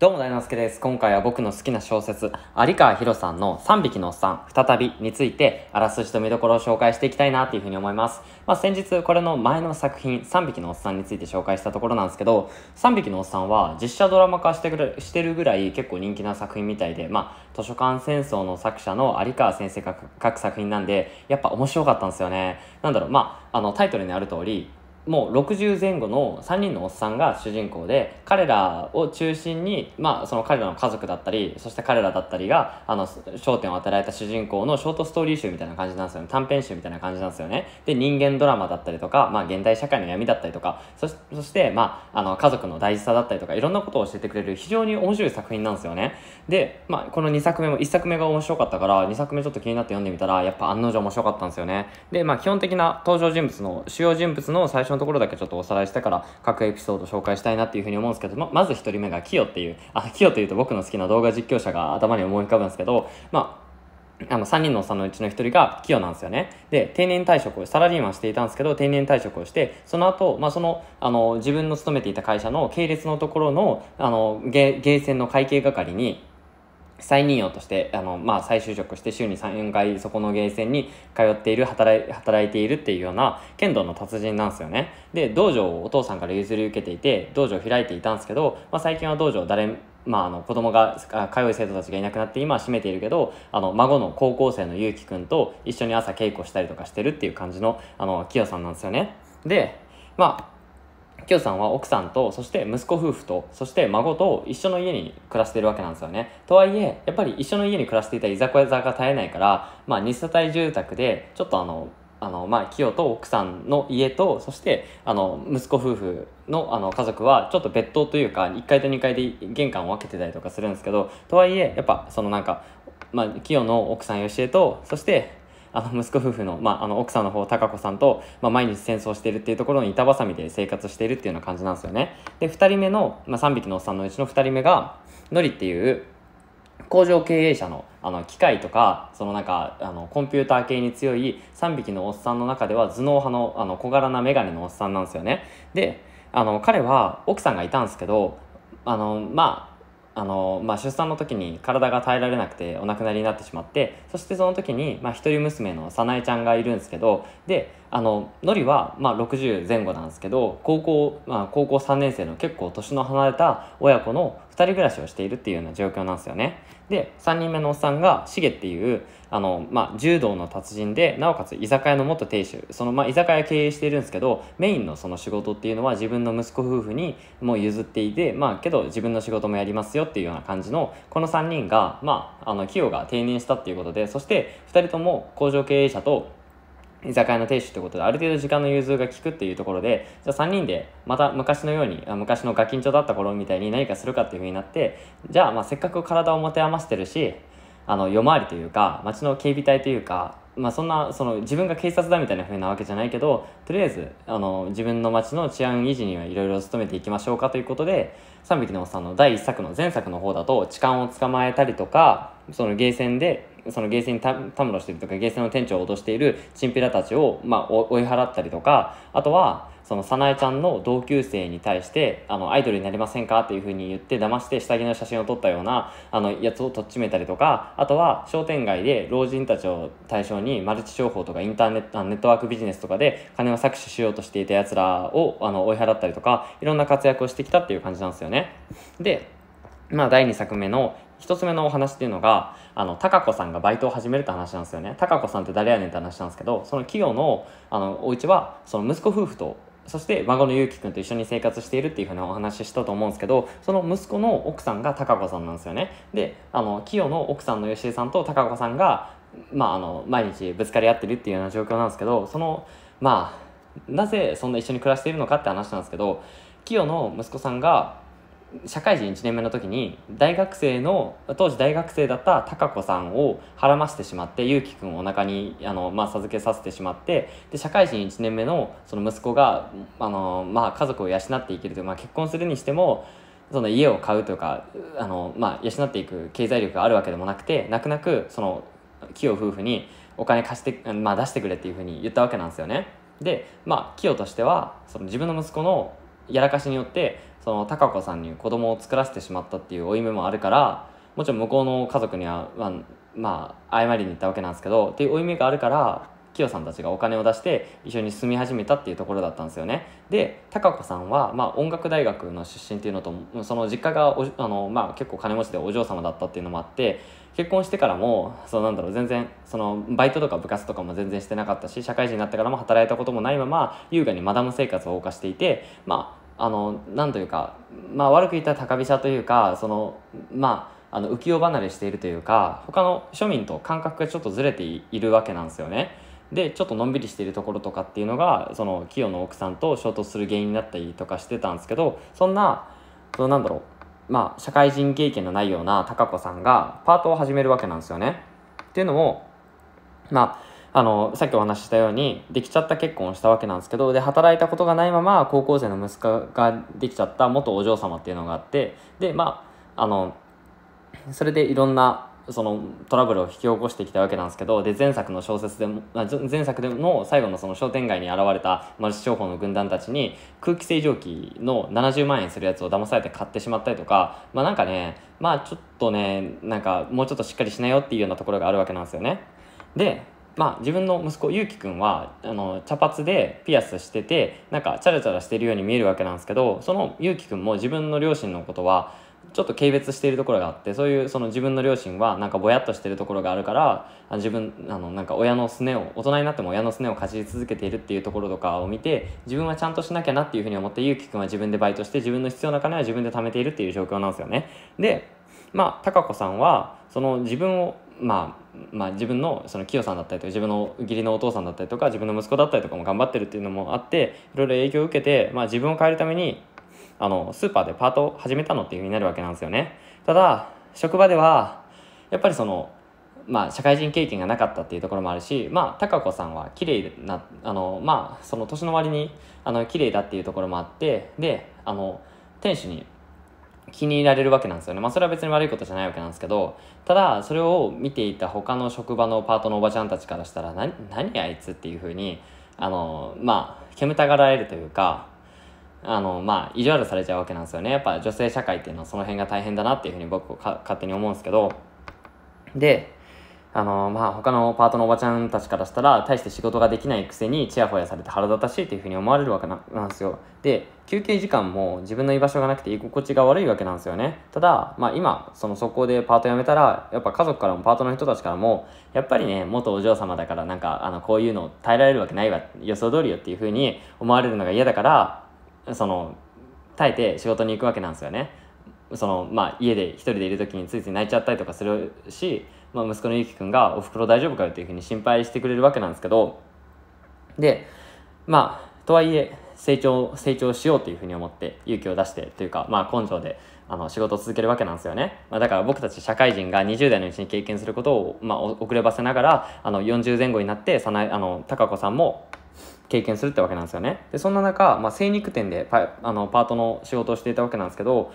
どうも、大之助です。今回は僕の好きな小説、有川博さんの3匹のおっさん、再びについて、あらすじと見どころを紹介していきたいなっていうふうに思います。まあ、先日、これの前の作品、3匹のおっさんについて紹介したところなんですけど、3匹のおっさんは実写ドラマ化してくれしてるぐらい結構人気な作品みたいで、まあ、図書館戦争の作者の有川先生が書く作品なんで、やっぱ面白かったんですよね。なんだろう、まあ、あの、タイトルにある通り、もう60前後の3人のおっさんが主人公で彼らを中心に、まあ、その彼らの家族だったりそして彼らだったりがあの焦点を当てられた主人公のショートストーリー集みたいな感じなんですよね短編集みたいな感じなんですよねで人間ドラマだったりとか、まあ、現代社会の闇だったりとかそして、まあ、あの家族の大事さだったりとかいろんなことを教えてくれる非常に面白い作品なんですよねで、まあ、この2作目も1作目が面白かったから2作目ちょっと気になって読んでみたらやっぱ案の定面白かったんですよねで、まあ、基本的な登場人物の主要人物の最初のところだけちょっとおさらいしてから各エピソード紹介したいなっていうふうに思うんですけどままず1人目がキヨっていうあキヨというと僕の好きな動画実況者が頭に思い浮かぶんですけどまああの、3人のおっさんのうちの1人がキヨなんですよね。で、定年退職を、サラリーマンしていたんですけど、定年退職をして、その後、まあ、その、あの、自分の勤めていた会社の系列のところの、あの、ゲゲーセンの会計係に、再任用として、あの、まあ、再就職して週に3、4回そこのゲーセンに通っている、働い、働いているっていうような剣道の達人なんですよね。で、道場をお父さんから譲り受けていて、道場を開いていたんですけど、まあ、最近は道場誰、まあ、あの子供が通い生徒たちがいなくなって今は閉めているけどあの孫の高校生のゆうきくんと一緒に朝稽古したりとかしてるっていう感じのあのきよさんなんですよね。でまあきよさんは奥さんとそして息子夫婦とそして孫と一緒の家に暮らしてるわけなんですよねとはいえやっぱり一緒の家に暮らしていたいざこざが絶えないから、まあ、2世帯住宅でちょっとあのあの、まあ、よと奥さんの家と、そして、あの、息子夫婦の、あの、家族は、ちょっと別棟というか、1階と2階で玄関を分けてたりとかするんですけど、とはいえ、やっぱ、そのなんか、まあ、清の奥さんよしえと、そして、あの息子夫婦の,、まあ、あの奥さんの方貴子さんと、まあ、毎日戦争してるっていうところに板挟みで生活しているっていうような感じなんですよねで2人目の、まあ、3匹のおっさんのうちの2人目がのりっていう工場経営者のあの機械とかそのなんかあのコンピューター系に強い3匹のおっさんの中では頭脳派のあの小柄な眼鏡のおっさんなんですよねであの彼は奥さんがいたんですけどあのまああの、まあ、出産の時に体が耐えられなくてお亡くなりになってしまってそしてその時に、まあ、一人娘の早苗ちゃんがいるんですけどであののりは、まあ、60前後なんですけど高校、まあ、高校3年生の結構年の離れた親子の2人暮らしをしているっていうような状況なんですよね。で3人目のおっさんがシゲっていうあの、まあ、柔道の達人でなおかつ居酒屋の元亭主その、まあ、居酒屋経営しているんですけどメインのその仕事っていうのは自分の息子夫婦にもう譲っていてまあけど自分の仕事もやりますよっていうような感じのこの3人がまああの清が定年したっていうことでそして2人とも工場経営者と居酒屋の亭主ってことである程度時間の融通が利くっていうところでじゃあ3人でまた昔のように昔のガキンチョだった頃みたいに何かするかっていうふうになってじゃあまあせっかく体を持て余してるしあの夜回りというか町の警備隊というか、まあ、そんなその自分が警察だみたいなふうなわけじゃないけどとりあえずあの自分の町の治安維持にはいろいろ努めていきましょうかということで「三匹のおっさん」の第1作の前作の方だと痴漢を捕まえたりとかそのゲーセンでそのゲーセンにたむろしてるとかゲーセンの店長を脅しているチンピラたちを、まあ、追い払ったりとかあとはその早苗ちゃんの同級生に対してあのアイドルになりませんかっていうふうに言って騙して下着の写真を撮ったようなあのやつをとっちめたりとかあとは商店街で老人たちを対象にマルチ商法とかインターネットネットワークビジネスとかで金を搾取しようとしていたやつらをあの追い払ったりとかいろんな活躍をしてきたっていう感じなんですよね。でまあ、第2作目の1つ目のお話っていうのがあの高子さんがバイトを始めるって話なんですよね高子さんって誰やねんって話なんですけどその企業のあのお家はその息子夫婦とそして孫のゆうきくんと一緒に生活しているっていうふうなお話ししたと思うんですけどその息子の奥さんが貴子さんなんですよねであの清の奥さんの吉江さんと貴子さんが、まあ、あの毎日ぶつかり合ってるっていうような状況なんですけどそのまあなぜそんな一緒に暮らしているのかって話なんですけど清の息子さんが社会人1年目の時に大学生の当時大学生だった貴子さんをはらましてしまって祐樹君をお腹にあのまに、あ、授けさせてしまってで社会人1年目のその息子があの、まあ、家族を養っていけるという、まあ、結婚するにしてもその家を買うとかあの、まあ、養っていく経済力があるわけでもなくて泣く泣くその清夫婦にお金貸して、まあ、出してくれっていうふうに言ったわけなんですよね。で、まあ、清としてはその自分の息子のやらかしによってその貴子さんに子供を作らせてしまったっていう負い目もあるからもちろん向こうの家族には、まあ、まあ、謝りに行ったわけなんですけどっていう負い目があるからキヨさんたちがお金を出して一緒に住み始めたっていうところだったんですよねで貴子さんは、まあ、音楽大学の出身っていうのとその実家があの、まあ、結構金持ちでお嬢様だったっていうのもあって結婚してからもそうなんだろう全然そのバイトとか部活とかも全然してなかったし社会人になってからも働いたこともないまま優雅にマダム生活を謳歌していてまああのなんというか、まあ、悪く言ったら高飛車というかそのまああの浮世離れしているというか他の庶民と感覚がちょっとずれているわけなんですよね。でちょっとのんびりしているところとかっていうのがその清の奥さんと衝突する原因になったりとかしてたんですけどそんなそのなんだろうまあ社会人経験のないような貴子さんがパートを始めるわけなんですよね。っていうのもまああのさっきお話ししたようにできちゃった結婚をしたわけなんですけどで働いたことがないまま高校生の息子ができちゃった元お嬢様っていうのがあってでまああのそれでいろんなそのトラブルを引き起こしてきたわけなんですけどで前作の小説でも前作でも最後のその商店街に現れたマルチ商法の軍団たちに空気清浄機の70万円するやつを騙されて買ってしまったりとかまあなんかねまあちょっとねなんかもうちょっとしっかりしなよっていうようなところがあるわけなんですよね。でまあ、自分の息子ゆうきくんはあの茶髪でピアスしててなんかチャラチャラしてるように見えるわけなんですけどそのゆうきくんも自分の両親のことはちょっと軽蔑しているところがあってそういうその自分の両親はなんかぼやっとしてるところがあるから自分あのなんか親のすねを大人になっても親のすねをかじり続けているっていうところとかを見て自分はちゃんとしなきゃなっていうふうに思ってゆうきくんは自分でバイトして自分の必要な金は自分で貯めているっていう状況なんですよね。でまあ貴子さんはその自分をまあまあ、自分のそのキヨさんだったりとか自分の義理のお父さんだったりとか自分の息子だったりとかも頑張ってるっていうのもあっていろいろ影響を受けて、まあ、自分を変えるためにあのスーパーでパートを始めたのっていうふうになるわけなんですよねただ職場ではやっぱりそのまあ、社会人経験がなかったっていうところもあるし、まあ、貴子さんは綺麗な、あの、まあ、その年の割に、あの、綺麗だっていうところもあって、で、あの、店主に、気に入られるわけなんですよね。まあそれは別に悪いことじゃないわけなんですけど、ただそれを見ていた他の職場のパートのおばちゃんたちからしたら、な、何あいつっていう風に、あの、まあ、煙たがられるというか、あの、まあ、意地悪されちゃうわけなんですよね。やっぱ女性社会っていうのはその辺が大変だなっていう風に僕は勝手に思うんですけど、で、あのまあ他のパートのおばちゃんたちからしたら大して仕事ができないくせにちやほやされて腹立たしいというふうに思われるわけなんですよで休憩時間も自分の居場所がなくて居心地が悪いわけなんですよねただ、まあ、今そのそこでパート辞めたらやっぱ家族からもパートの人たちからもやっぱりね元お嬢様だからなんかあのこういうの耐えられるわけないわ予想通りよっていうふうに思われるのが嫌だからその耐えて仕事に行くわけなんですよねそのまあ、家で一人でいる時についつい泣いちゃったりとかするしまあ、息子のゆきくんが「おふくろ大丈夫かよ」っていうふうに心配してくれるわけなんですけどでまあとはいえ成長成長しようというふうに思って勇気を出してというか、まあ、根性であの仕事を続けるわけなんですよね、まあ、だから僕たち社会人が20代のうちに経験することを、まあ、遅ればせながらあの40前後になってさなあの高子さんも経験するってわけなんですよねでそんな中、まあ、精肉店でパあのパートの仕事をしていたわけなんですけど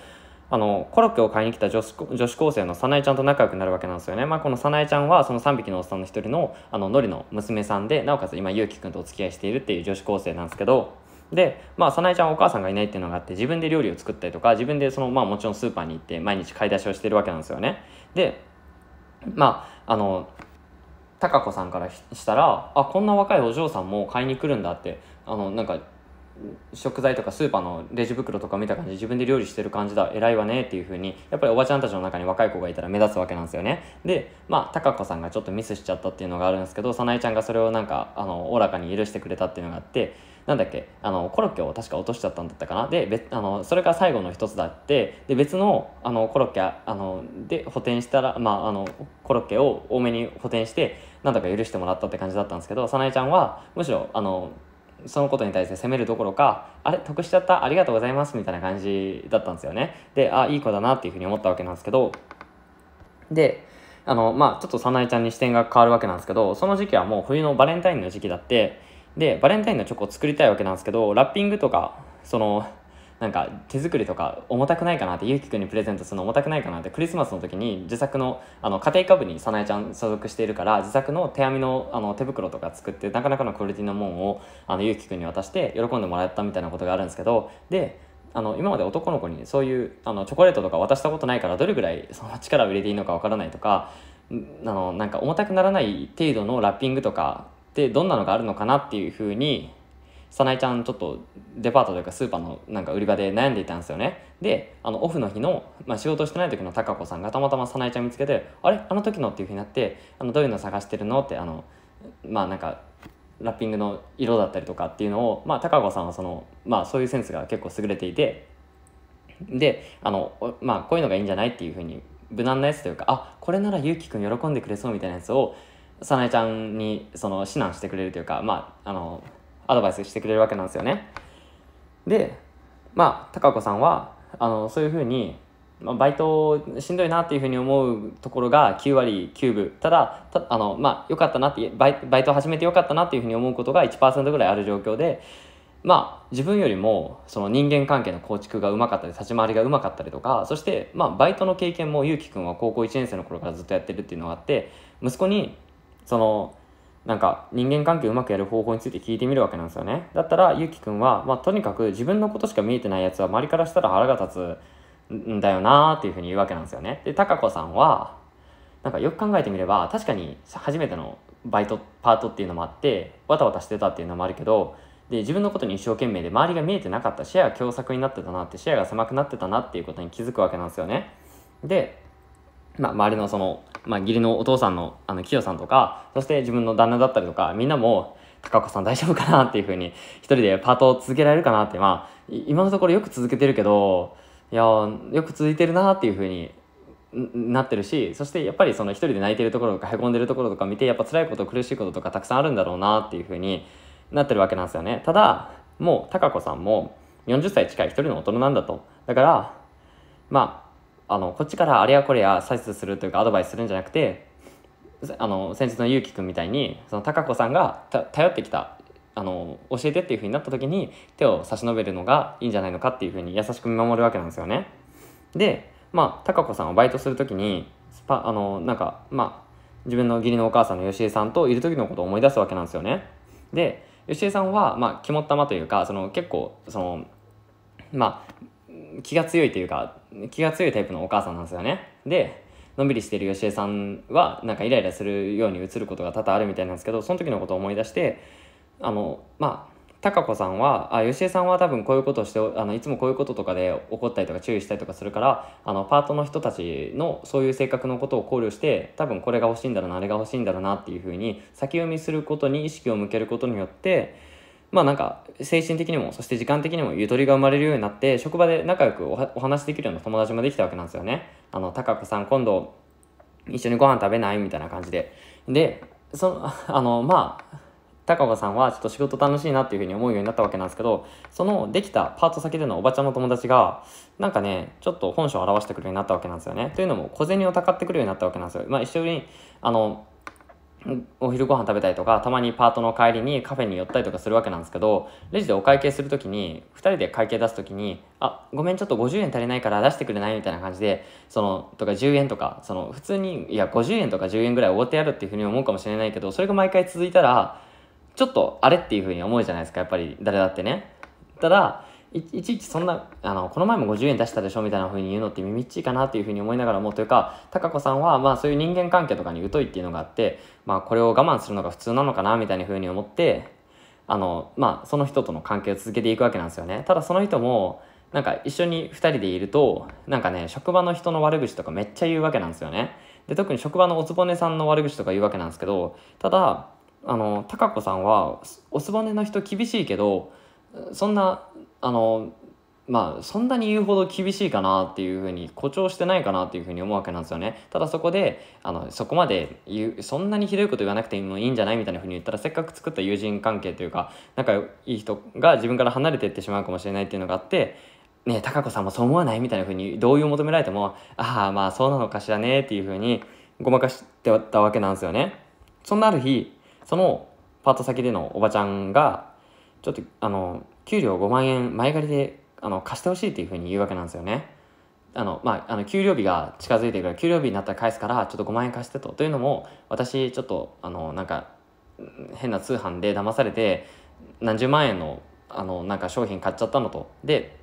あの、コロッケを買いに来た女子女子高生の早苗ちゃんと仲良くなるわけなんですよね。まあ、この早苗ちゃんは、その3匹のおっさんの一人の、あの、のりの娘さんで、なおかつ今、ゆうきくんとお付き合いしているっていう女子高生なんですけど、で、まあ、早苗ちゃんお母さんがいないっていうのがあって、自分で料理を作ったりとか、自分で、その、まあ、もちろんスーパーに行って、毎日買い出しをしてるわけなんですよね。で、まあ、あの、たか子さんからしたら、あ、こんな若いお嬢さんも買いに来るんだって、あの、なんか、食材とかスーパーのレジ袋とか見た感じ自分で料理してる感じだ偉いわねっていう風にやっぱりおばちゃんたちの中に若い子がいたら目立つわけなんですよねでまあ貴子さんがちょっとミスしちゃったっていうのがあるんですけど早苗ちゃんがそれをなんかあのおおらかに許してくれたっていうのがあってなんだっけあのコロッケを確か落としちゃったんだったかなで別あのそれが最後の一つだってで別のあのコロッケあので補填したらまああのコロッケを多めに補填してなんだか許してもらったって感じだったんですけど早苗ちゃんはむしろあのそのことに対して責めるどころか「あれ得しちゃったありがとうございます」みたいな感じだったんですよね。であいい子だなっていうふうに思ったわけなんですけどであのまあちょっと早苗ちゃんに視点が変わるわけなんですけどその時期はもう冬のバレンタインの時期だってでバレンタインのチョコを作りたいわけなんですけどラッピングとかそのなんか手作りとか重たくないかなってゆうきくんにプレゼントするの重たくないかなってクリスマスの時に自作のあの家庭科部に早苗ちゃん所属しているから自作の手編みのあの手袋とか作ってなかなかのクオリティのもんをあのゆうきくんに渡して喜んでもらったみたいなことがあるんですけどであの今まで男の子にそういうあのチョコレートとか渡したことないからどれぐらいその力を入れていいのかわからないとかあのなんか重たくならない程度のラッピングとかってどんなのがあるのかなっていうふうに早苗ちゃんちょっとデパートというかスーパーのなんか売り場で悩んでいたんですよねであのオフの日の、まあ、仕事してない時の貴子さんがたまたま早苗ちゃん見つけて「あれあの時の?」っていうふうになって「あのどういうの探してるの?」ってあのまあなんかラッピングの色だったりとかっていうのを、まあ、高子さんはその、まあ、そういうセンスが結構優れていてであの、まあ、こういうのがいいんじゃないっていうふうに無難なやつというかあこれならゆうきくん喜んでくれそうみたいなやつを早苗ちゃんにその指南してくれるというかまああのアドバイスしてくれるわけなんですよね。で、まあ、高子さんは、あの、そういうふうに、まあ、バイトしんどいなっていうふうに思うところが9割9分。ただ、たあの、まあ、よかったなって、バイバイト始めてよかったなっていうふうに思うことが1%ぐらいある状況で、まあ、自分よりもその人間関係の構築がうまかったり立ち回りがうまかったりとかそして、まあ、バイトの経験もゆうきくんは高校1年生の頃からずっとやってるっていうのがあって息子にそのなんか人間関係うまくやる方法について聞いてみるわけなんですよねだったらゆうきくんは、まあ、とにかく自分のことしか見えてないやつは周りからしたら腹が立つんだよなーっていうふうに言うわけなんですよねでたかこさんはなんかよく考えてみれば確かに初めてのバイトパートっていうのもあってわたわたしてたっていうのもあるけどで自分のことに一生懸命で周りが見えてなかった視野が狭窄になってたなって視野が狭くなってたなっていうことに気づくわけなんですよねでまあ、周りのその、まあ、義理のお父さんのあの清さんとかそして自分の旦那だったりとかみんなも高子さん大丈夫かなっていうふうに一人でパートを続けられるかなってまあ今のところよく続けてるけどいやよく続いてるなっていうふうになってるしそしてやっぱりその一人で泣いてるところとかへこんでるところとか見てやっぱ辛いこと苦しいこととかたくさんあるんだろうなっていうふうになってるわけなんですよねただもう貴子さんも40歳近い一人の大人なんだとだからまああのこっちからあれやこれや指図するというかアドバイスするんじゃなくてあの先日のゆうきくんみたいにその貴子さんが頼ってきたあの教えてっていうふうになった時に手を差し伸べるのがいいんじゃないのかっていうふうに優しく見守るわけなんですよね。でまあ貴子さんはバイトする時にあのなんかまあ自分の義理のお母さんのよしえさんといる時のことを思い出すわけなんですよね。でよしえさんはまあ肝っ玉というかその結構そのまあ気が強いというか気が強いタイプのお母さんなんですよね。で、のんびりしてるよしえさんは、なんかイライラするように映ることが多々あるみたいなんですけど、その時のことを思い出して、あの、まあ、たさんは、あ、よしえさんは多分こういうことをして、あの、いつもこういうこととかで怒ったりとか注意したりとかするから、あの、パートの人たちのそういう性格のことを考慮して、多分これが欲しいんだろうな、あれが欲しいんだろうなっていうふうに、先読みすることに意識を向けることによって、まあなんか精神的にもそして時間的にもゆとりが生まれるようになって職場で仲良くお話できるような友達もできたわけなんですよね。あの、カ子さん今度一緒にご飯食べないみたいな感じで。で、その、あの、まあ、高子さんはちょっと仕事楽しいなっていうふうに思うようになったわけなんですけど、そのできたパート先でのおばちゃんの友達が、なんかね、ちょっと本性を表してくるようになったわけなんですよね。というのも小銭をたかってくるようになったわけなんですよ。まあ一緒に、あの、お昼ご飯食べたりとかたまにパートの帰りにカフェに寄ったりとかするわけなんですけどレジでお会計する時に2人で会計出す時に「あごめんちょっと50円足りないから出してくれない」みたいな感じでそのとか10円とかその普通にいや50円とか10円ぐらいおごってやるっていうふうに思うかもしれないけどそれが毎回続いたらちょっとあれっていうふうに思うじゃないですかやっぱり誰だってね。ただいちいちそんなあのこの前も50円出したでしょみたいな風に言うのって耳っちいかなという風に思いながらもというか貴子さんはまあそういう人間関係とかに疎いっていうのがあって、まあ、これを我慢するのが普通なのかなみたいな風に思ってあの、まあ、その人との関係を続けていくわけなんですよねただその人もなんか一緒に2人でいるとなんかね職場の人の悪口とかめっちゃ言うわけなんですよねで特に職場のおつぼねさんの悪口とか言うわけなんですけどただあの貴子さんはおつぼねの人厳しいけどそんなあのまあそんなに言うほど厳しいかなっていうふうに誇張してないかなっていうふうに思うわけなんですよねただそこであのそこまで言うそんなにひどいこと言わなくてもいいんじゃないみたいなふうに言ったらせっかく作った友人関係というか仲いい人が自分から離れていってしまうかもしれないっていうのがあってねえ貴子さんもそう思わないみたいなふうに同意を求められてもああまあそうなのかしらねっていうふうにごまかしてたわけなんですよねそんなある日そのパート先でのおばちゃんがちょっとあの給料5万円前借りであの貸してほしいっていうふうに言うわけなんですよね。あのまあ、あの給料日が近づいてくる給料日になったら返すからちょっと5万円貸してと。というのも私ちょっとあのなんか変な通販で騙されて何十万円のあのなんか商品買っちゃったのと。で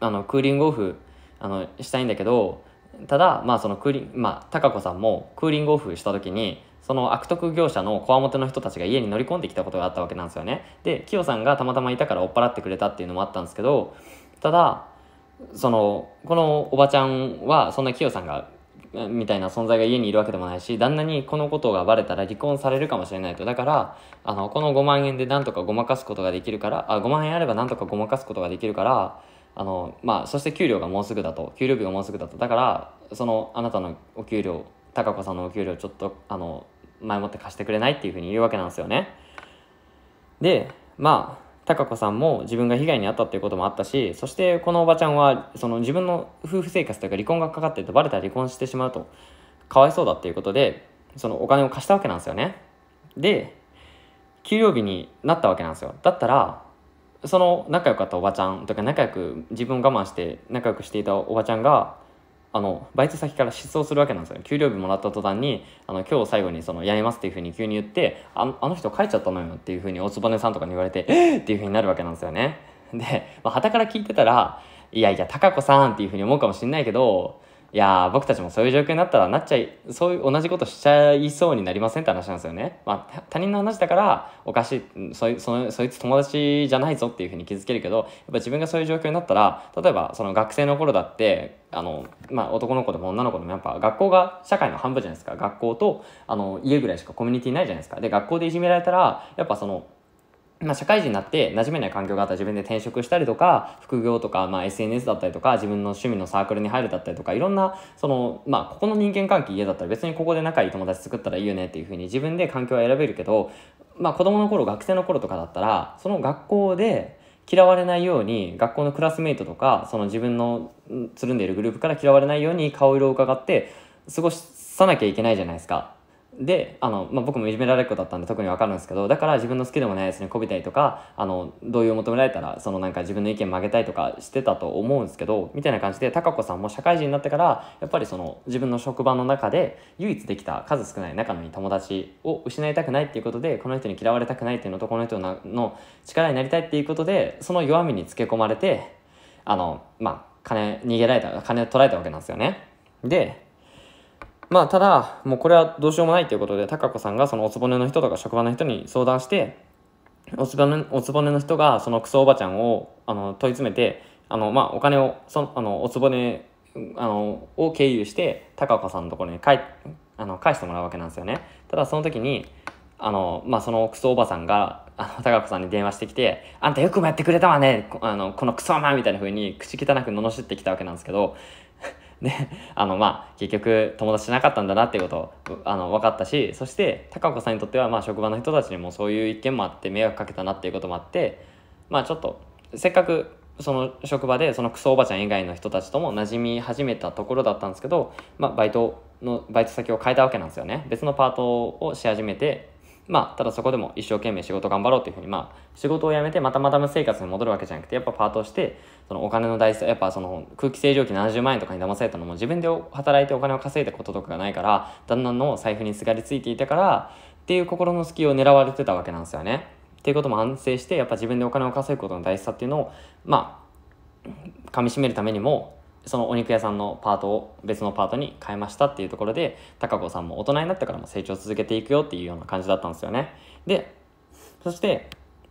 あのクーリングオフあのしたいんだけどただまあそのクーリンまあ貴子さんもクーリングオフした時にその悪徳業者のこわもての人たちが家に乗り込んできたことがあったわけなんですよねでキヨさんがたまたまいたから追っ払ってくれたっていうのもあったんですけどただそのこのおばちゃんはそんなキヨさんがみたいな存在が家にいるわけでもないし旦那にこのことがバレたら離婚されるかもしれないとだからあのこの5万円でなんとかごまかすことができるからあ5万円あればなんとかごまかすことができるからあのまあそして給料がもうすぐだと給料日がもうすぐだとだからそのあなたのお給料貴子さんのお給料ちょっとあの前もって貸してくれないっていうふうに言うわけなんですよね。で、まあ、貴子さんも自分が被害に遭ったっていうこともあったし、そしてこのおばちゃんは、その自分の夫婦生活というか離婚がかかってるとバレたら離婚してしまうと、かわいそうだっていうことで、そのお金を貸したわけなんですよね。で、給料日になったわけなんですよ。だったら、その仲良かったおばちゃんとか仲良く自分を我慢して仲良くしていたおばちゃんがあのバイト先から失踪するわけなんですよ給料日もらった途端にあの今日最後にそのやめますっていうふうに急に言ってああの人帰っちゃったのよっていうふうにお坪根さんとかに言われてえっていうふうになるわけなんですよね。で、まあ、から聞いてたらいやいや、貴子さんっていうふうに思うかもしれないけど、いや僕たちもそういう状況になったらなっちゃいそういう同じことしちゃいそうになりませんって話なんですよね、まあ、他人の話だからおかしいそそそいつ友達じゃないぞっていうふうに気づけるけどやっぱ自分がそういう状況になったら例えばその学生の頃だってあの、まあ、男の子でも女の子でもやっぱ学校が社会の半分じゃないですか学校とあの家ぐらいしかコミュニティないじゃないですかで学校でいじめられたらやっぱそのまあ、社会人になって馴染めない環境があったら自分で転職したりとか副業とか、まあ、SNS だったりとか自分の趣味のサークルに入るだったりとかいろんなその、まあ、ここの人間関係嫌だったら別にここで仲いい友達作ったらいいよねっていうふうに自分で環境は選べるけど、まあ、子供の頃学生の頃とかだったらその学校で嫌われないように学校のクラスメイトとかその自分のつるんでいるグループから嫌われないように顔色を伺って過ごさなきゃいけないじゃないですか。であの、まあ、僕もいじめられる子だったんで特に分かるんですけどだから自分の好きでもないやつに媚びたりとかあの同意を求められたらそのなんか自分の意見曲げたいとかしてたと思うんですけどみたいな感じで貴子さんも社会人になってからやっぱりその自分の職場の中で唯一できた数少ない仲のいい友達を失いたくないっていうことでこの人に嫌われたくないっていうのとこの人の力になりたいっていうことでその弱みにつけ込まれてあのまあ金逃げられた金取られたわけなんですよね。でまあ、ただ、もうこれはどうしようもないということで、高子さんがそのおつぼねの人とか職場の人に相談して、おつぼねおつぼねの人がそのクソおばちゃんをあの問い詰めて、あの、まあ、お金を、そあのおつぼねあのを経由して、高子さんのところに返あの返してもらうわけなんですよね。ただ、その時に、あの、まあ、そのクソおばさんが、あの、高子さんに電話してきて、あんたよくもやってくれたわね、あの、このクソマみたいな風に口汚く罵ってきたわけなんですけど、ね、あのまあ結局友達じゃなかったんだなっていうことあの分かったしそして高子さんにとってはまあ職場の人たちにもそういう一件もあって迷惑かけたなっていうこともあってまあちょっとせっかくその職場でそのクソおばちゃん以外の人たちとも馴染み始めたところだったんですけど、まあ、バイトのバイト先を変えたわけなんですよね別のパートをし始めてまあ、ただそこでも一生懸命仕事頑張ろうっていうふうに、まあ、仕事を辞めてまたまた無生活に戻るわけじゃなくて、やっぱパートして、そのお金の台数、やっぱその空気清浄機70万円とかに騙されたのも自分で働いてお金を稼いだこととかがないから、だんだんの財布にすがりついていたから、っていう心の隙を狙われてたわけなんですよね。っていうことも反省して、やっぱ自分でお金を稼ぐことの大事さっていうのを、まあ、噛みしめるためにもそのお肉屋さんのパートを別のパートに変えましたっていうところで貴子さんも大人になってからも成長続けていくよっていうような感じだったんですよねでそして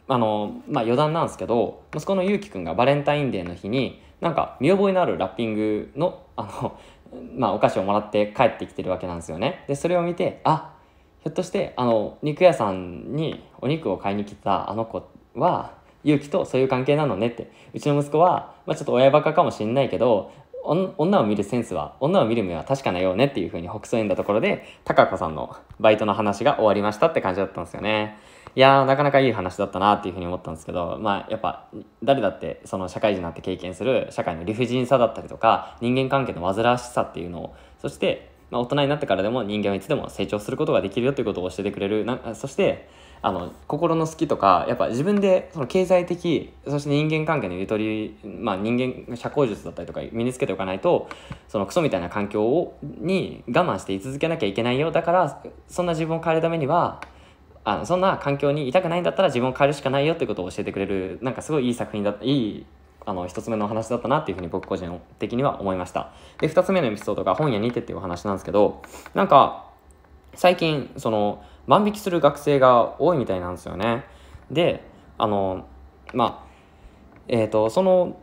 あのまあ余談なんですけど息子のゆうきくんがバレンタインデーの日になんか見覚えのあるラッピングのあのまあ、お菓子をもらって帰ってきてるわけなんですよねでそれを見てあひょっとしてあの肉屋さんにお肉を買いに来たあの子は勇気とそういう関係なのねってうちの息子は、まあ、ちょっと親バカかもしんないけど女を見るセンスは女を見る目は確かなようねっていう風にほくそ笑んだところで高子さんのバイトの話が終わりましたって感じだったんですよねいやーなかなかいい話だったなっていう風に思ったんですけどまあやっぱ誰だってその社会人になって経験する社会の理不尽さだったりとか人間関係の煩わしさっていうのをそしてまあ、大人になってからでも人間はいつでも成長することができるよということを教えてくれるなそしてあの心の好きとかやっぱ自分でその経済的そして人間関係のゆとり、まあ、人間社交術だったりとか身につけておかないとそのクソみたいな環境をに我慢してい続けなきゃいけないよだからそんな自分を変えるためにはあそんな環境にいたくないんだったら自分を変えるしかないよってことを教えてくれるなんかすごいいい作品だったいいあの1つ目のお話だったなっていうふうに僕個人的には思いましたで2つ目のエピソードが本屋にてっていうお話なんですけどなんか最近その万引きする学生が多いみたいなんですよね。であのまあえっ、ー、とその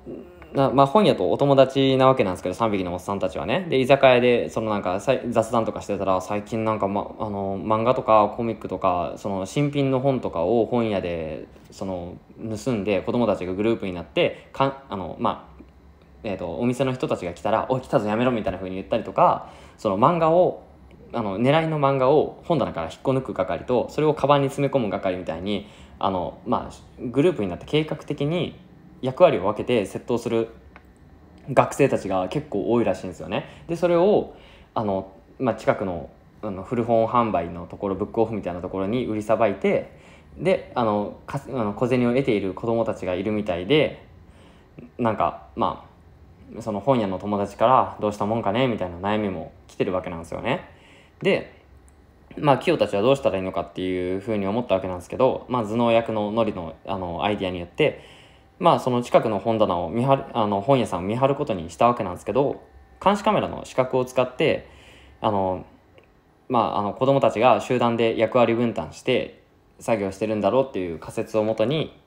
なまあ、本屋とお友達なわけなんですけど3匹のおっさんたちはねで居酒屋でそのなんか雑談とかしてたら最近なんか、ま、あの漫画とかコミックとかその新品の本とかを本屋でその盗んで子供たちがグループになってかあの、まあえーと、とお店の人たちが来たら「おい来たぞやめろ」みたいな風に言ったりとかその漫画をあの狙いの漫画を本棚から引っこ抜く係とそれをカバンに詰め込む係みたいにあの、まあ、グループになって計画的に役割を分けて窃盗する学生たちが結構多いらしいんですよね。でそれをあの、まあ、近くのあの古本販売のところブックオフみたいなところに売りさばいてであのかあの小銭を得ている子供たちがいるみたいでなんかまあその本屋の友達からどうしたもんかねみたいな悩みも来てるわけなんですよね。で、まあ、清たちはどうしたらいいのかっていうふうに思ったわけなんですけど、まあ、頭脳役のノリのあのアイディアによって、まあ、その近くの本棚を見張るあの本屋さんを見張ることにしたわけなんですけど監視カメラの視覚を使ってあの、まあ、あの子どもたちが集団で役割分担して作業してるんだろうっていう仮説をもとに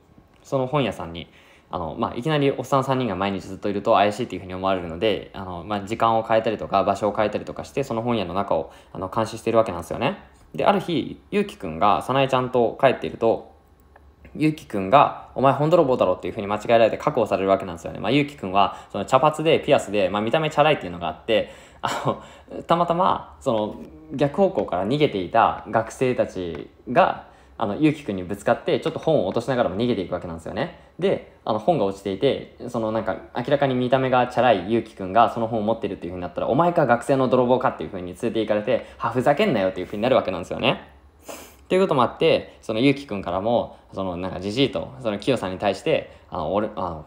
その本屋さんにあの、まあ、いきなりおっさん3人が毎日ずっといると怪しいっていうふうに思われるので、あの、まあ、時間を変えたりとか場所を変えたりとかして、その本屋の中をあの監視しているわけなんですよね。で、ある日、ゆうきくんがさなえちゃんと帰っていると、ゆうきくんが、お前本泥棒だろっていうふうに間違えられて確保されるわけなんですよね。まあ、ゆうきくんは、その茶髪でピアスで、まあ、見た目チャラいっていうのがあって、あの、たまたま、その、逆方向から逃げていた学生たちが、あの、ゆうきくんにぶつかって、ちょっと本を落としながらも逃げていくわけなんですよね。で、あの、本が落ちていて、そのなんか、明らかに見た目がチャラいゆうきくんがその本を持ってるっていう風になったら、お前か学生の泥棒かっていう風に連れて行かれて、は、ふざけんなよっていう風になるわけなんですよね。っていうこともあって、そのゆうきくんからも、そのなんかじじいと、そのきよさんに対して、あの、俺、あ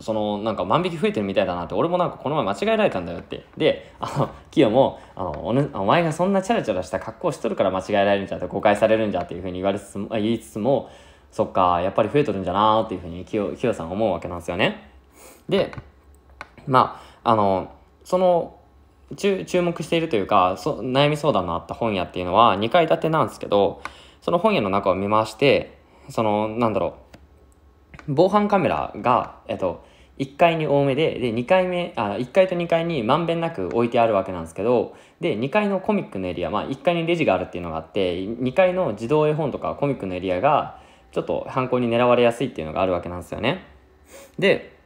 そのなんか万引き増えてるみたいだなって、俺もなんかこの前間違えられたんだよって。で、あの、きよも、あのお、ね、お前がそんなチャラチャラした格好しとるから間違えられるんじゃって誤解されるんじゃっていうふうに言われつつも、言いつつも、そっか、やっぱり増えとるんじゃなーっていうふうにきよ、きよさん思うわけなんですよね。で、まあ、あの、その注目しているというかそ悩み相談のあった本屋っていうのは2階建てなんですけどその本屋の中を見回してそのなんだろう防犯カメラが、えっと、1階に多めでで2階目あ1階と2階にまんべんなく置いてあるわけなんですけどで2階のコミックのエリア、まあ、1階にレジがあるっていうのがあって2階の自動絵本とかコミックのエリアがちょっと犯行に狙われやすいっていうのがあるわけなんですよね。で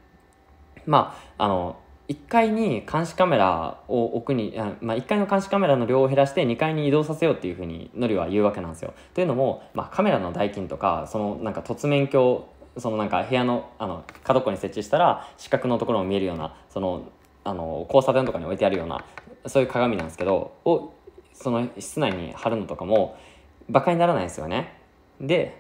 まああの1階に監視カメラを置くに、まあ、1階の監視カメラの量を減らして2階に移動させようっていうふうにのりは言うわけなんですよ。というのも、まあ、カメラの代金とかそのなんか突面鏡そのなんか部屋のあの角っこに設置したら四角のところも見えるようなそのあの交差点とかに置いてあるようなそういう鏡なんですけどをその室内に貼るのとかもバカにならないですよね。で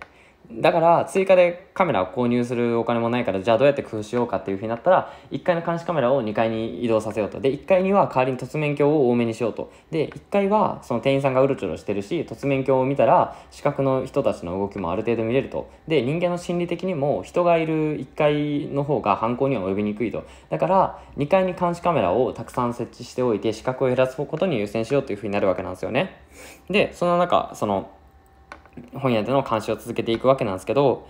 だから追加でカメラを購入するお金もないからじゃあどうやって工夫しようかっていうふうになったら1階の監視カメラを2階に移動させようとで1階には代わりに突面鏡を多めにしようとで1階はその店員さんがうろちょろしてるし突面鏡を見たら視覚の人たちの動きもある程度見れるとで人間の心理的にも人がいる1階の方が犯行には及びにくいとだから2階に監視カメラをたくさん設置しておいて視覚を減らすことに優先しようというふうになるわけなんですよねでその中その本屋での監視を続けていくわけなんですけど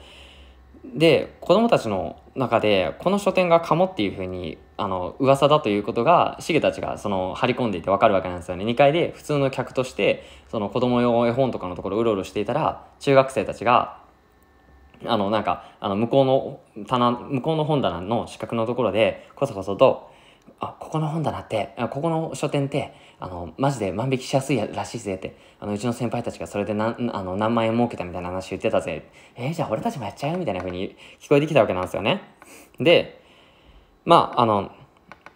で子供たちの中でこの書店がカモっていうふうにあの噂だということがシゲたちがその張り込んでいて分かるわけなんですよね2階で普通の客としてその子供用絵本とかのところうろうろしていたら中学生たちがあのなんかあの向こうの棚向こうの本棚の四角のところでこそこそとあ、ここの本棚って、ここの書店って、あの、マジで万引きしやすいらしいぜって、あの、うちの先輩たちがそれで何、あの、何万円儲けたみたいな話言ってたぜ。えー、じゃあ俺たちもやっちゃうみたいな風に聞こえてきたわけなんですよね。で、まあ、あの、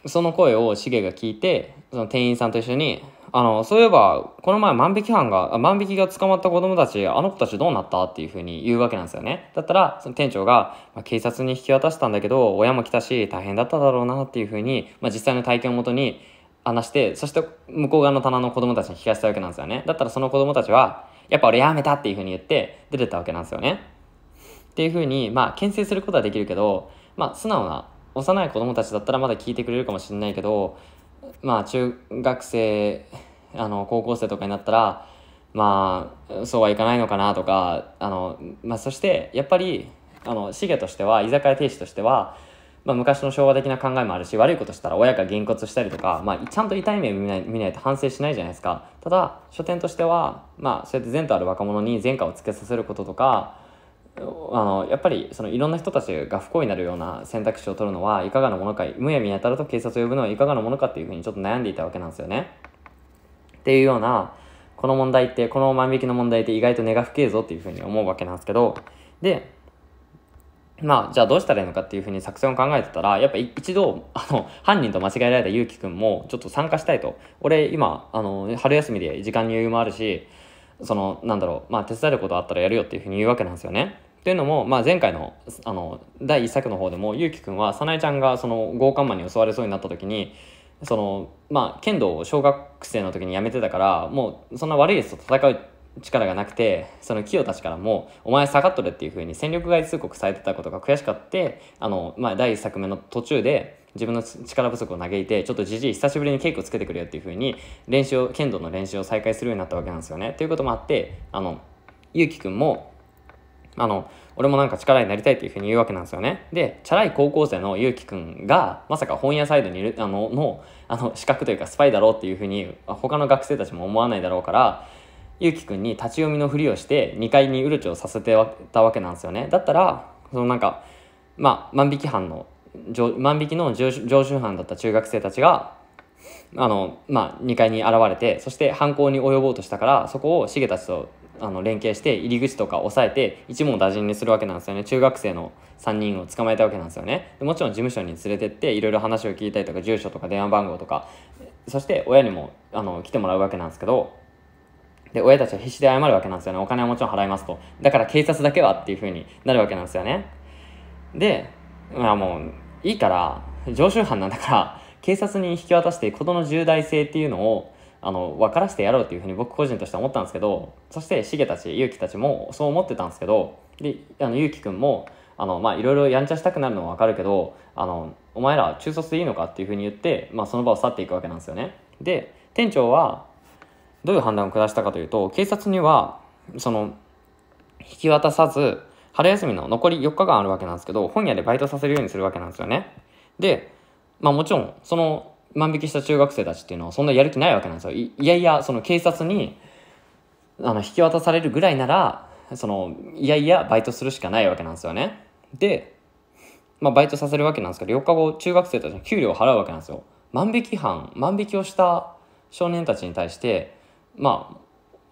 その声をシゲが聞いて、その店員さんと一緒に、あの、そういえば、この前万引き犯が、万引きが捕まった子供たち、あの子たちどうなったっていうふうに言うわけなんですよね。だったら、その店長が、まあ、警察に引き渡したんだけど、親も来たし、大変だっただろうなっていうふうに、まあ、実際の体験をもとに話して、そして向こう側の棚の子供たちに聞かせたわけなんですよね。だったらその子供たちは、やっぱ俺やめたっていうふうに言って出てたわけなんですよね。っていうふうに、まあ、牽制することはできるけど、まあ、素直な幼い子供たちだったらまだ聞いてくれるかもしれないけど、まあ中学生あの高校生とかになったらまあそうはいかないのかなとかあの、まあ、そしてやっぱりあのシゲとしては居酒屋亭主としては、まあ、昔の昭和的な考えもあるし悪いことしたら親がげんこつしたりとか、まあ、ちゃんと痛い目見ない見ないと反省しないじゃないですかただ書店としては、まあ、そうやって前途ある若者に前科をつけさせることとかあのやっぱりそのいろんな人たちが不幸になるような選択肢を取るのはいかがなものかむやみやたらと警察を呼ぶのはいかがなものかっていうふうにちょっと悩んでいたわけなんですよね。っていうようなこの問題ってこの万引きの問題って意外と根が深えぞっていうふうに思うわけなんですけどでまあじゃあどうしたらいいのかっていうふうに作戦を考えてたらやっぱ一度あの犯人と間違えられたゆうきくんもちょっと参加したいと俺今あの春休みで時間に余裕もあるしそのなんだろうまあ手伝えることあったらやるよっていうふうに言うわけなんですよね。というのも、まあ、前回のあの第1作の方でもゆうきくんは早苗ちゃんがその強姦魔に襲われそうになった時にその、まあ、剣道を小学生の時にやめてたからもうそんな悪いやつと戦う力がなくてその清たちからも「お前下がっとる」っていうふうに戦力外通告されてたことが悔しかってあの、まあ、第1作目の途中で自分の力不足を嘆いてちょっとじじい久しぶりに稽古つけてくれよっていうふうに練習剣道の練習を再開するようになったわけなんですよね。ということもあってあのゆうきくんもあの、俺もなんか力になりたいっていうふうに言うわけなんですよね。で、チャラい高校生のゆうきくんが、まさか本屋サイドにいる、あの、の、あの、資格というかスパイだろうっていうふうに、他の学生たちも思わないだろうから、ゆうきくんに立ち読みのふりをして、2階にうるちをさせてたわけなんですよね。だったら、そのなんか、まあ、万引き犯の、万引きの常習犯だった中学生たちが、あの、まあ、2階に現れて、そして犯行に及ぼうとしたから、そこをしげたちとあの連携して入り口とか押さえて一問打尽にするわけなんですよね中学生の3人を捕まえたわけなんですよねもちろん事務所に連れてっていろいろ話を聞いたりとか住所とか電話番号とかそして親にもあの来てもらうわけなんですけどで親たちは必死で謝るわけなんですよねお金はもちろん払いますとだから警察だけはっていうふうになるわけなんですよねでまあもういいから常習犯なんだから警察に引き渡して事の重大性っていうのをあの分からせてやろうっていうふうに僕個人としては思ったんですけどそしてシゲたちゆうきたちもそう思ってたんですけどであのゆうきくんもあのまあいろいろやんちゃしたくなるのは分かるけどあのお前ら中卒でいいのかっていうふうに言って、まあ、その場を去っていくわけなんですよねで店長はどういう判断を下したかというと警察にはその引き渡さず春休みの残り4日間あるわけなんですけど本屋でバイトさせるようにするわけなんですよねでまあもちろんその万引きした中学生たちっていうのはそんなやる気ないわけなんですよ。いやいや、その警察に、あの、引き渡されるぐらいなら、その、いやいや、バイトするしかないわけなんですよね。で、まあ、バイトさせるわけなんですけど、4日後、中学生たちの給料を払うわけなんですよ。万引き犯、万引きをした少年たちに対して、ま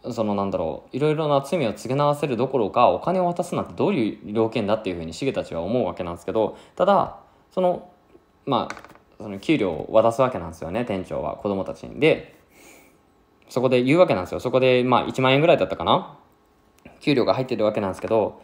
あ、そのなんだろう、いろいろな罪を償わせるどころか、お金を渡すなんてどういう条件だっていうふうに、シゲたちは思うわけなんですけど、ただ、その、まあ、その給料を渡すわけなんですよね店長は子供たちにでそこで言うわけなんですよそこでまあ1万円ぐらいだったかな給料が入ってるわけなんですけど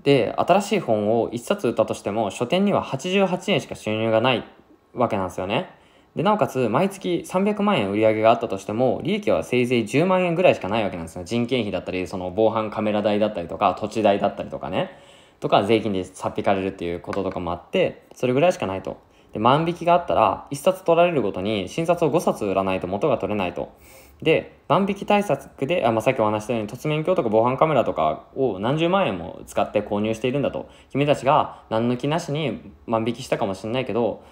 で新しい本を1冊売ったとしても書店には88円しか収入がないわけなんですよねでなおかつ毎月300万円売り上げがあったとしても利益はせいぜい10万円ぐらいしかないわけなんですよ人件費だったりその防犯カメラ代だったりとか土地代だったりとかねとか税金でさっ引かれるっていうこととかもあってそれぐらいしかないとで万引きがあったら1冊取られるごとに診察を5冊売らないと元が取れないと。で万引き対策であ、まあ、さっきお話したように突面鏡とか防犯カメラとかを何十万円も使って購入しているんだと君たちが何の気なしに万引きしたかもしれないけど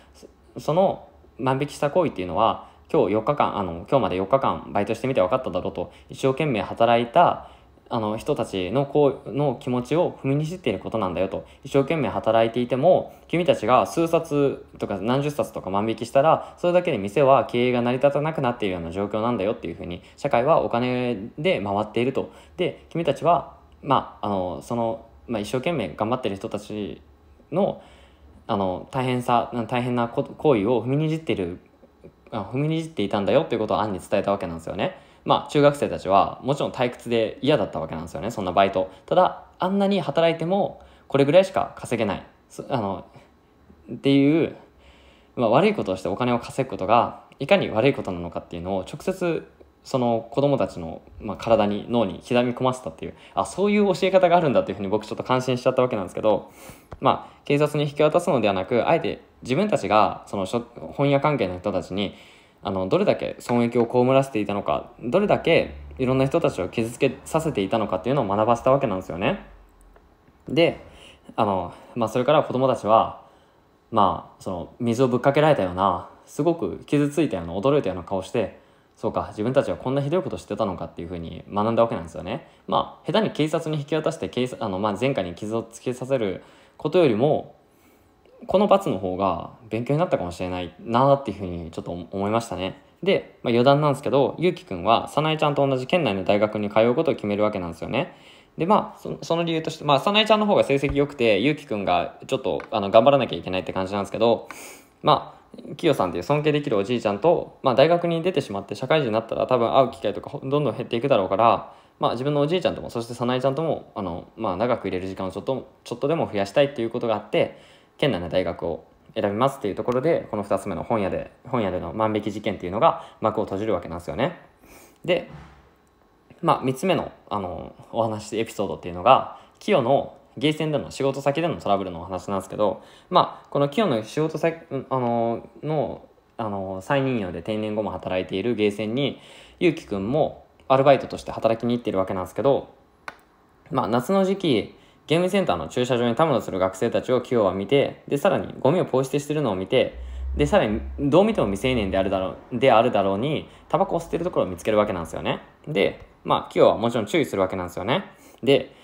その万引きした行為っていうのは今日4日間あの今日まで4日間バイトしてみて分かっただろうと一生懸命働いたあの人たちのこうの気持ちを踏みにじっていることなんだよと一生懸命働いていても君たちが数冊とか何十冊とか万引きしたらそれだけで店は経営が成り立たなくなっているような状況なんだよっていうふうに社会はお金で回っているとで君たちはまああのその、まあ、一生懸命頑張ってる人たちのあの大変さ大変な行為を踏みにじっている踏みにじっていたんだよっていうことを暗に伝えたわけなんですよね。まあ、中学生たちはもちろん退屈で嫌だったわけなんですよねそんなバイトただあんなに働いてもこれぐらいしか稼げないあのっていう、まあ、悪いことをしてお金を稼ぐことがいかに悪いことなのかっていうのを直接その子供たちの、まあ、体に脳に刻み込ませたっていうあそういう教え方があるんだっていうふうに僕ちょっと感心しちゃったわけなんですけど、まあ、警察に引き渡すのではなくあえて自分たちがその本屋関係の人たちにあのどれだけ損益を被らせていたのかどれだけいろんな人たちを傷つけさせていたのかっていうのを学ばせたわけなんですよね。であの、まあ、それから子供たちは、まあ、その水をぶっかけられたようなすごく傷ついたような驚いたような顔してそうか自分たちはこんなひどいことしてたのかっていうふうに学んだわけなんですよね。まあ、下手に警察に引き渡して警察あの、まあ、前科に傷をつけさせることよりもこの罰の方が勉強になったかもしれないなっていうふうにちょっと思いましたね。で、まあ、余談なんですけど、ゆうきくんは、早苗ちゃんと同じ県内の大学に通うことを決めるわけなんですよね。で、まあ、その理由として、まあ、早苗ちゃんの方が成績良くて、ゆうきくんがちょっと、あの、頑張らなきゃいけないって感じなんですけど、まあ、きよさんっていう尊敬できるおじいちゃんと、まあ、大学に出てしまって社会人になったら多分会う機会とかどんどん減っていくだろうから、まあ、自分のおじいちゃんともそして早苗ちゃんともあの、まあ、長く入れる時間をちょっとちょっとでも増やしたいっていうことがあって県内の大学を選びますっていうところでこの2つ目の本屋で本屋での万引き事件っていうのが幕を閉じるわけなんですよね。で、まあ、3つ目のあのお話エピソードっていうのが清のゲーセンでの仕事先でのトラブルのお話なんですけど、まあ、この清の仕事先あののあの再任用で定年後も働いているゲーセンにゆうきくんもアルバイトとして働きに行ってるわけなんですけど、まあ、夏の時期ゲームセンターの駐車場にたむろする学生たちを日は見て、で、さらにゴミをポイ捨てしてるのを見て、で、さらにどう見ても未成年であるだろう、であるだろうに、タバコを吸ってるところを見つけるわけなんですよね。で、まあ、日はもちろん注意するわけなんですよね。で、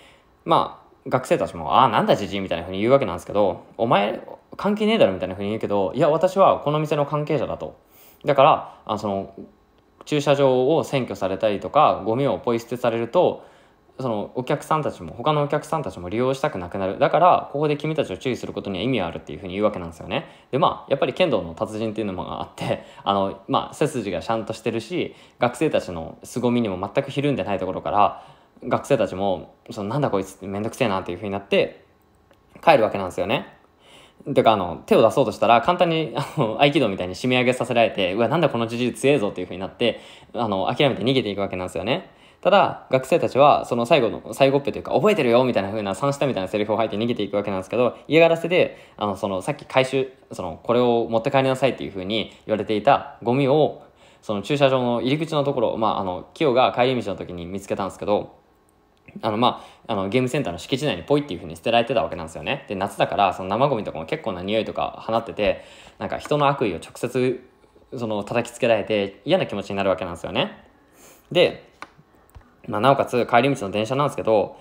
まあ、学生たちも、ああ、なんだじじいみたいなふうに言うわけなんですけど、お前、関係ねえだろみたいなふうに言うけど、いや、私はこの店の関係者だと。だから、あその、駐車場を占拠されたりとかゴミをポイ捨てされるとそのお客さんたちも他のお客さんたちも利用したくなくなるだからここで君たちを注意することには意味があるっていうふうに言うわけなんですよねでまあやっぱり剣道の達人っていうのもあって あのまあ背筋がちゃんとしてるし学生たちの凄みにも全くひるんでないところから学生たちもそのなんだこいつってめんどくせえなっていうふうになって帰るわけなんですよねてかあの手を出そうとしたら簡単にあの合気道みたいに締め上げさせられてうわなんだこのじじい強えぞっていうふうになってあの諦めて逃げていくわけなんですよねただ、学生たちは、その最後の、最後っぺというか、覚えてるよみたいな風な、三下みたいなセリフを吐いて逃げていくわけなんですけど、嫌がらせで、あの、その、さっき回収、その、これを持って帰りなさいっていう風に言われていたゴミを、その駐車場の入り口のところ、まあ、あの、キヨが帰り道の時に見つけたんですけど、あの、まあ、あの、ゲームセンターの敷地内にポイっていう風に捨てられてたわけなんですよね。で、夏だから、その生ゴミとかも結構な匂いとか放ってて、なんか人の悪意を直接、その、叩きつけられて嫌な気持ちになるわけなんですよね。で、まあ、なおかつ帰り道の電車なんですけど、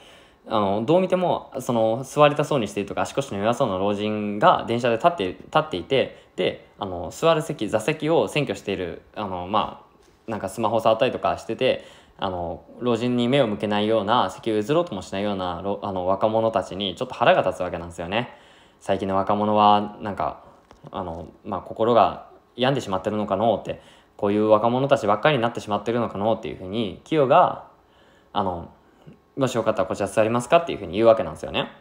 あの、どう見ても、その、座りたそうにしているとか、足腰の弱そうな老人が電車で立って、立っていて、で、あの、座る席、座席を占拠している、あの、まあ、なんかスマホ触ったりとかしてて、あの、老人に目を向けないような、席を譲ろうともしないような、あの、若者たちにちょっと腹が立つわけなんですよね。最近の若者は、なんか、あの、まあ、心が病んでしまってるのかのって、こういう若者たちばっかりになってしまってるのかのっていうふうに、キヨがあの、もしよかったらこちら座りますかっていうふうに言うわけなんですよね。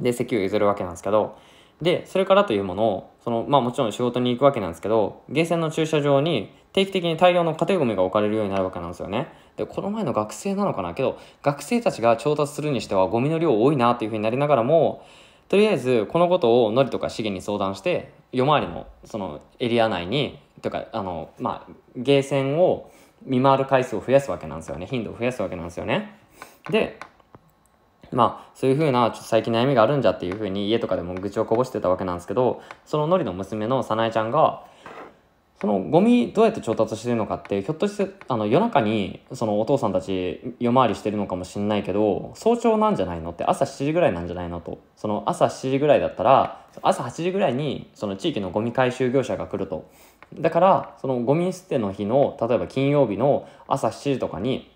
で、席を譲るわけなんですけど、で、それからというものを、その、まあもちろん仕事に行くわけなんですけど、ゲーセンの駐車場に定期的に大量の家庭ゴミが置かれるようになるわけなんですよね。で、この前の学生なのかなけど、学生たちが調達するにしてはゴミの量多いなっていうふうになりながらも、とりあえずこのことをノリとか資源に相談して、夜回りのそのエリア内に、とか、あの、まあ、ゲーセンを、見回る回数を増やすわけなんですよね。頻度を増やすわけなんですよね。で、まあ、そういうふうな、ちょっと最近悩みがあるんじゃっていうふうに家とかでも愚痴をこぼしてたわけなんですけど、そののりの娘のさなえちゃんが、そのゴミどうやって調達してるのかって、ひょっとしてあの夜中にそのお父さんたち夜回りしてるのかもしんないけど、早朝なんじゃないのって朝7時ぐらいなんじゃないのと。その朝7時ぐらいだったら、朝8時ぐらいにその地域のゴミ回収業者が来ると。だからそのゴミ捨ての日の例えば金曜日の朝7時とかに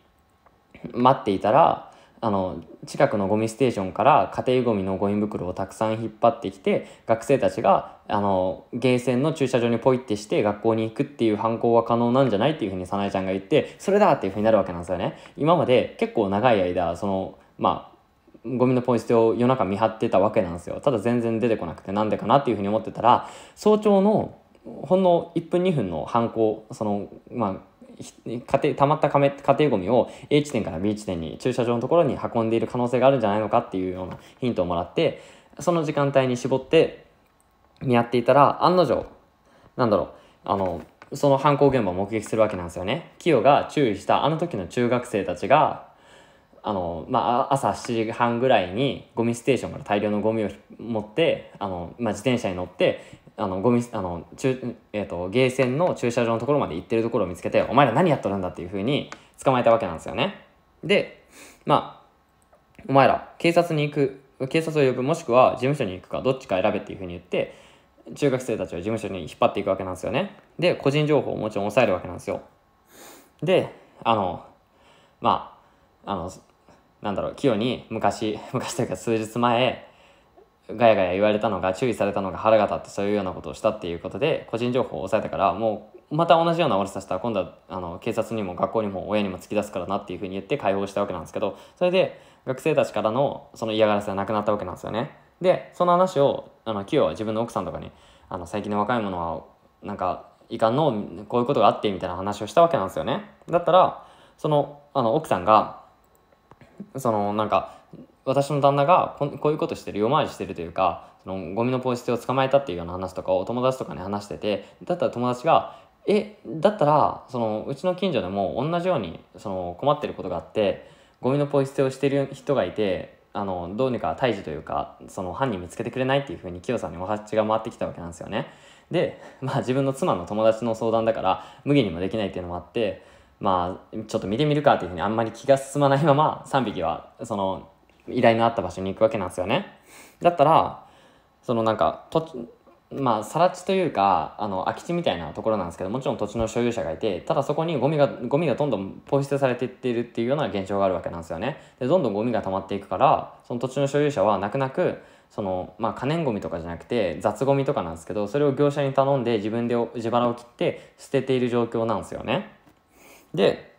待っていたらあの近くのゴミステーションから家庭ゴミのゴミ袋をたくさん引っ張ってきて学生たちがあのゲーセンの駐車場にポイってして学校に行くっていう犯行は可能なんじゃないっていうふうに早苗ちゃんが言ってそれだっていうふうになるわけなんですよね。今まで結構長い間そのまあゴミのポイ捨てを夜中見張ってたわけなんですよただ全然出てこなくてなんでかなっていうふうに思ってたら早朝のほんの1分2分の犯行そのまあ家庭溜まった家庭ごみを A 地点から B 地点に駐車場のところに運んでいる可能性があるんじゃないのかっていうようなヒントをもらってその時間帯に絞って見合っていたら案の定なんだろうあのその犯行現場を目撃するわけなんですよね。キヨが注意したあの時の中学生たちがあの、まあ、朝7時半ぐらいにゴミステーションから大量のゴミを持ってあの、まあ、自転車に乗ってあのゴミあの中、えーと、ゲーセンの駐車場のところまで行ってるところを見つけてお前ら何やっとるんだっていうふうに捕まえたわけなんですよねでまあお前ら警察に行く警察を呼ぶもしくは事務所に行くかどっちか選べっていうふうに言って中学生たちを事務所に引っ張っていくわけなんですよねで個人情報をもちろん抑えるわけなんですよであのまああのなんだろう清に昔 昔というか数日前ガヤガヤ言われたのが注意されたのが腹が立ってそういうようなことをしたっていうことで個人情報を抑えたからもうまた同じような悪さしたら今度はあの警察にも学校にも親にも突き出すからなっていうふうに言って解放したわけなんですけどそれで学生たちからのその嫌がらせはなくなったわけなんですよね。でその話をあのキヨは自分の奥さんとかにあの最近の若い者はなんかいかんのこういうことがあってみたいな話をしたわけなんですよね。だったらそのあの奥さんがそのなんか私の旦那がここういうことしてる夜回りしてるというかそのゴミのポイ捨てを捕まえたっていうような話とかをお友達とかに話しててだったら友達が「えだったらそのうちの近所でも同じようにその困ってることがあってゴミのポイ捨てをしてる人がいてあのどうにか退治というかその犯人見つけてくれないっていうふうに清さんにお話が回ってきたわけなんですよね。で、まあ、自分の妻の友達の相談だから無理にもできないっていうのもあってまあちょっと見てみるかっていうふうにあんまり気が進まないまま3匹はその依頼のあった場所に行くわけなんですよね。だったら、そのなんか、とまあ、更地というか、あの、空き地みたいなところなんですけど、もちろん土地の所有者がいて、ただそこにゴミが、ゴミがどんどんポイ捨てされていっているっていうような現象があるわけなんですよね。で、どんどんゴミが溜まっていくから、その土地の所有者は泣く泣く、その、まあ、可燃ゴミとかじゃなくて、雑ゴミとかなんですけど、それを業者に頼んで自分で自腹を切って捨てている状況なんですよね。で、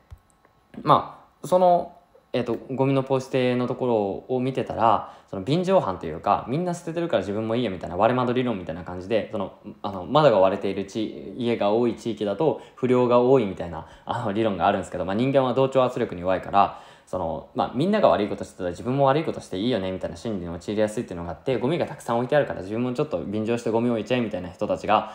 まあ、その、えーと、ゴミのポイ捨てのところを見てたらその便乗犯というかみんな捨ててるから自分もいいやみたいな割れ窓理論みたいな感じでそのあの窓が割れている地家が多い地域だと不良が多いみたいなあの理論があるんですけど、まあ、人間は同調圧力に弱いからその、まあ、みんなが悪いことしてたら自分も悪いことしていいよねみたいな心理に陥りやすいっていうのがあってゴミがたくさん置いてあるから自分もちょっと便乗してゴミを置いちゃえみたいな人たちが、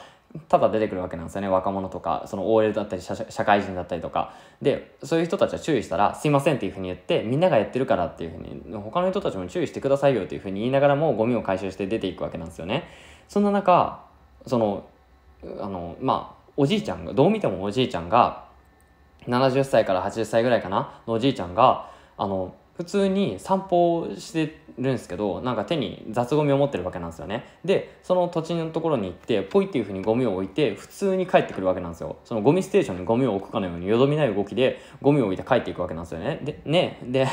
ただ出てくるわけなんですよね若者とかその OL だったり社会人だったりとかでそういう人たちは注意したら「すいません」っていうふうに言ってみんながやってるからっていうふうに他の人たちも注意してくださいよっていうふうに言いながらもゴミを回収して出ていくわけなんですよね。そんな中そのあのまあおじいちゃんがどう見てもおじいちゃんが70歳から80歳ぐらいかなのおじいちゃんがあの普通に散歩してるんですけどなんか手に雑ゴミを持ってるわけなんですよねでその土地のところに行ってポイっていうふうにゴミを置いて普通に帰ってくるわけなんですよそのゴミステーションにゴミを置くかのようによどみない動きでゴミを置いて帰っていくわけなんですよねでねで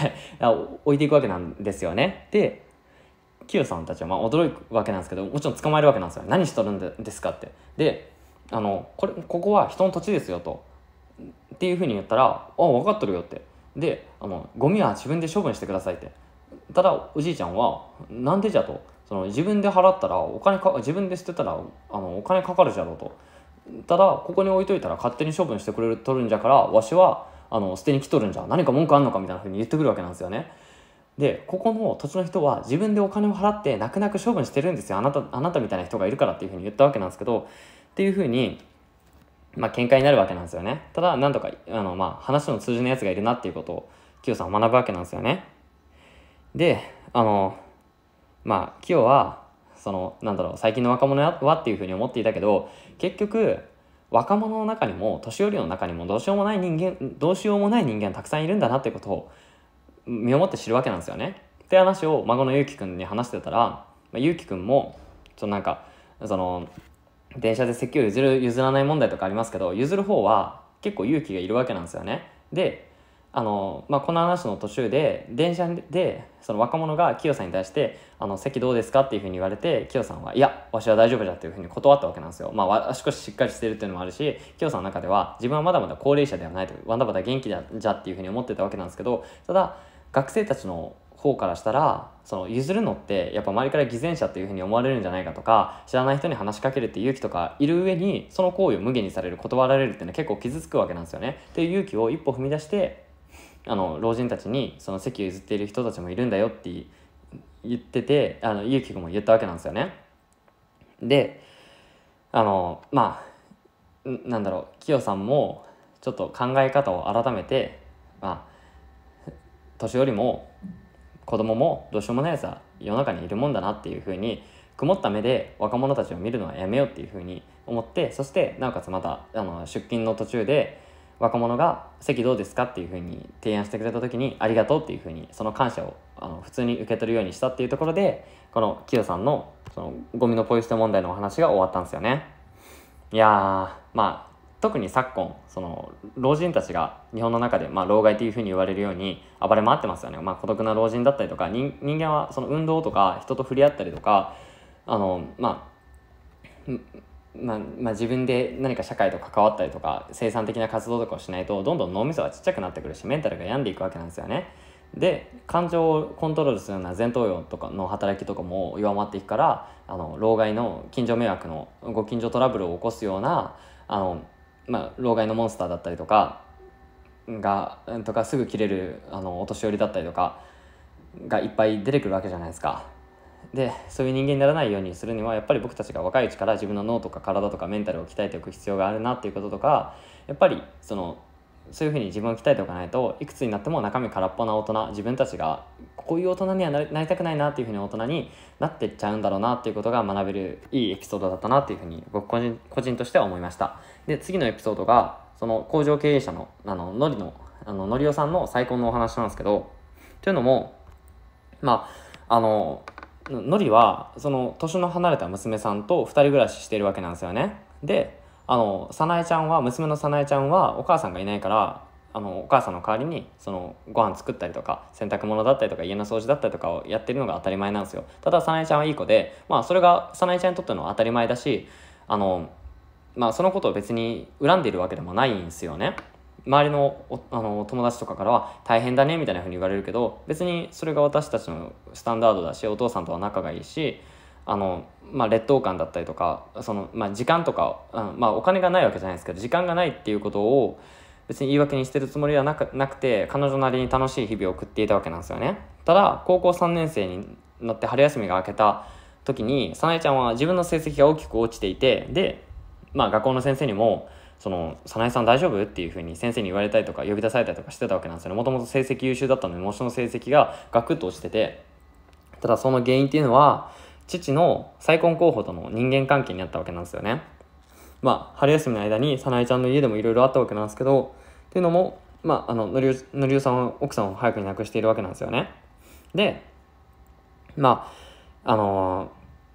置いていくわけなんですよねで Q さんたちはま驚くわけなんですけどもちろん捕まえるわけなんですよ何しとるんですかってであのこれここは人の土地ですよとっていうふうに言ったら「あ分かっとるよ」ってであのゴミは自分で処分してくださいってただおじいちゃんは「なんでじゃ」とその自分で払ったらお金か自分で捨てたらあのお金かかるじゃろうとただここに置いといたら勝手に処分してくれるとるんじゃからわしはあの捨てに来とるんじゃ何か文句あんのかみたいなふうに言ってくるわけなんですよね。でここの土地の人は自分でお金を払って泣く泣く処分してるんですよあなたあなたみたいな人がいるからっていうふうに言ったわけなんですけどっていうふうにまあ、見になるわけなんですよね。ただ、なんとか、あの、まあ、話の通じのやつがいるなっていうことを、キヨさんは学ぶわけなんですよね。で、あの、まあ、キヨは、その、なんだろう、最近の若者はっていうふうに思っていたけど、結局、若者の中にも、年寄りの中にも、どうしようもない人間、どうしようもない人間たくさんいるんだなってことを、身をもって知るわけなんですよね。って話を孫のゆうきくんに話してたら、まあ、ゆうきくんも、そのなんか、その、電車で席を譲る譲らない問題とかありますけど譲る方は結構勇気がいるわけなんですよね。であの、まあ、この話の途中で電車でその若者がキヨさんに対して「あの席どうですか?」っていうふうに言われてキヨさんは「いやわしは大丈夫じゃ」っていうふうに断ったわけなんですよ。まあ、少ししっかりしてるっていうのもあるしキヨさんの中では自分はまだまだ高齢者ではないとまだまだ元気じゃっていうふうに思ってたわけなんですけどただ学生たちの方からしたらその譲るのってやっぱ周りから偽善者っていうふうに思われるんじゃないかとか知らない人に話しかけるって勇気とかいる上にその行為を無限にされる断られるっていうのは結構傷つくわけなんですよね。っていう勇気を一歩踏み出してあの老人たちにその席を譲っている人たちもいるんだよって言っててあの勇気君も言ったわけなんですよね。であのまあなんだろうキヨさんもちょっと考え方を改めてまあ年寄りも子供もどうしようもないやつは世の中にいるもんだなっていうふうに曇った目で若者たちを見るのはやめようっていうふうに思ってそしてなおかつまたあの出勤の途中で若者が「席どうですか?」っていうふうに提案してくれた時に「ありがとう」っていうふうにその感謝をあの普通に受け取るようにしたっていうところでこのキヨさんのそのゴミのポイ捨て問題のお話が終わったんですよね。いやまあ特に昨今その老人たちが日本の中で、まあ、老害というふうに言われるように暴れ回ってますよね、まあ、孤独な老人だったりとか人間はその運動とか人と触れ合ったりとかあの、まあ、ままあ、自分で何か社会と関わったりとか生産的な活動とかをしないとどんどん脳みそがちっちゃくなってくるしメンタルが病んでいくわけなんですよね。で感情をコントロールするような前頭葉とかの働きとかも弱まっていくからあの老害の近所迷惑のご近所トラブルを起こすようなあのまあ、老害のモンスターだったりとかがとかすぐ切れるあのお年寄りだったりとかがいっぱい出てくるわけじゃないですか。でそういう人間にならないようにするにはやっぱり僕たちが若いうちから自分の脳とか体とかメンタルを鍛えておく必要があるなっていうこととかやっぱりそのそういうふうに自分を鍛えておかないといくつになっても中身空っぽな大人自分たちがこういう大人にはなりたくないなっていうふうに大人になってっちゃうんだろうなっていうことが学べるいいエピソードだったなっていうふうに僕個人個人としては思いましたで次のエピソードがその工場経営者のあののりのあののりおさんの再婚のお話なんですけどというのもまああののりはその年の離れた娘さんと2人暮らししてるわけなんですよねであの早苗ちゃんは娘の早苗ちゃんはお母さんがいないからあのお母さんの代わりにそのご飯作ったりとか洗濯物だったりとか家の掃除だったりとかをやってるのが当たり前なんですよただ早苗ちゃんはいい子で、まあ、それが早苗ちゃんにとっての当たり前だしあの、まあ、そのことを別に恨んでいるわけでもないんですよね周りのあの友達とかからは大変だねみたいな風に言われるけど別にそれが私たちのスタンダードだしお父さんとは仲がいいしあの、まあ、劣等感だったりとかその、まあ、時間とか、うんまあ、お金がないわけじゃないですけど時間がないっていうことを別に言い訳にしてるつもりはなくなくて彼女なりに楽しい日々を送っていたわけなんですよねただ高校3年生になって春休みが明けた時に早苗ちゃんは自分の成績が大きく落ちていてで、まあ、学校の先生にも早苗さん大丈夫?」っていうふうに先生に言われたりとか呼び出されたりとかしてたわけなんですよねもともと成績優秀だったのにもうその成績がガクッと落ちててただその原因っていうのは父の再婚候補との人間関係にあったわけなんですよね。まあ、春休みの間に早苗ちゃんの家でもいろいろあったわけなんですけどっていうのも、まあ、あののりおのりさんは奥さんを早くに亡くしているわけなんですよね。でまああの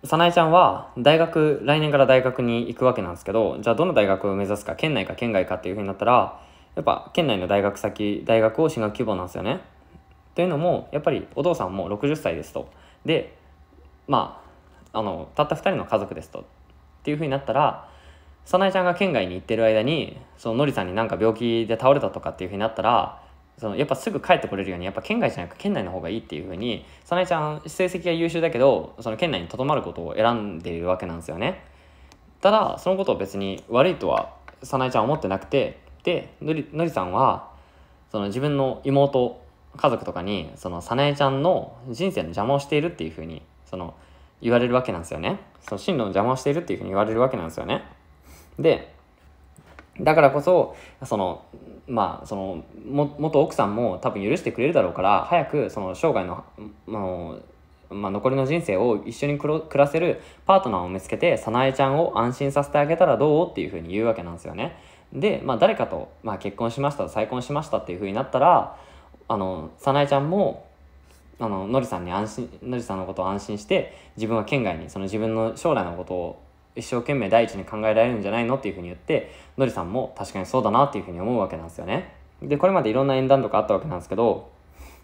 ー、早苗ちゃんは大学来年から大学に行くわけなんですけどじゃあどの大学を目指すか県内か県外かっていうふうになったらやっぱ県内の大学先大学を進学希望なんですよね。というのもやっぱりお父さんも60歳ですと。でまああのたった2人の家族ですとっていうふうになったら早苗ちゃんが県外に行ってる間にそののりさんになんか病気で倒れたとかっていうふうになったらそのやっぱすぐ帰ってこれるようにやっぱ県外じゃなく県内の方がいいっていうふうに早苗ちゃん成績が優秀だけどその県内にとどまることを選んでいるわけなんですよね。ただそのことを別に悪いとは早苗ちゃんは思ってなくてでのりのりさんはその自分の妹家族とかにその早苗ちゃんの人生の邪魔をしているっていうふうにその。言われるわけなんですよね。その進路の邪魔をしているっていうふうに言われるわけなんですよね。で、だからこそ、その、まあ、その、も元奥さんも多分許してくれるだろうから、早くその生涯の、のまあ、残りの人生を一緒に暮らせるパートナーを見つけて、早苗ちゃんを安心させてあげたらどうっていうふうに言うわけなんですよね。で、まあ、誰かと、まあ、結婚しました、再婚しましたっていうふうになったら、あの、早苗ちゃんも、あのノリさんに安心のりさんのことを安心して自分は県外にその自分の将来のことを一生懸命第一に考えられるんじゃないのっていうふうに言ってのりさんも確かにそうだなっていうふうに思うわけなんですよね。でこれまでいろんな縁談とかあったわけなんですけど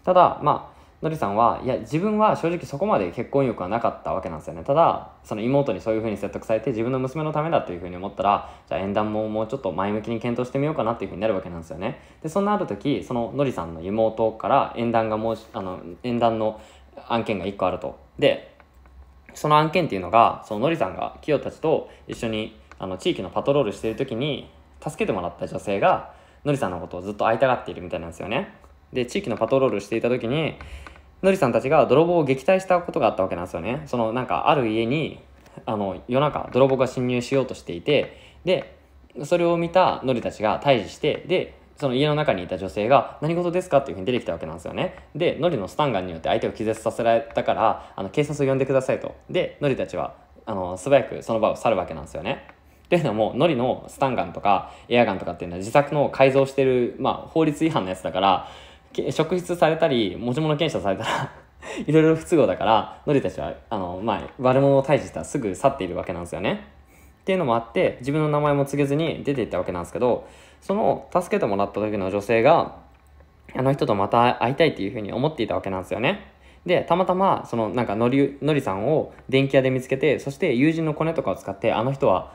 ただまあのりさんはいや自分は正直そこまで結婚欲はなかったわけなんですよねただその妹にそういうふうに説得されて自分の娘のためだというふうに思ったらじゃあ縁談ももうちょっと前向きに検討してみようかなっていうふうになるわけなんですよねでそんなある時そののりさんの妹から縁談がもうあの縁談の案件が1個あるとでその案件っていうのがそののりさんが清たちと一緒にあの地域のパトロールしてる時に助けてもらった女性がのりさんのことをずっと会いたがっているみたいなんですよねで地域のパトロールしていた時にのりさんたちが泥棒を撃退したことがあったわけなんですよねそのなんかある家にあの夜中泥棒が侵入しようとしていてでそれを見たのりたちが退治してでその家の中にいた女性が「何事ですか?」っていうふうに出てきたわけなんですよねでノリのスタンガンによって相手を気絶させられたからあの警察を呼んでくださいとでノリたちはあの素早くその場を去るわけなんですよねっていうのもノリのスタンガンとかエアガンとかっていうのは自作の改造してる、まあ、法律違反のやつだから職質されたり持ち物検査されたら いろいろ不都合だからノリたちはあの、まあ、悪者を退治したらすぐ去っているわけなんですよね。っていうのもあって自分の名前も告げずに出ていったわけなんですけどその助けてもらった時の女性があの人とまた会いたいっていうふうに思っていたわけなんですよね。でたまたまそのなんかのりのりさんを電気屋で見つけてそして友人のコネとかを使ってあの人は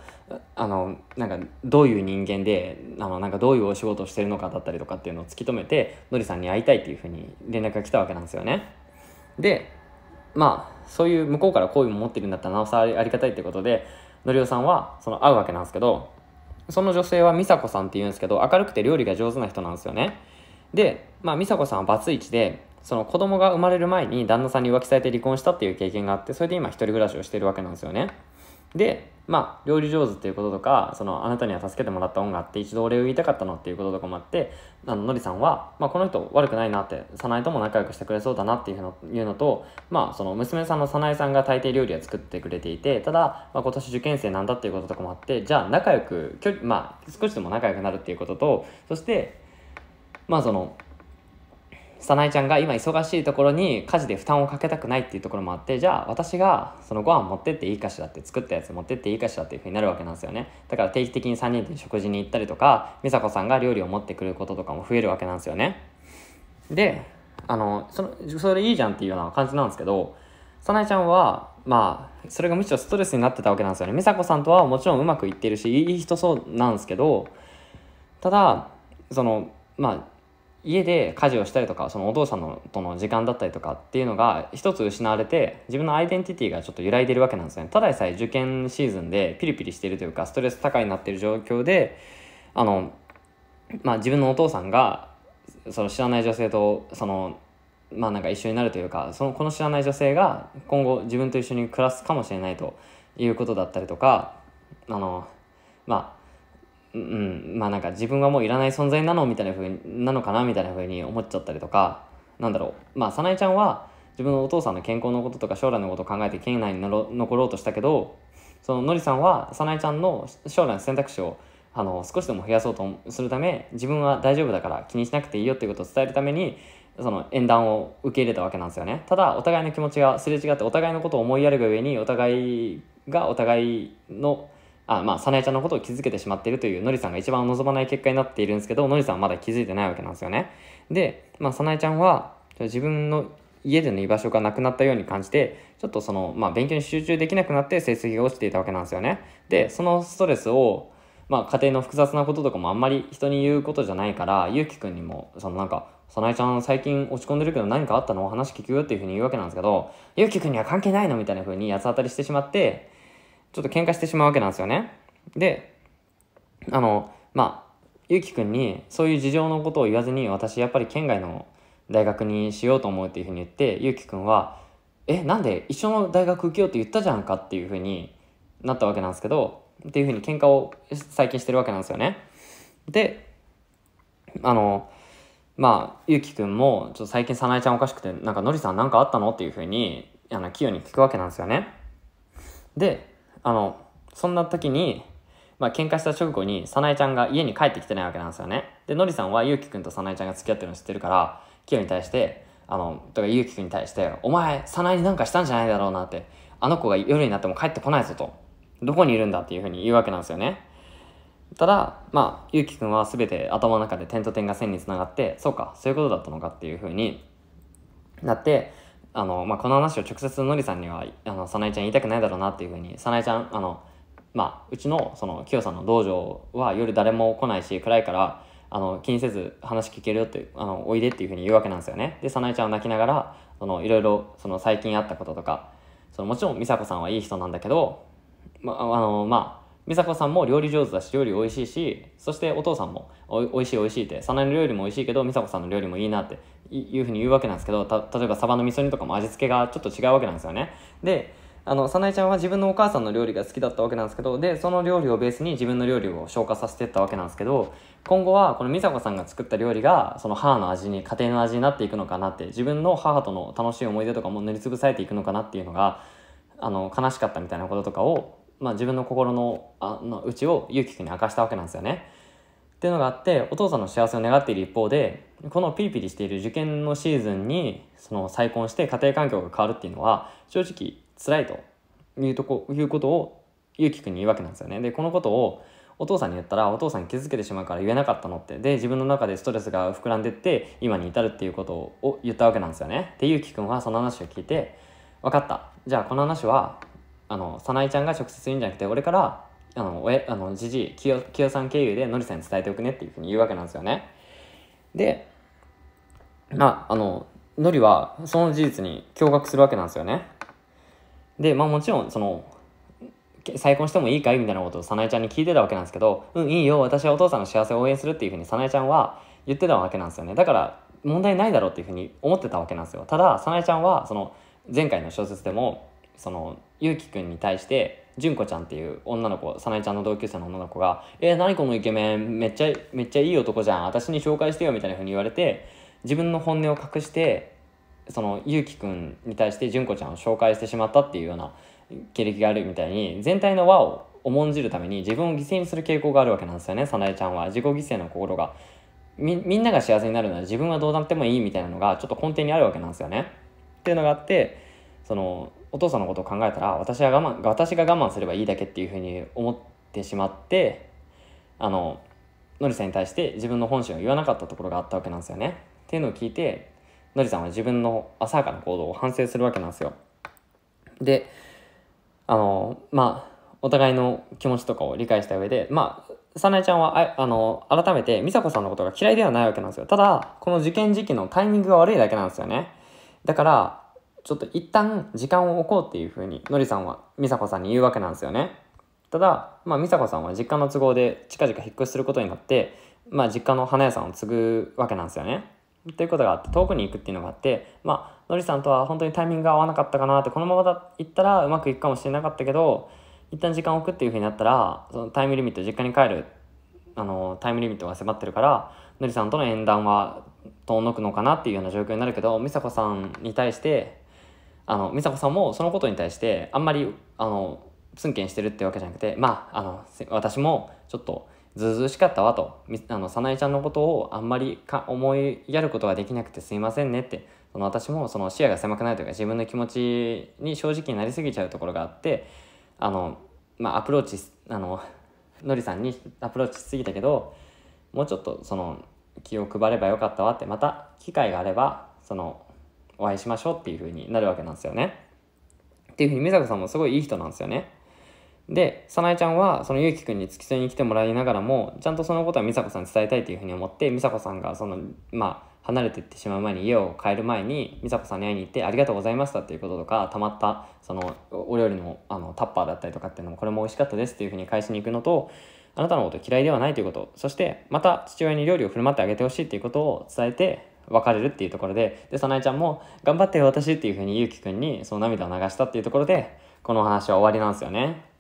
あのなんかどういう人間であのなんかどういうお仕事をしてるのかだったりとかっていうのを突き止めてのりさんに会いたいっていうふうに連絡が来たわけなんですよね。でまあそういう向こうから好意も持ってるんだったらなおさらありがたいってことでのりおさんはその会うわけなんですけどその女性は美佐子さんっていうんですけど明るくて料理が上手な人なんですよね。で、まあ、美佐子さんはバツイチでその子供が生まれる前に旦那さんに浮気されて離婚したっていう経験があってそれで今一人暮らしをしてるわけなんですよね。でまあ料理上手っていうこととかそのあなたには助けてもらった恩があって一度お礼を言いたかったのっていうこととかもあってあののりさんは、まあ、この人悪くないなって早苗とも仲良くしてくれそうだなっていうのいうのと、まあ、その娘さんの早苗さんが大抵料理は作ってくれていてただ、まあ、今年受験生なんだっていうこととかもあってじゃあ仲良くまあ、少しでも仲良くなるっていうこととそしてまあその早苗ちゃんが今忙しいところに家事で負担をかけたくないっていうところもあってじゃあ私がそのご飯持ってっていいかしらって作ったやつ持ってっていいかしらっていうふうになるわけなんですよねだから定期的に3人で食事に行ったりとか美佐子さんが料理を持ってくることとかも増えるわけなんですよねであのそのそれいいじゃんっていうような感じなんですけど早苗ちゃんはまあそれがむしろストレスになってたわけなんですよね美佐子さんとはもちろんうまくいってるしいい人そうなんですけどただそのまあ家で家事をしたりとかそのお父さんのとの時間だったりとかっていうのが一つ失われて自分のアイデンティティがちょっと揺らいでるわけなんですねただでさえ受験シーズンでピリピリしてるというかストレス高いになってる状況であの、まあ、自分のお父さんがその知らない女性とそのまあなんか一緒になるというかそのこの知らない女性が今後自分と一緒に暮らすかもしれないということだったりとかあのまあうん、まあなんか自分はもういらない存在なのみたいな風になのかなみたいな風に思っちゃったりとかなんだろうまあ早苗ちゃんは自分のお父さんの健康のこととか将来のことを考えて県内に残ろうとしたけどそののりさんは早苗ちゃんの将来の選択肢をあの少しでも増やそうとするため自分は大丈夫だから気にしなくていいよっていうことを伝えるためにその縁談を受け入れたわけなんですよねただお互いの気持ちがすれ違ってお互いのことを思いやるがゆにお互いがお互いのあまあ、早苗ちゃんのことを気づけてしまっているという、のりさんが一番望まない結果になっているんですけど、のりさんはまだ気づいてないわけなんですよね。で、まあ、早苗ちゃんは、自分の家での居場所がなくなったように感じて、ちょっとその、まあ、勉強に集中できなくなって成績が落ちていたわけなんですよね。で、そのストレスを、まあ、家庭の複雑なこととかもあんまり人に言うことじゃないから、ゆうきくんにも、そのなんか、早苗ちゃん最近落ち込んでるけど何かあったの話聞くよっていうふうに言うわけなんですけど、ゆうきくんには関係ないのみたいなふうに八つ当たりしてしまって、ちょっと喧嘩してしまうわけなんですよね。で、あの、まあ、ゆうきくんにそういう事情のことを言わずに、私やっぱり県外の大学にしようと思うっていうふうに言って、ゆうきくんは、え、なんで一緒の大学受けようって言ったじゃんかっていうふうになったわけなんですけど、っていうふうに喧嘩を最近してるわけなんですよね。で、あの、まあ、ゆうきくんも、ちょっと最近、さなえちゃんおかしくて、なんか、のりさんなんかあったのっていうふうに、あの、きよに聞くわけなんですよね。で、あの、そんな時に、まあ、喧嘩した直後に、早苗ちゃんが家に帰ってきてないわけなんですよね。で、のりさんはゆうきくんと早苗ちゃんが付き合ってるの知ってるから、きよに対して、あの、とかゆうきくんに対して、お前、早苗になんかしたんじゃないだろうなって、あの子が夜になっても帰ってこないぞと、どこにいるんだっていうふうに言うわけなんですよね。ただ、まあ、ゆうきくんは全て頭の中で点と点が線につながって、そうか、そういうことだったのかっていうふうになって、あの、まあ、この話を直接のりさんにはあの早苗ちゃん言いたくないだろうなっていうふうに早苗ちゃんあの、まあ、うちのその清さんの道場は夜誰も来ないし暗いからあの気にせず話聞けるよってあのおいでっていうふうに言うわけなんですよね。で早苗ちゃんは泣きながらそのいろいろその最近あったこととかそのもちろん美佐子さんはいい人なんだけど、まあのまあ、美佐子さんも料理上手だし料理美味しいしそしてお父さんもおいしいおいしいって早苗の料理も美味しいけど美佐子さんの料理もいいなっていうふうに言うわけなんですけど例えばサバの味噌煮とかも味付けがちょっと違うわけなんですよねであの早苗ちゃんは自分のお母さんの料理が好きだったわけなんですけどでその料理をベースに自分の料理を消化させていったわけなんですけど今後はこの美佐子さんが作った料理がその母の味に家庭の味になっていくのかなって自分の母との楽しい思い出とかも塗りつぶされていくのかなっていうのがあの悲しかったみたいなこととかを、まあ、自分の心のあの内をゆうきくんに明かしたわけなんですよね。っていうのがあってお父さんの幸せを願っている一方でこのピリピリしている受験のシーズンにその再婚して家庭環境が変わるっていうのは正直辛いというとこいうことをゆうきくんに言うわけなんですよね。でこのことをお父さんに言ったらお父さんに気づけてしまうから言えなかったのってで自分の中でストレスが膨らんでって今に至るっていうことを言ったわけなんですよね。でゆうきくんはその話を聞いて分かったじゃあこの話はあの早苗ちゃんが直接言うんじゃなくて俺からあのえあのじじいきよさん経由でのりさんに伝えておくねっていうふうに言うわけなんですよね。でまあ、あの、ノリはその事実に驚愕するわけなんですよね。で、まあもちろん、その、再婚してもいいかいみたいなことを早苗ちゃんに聞いてたわけなんですけど、うん、いいよ、私はお父さんの幸せを応援するっていうふうに早苗ちゃんは言ってたわけなんですよね。だから、問題ないだろうっていうふうに思ってたわけなんですよ。ただ、早苗ちゃんは、その、前回の小説でも、その、ゆうきくんに対して、純子ちゃんっていう女の子、早苗ちゃんの同級生の女の子が、えー、何このイケメン、めっちゃ、めっちゃいい男じゃん、私に紹介してよみたいなふうに言われて、自分の本音を隠してそのゆうきくんに対して純子ちゃんを紹介してしまったっていうような経歴があるみたいに全体の輪を重んじるために自分を犠牲にする傾向があるわけなんですよね早苗ちゃんは自己犠牲の心がみんなが幸せになるなら自分はどうなってもいいみたいなのがちょっと根底にあるわけなんですよね。っていうのがあってそのお父さんのことを考えたら私は我慢私が我慢すればいいだけっていうふうに思ってしまってあののりさんに対して自分の本心を言わなかったところがあったわけなんですよね。っていうのを聞いてのりさんは自分の浅はかな行動を反省するわけなんですよ。であのまあお互いの気持ちとかを理解した上でまあ早苗ちゃんはああの改めて美佐子さんのことが嫌いではないわけなんですよただこの受験時期のタイミングが悪いだけなんですよねだからちょっと一旦時間を置こうっていうふうにのりさんは美佐子さんに言うわけなんですよねただ、まあ、美佐子さんは実家の都合で近々引っ越しすることになって、まあ、実家の花屋さんを継ぐわけなんですよねということがあって遠くに行くっていうのがあってまあのりさんとは本当にタイミングが合わなかったかなってこのままだ行ったらうまくいくかもしれなかったけど一旦時間を置くっていうふうになったらそのタイムリミット実家に帰るあのタイムリミットが迫ってるからのりさんとの縁談は遠のくのかなっていうような状況になるけど美佐子さんに対してあの美佐子さんもそのことに対してあんまりあのツんしてるってわけじゃなくてまああの私もちょっとずうずうしかったわと、あの、早苗ちゃんのことをあんまりか思いやることができなくてすいませんねって、その私もその視野が狭くないというか自分の気持ちに正直になりすぎちゃうところがあって、あの、まあ、アプローチ、あの、のりさんにアプローチしすぎたけど、もうちょっとその気を配ればよかったわって、また機会があれば、その、お会いしましょうっていうふうになるわけなんですよね。っていうふうに美子さんもすごいいい人なんですよね。で、早苗ちゃんは、そのゆうきくんに付き添いに来てもらいながらも、ちゃんとそのことは美佐子さんに伝えたいっていうふうに思って、美佐子さんが、その、まあ、離れていってしまう前に、家を帰る前に、美佐子さんに会いに行って、ありがとうございましたっていうこととか、たまった、その、お料理の、あの、タッパーだったりとかっていうのも、これも美味しかったですっていうふうに返しに行くのと、あなたのこと嫌いではないということ、そして、また父親に料理を振る舞ってあげてほしいっていうことを伝えて、別れるっていうところで、で、早苗ちゃんも、頑張ってよ、私っていうふうに、ゆうきくんに、その涙を流したっていうところで、このお話は終わりなんですよね。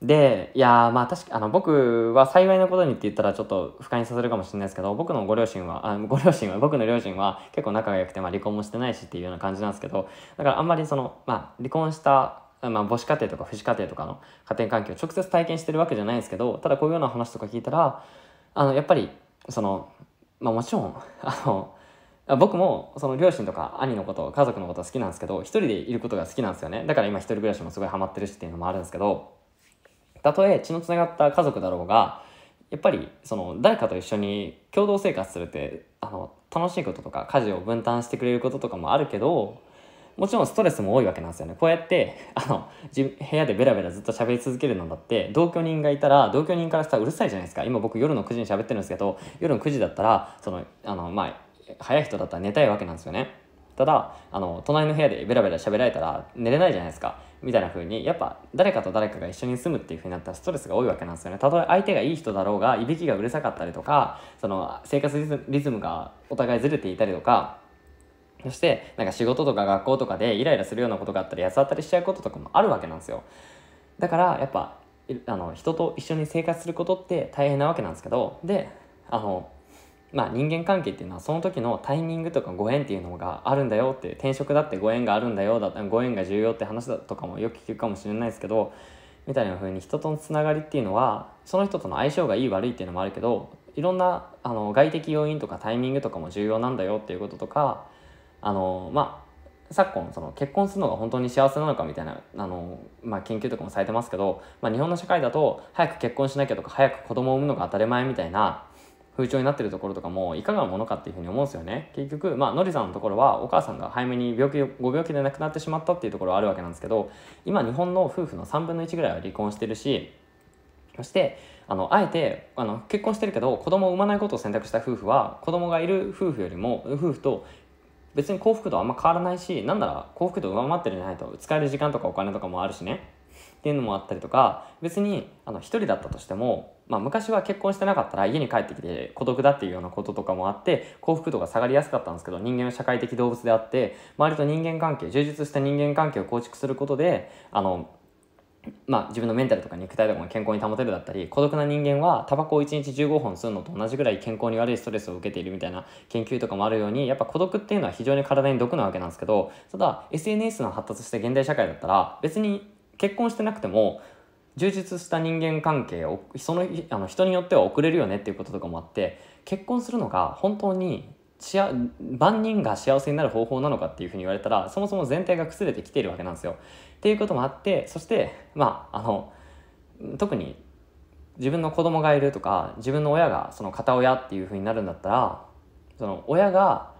でいやまあ確かあの僕は幸いなことにって言ったらちょっと不快にさせるかもしれないですけど僕のご両親はあご両親は僕の両親は結構仲が良くて、まあ、離婚もしてないしっていうような感じなんですけどだからあんまりその、まあ、離婚したまあ、母子家庭とか父子家庭とかの家庭環境を直接体験してるわけじゃないですけどただこういうような話とか聞いたらあのやっぱりその、まあ、もちろんあの僕もその両親とか兄のこと家族のこと好きなんですけど一人でいることが好きなんですよねだから今一人暮らしもすごいハマってるしっていうのもあるんですけどたとえ血のつながった家族だろうがやっぱりその誰かと一緒に共同生活するってあの楽しいこととか家事を分担してくれることとかもあるけどもちろんストレスも多いわけなんですよねこうやってあの部屋でベラベラずっと喋り続けるのだって同居人がいたら同居人からしたらうるさいじゃないですか今僕夜の9時に喋ってるんですけど夜の9時だったらそのあの、まあ、早い人だったら寝たいわけなんですよね。ただあの隣の部屋でベラベラ喋られたら寝れないじゃないですかみたいな風にやっぱ誰かと誰かが一緒に住むっていう風になったらストレスが多いわけなんですよねたとえ相手がいい人だろうがいびきがうるさかったりとかその生活リズムがお互いずれていたりとかそしてなんか仕事とか学校とかでイライラするようなことがあったり安つ当たりしちゃうこととかもあるわけなんですよだからやっぱあの人と一緒に生活することって大変なわけなんですけどであのまあ、人間関係っていうのはその時のタイミングとかご縁っていうのがあるんだよって転職だってご縁があるんだよだご縁が重要って話だとかもよく聞くかもしれないですけどみたいな風に人とのつながりっていうのはその人との相性がいい悪いっていうのもあるけどいろんなあの外的要因とかタイミングとかも重要なんだよっていうこととかあのまあ昨今その結婚するのが本当に幸せなのかみたいなあの、まあ、研究とかもされてますけど、まあ、日本の社会だと早く結婚しなきゃとか早く子供を産むのが当たり前みたいな風潮になってるところとかもいかがなものかっていうふうに思うんですよね結局まあのりさんのところはお母さんが早めに病気ご病気で亡くなってしまったっていうところはあるわけなんですけど今日本の夫婦の3分の1ぐらいは離婚してるしそしてあのあえてあの結婚してるけど子供を産まないことを選択した夫婦は子供がいる夫婦よりも夫婦と別に幸福度はあんま変わらないし何なら幸福度上回ってるんじゃないと使える時間とかお金とかもあるしねっていうのもあったりとか別にあの1人だったとしてもまあ、昔は結婚してなかったら家に帰ってきて孤独だっていうようなこととかもあって幸福度が下がりやすかったんですけど人間は社会的動物であって周りと人間関係充実した人間関係を構築することであのまあ、自分のメンタルとか肉体とかも健康に保てるだったり孤独な人間はタバコを1日15本吸うのと同じぐらい健康に悪いストレスを受けているみたいな研究とかもあるようにやっぱ孤独っていうのは非常に体に毒なわけなんですけどただ SNS の発達して現代社会だったら別に結婚してなくても充実した人間関係をそのあの人によっては遅れるよねっていうこととかもあって結婚するのが本当に万人が幸せになる方法なのかっていうふうに言われたらそもそも全体が崩れてきているわけなんですよ。っていうこともあってそしてまああの特に自分の子供がいるとか自分の親がその片親っていうふうになるんだったらその親が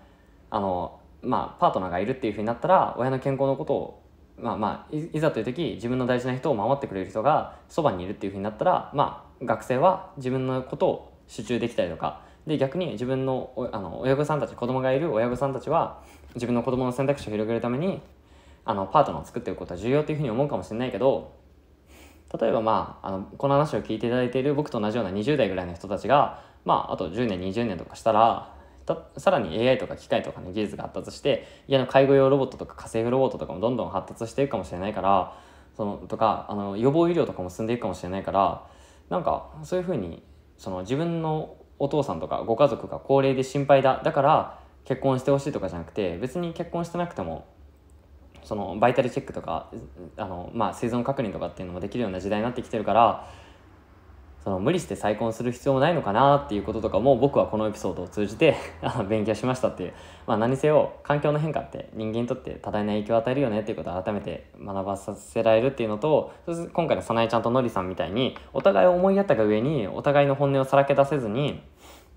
あの、まあ、パートナーがいるっていうふうになったら親の健康のことをまあまあいざという時自分の大事な人を守ってくれる人がそばにいるっていうふうになったらまあ学生は自分のことを集中できたりとかで逆に自分のあの親御さんたち子供がいる親御さんたちは自分の子供の選択肢を広げるためにあのパートナーを作っていくことは重要っていうふうに思うかもしれないけど例えばまああのこの話を聞いていただいている僕と同じような20代ぐらいの人たちがまああと10年20年とかしたらさらに AI とか機械とかの技術が発達して家の介護用ロボットとか家政婦ロボットとかもどんどん発達していくかもしれないからそのとかあの予防医療とかも進んでいくかもしれないからなんかそういうふうにその自分のお父さんとかご家族が高齢で心配だだから結婚してほしいとかじゃなくて別に結婚してなくてもそのバイタルチェックとかあの、まあ、生存確認とかっていうのもできるような時代になってきてるからその無理して再婚する必要もないのかなっていうこととかも僕はこのエピソードを通じて 勉強しましたっていう、まあ、何せよ環境の変化って人間にとって多大な影響を与えるよねっていうことを改めて学ばさせられるっていうのと今回の早苗ちゃんとのりさんみたいにお互いを思いやったが上にお互いの本音をさらけ出せずに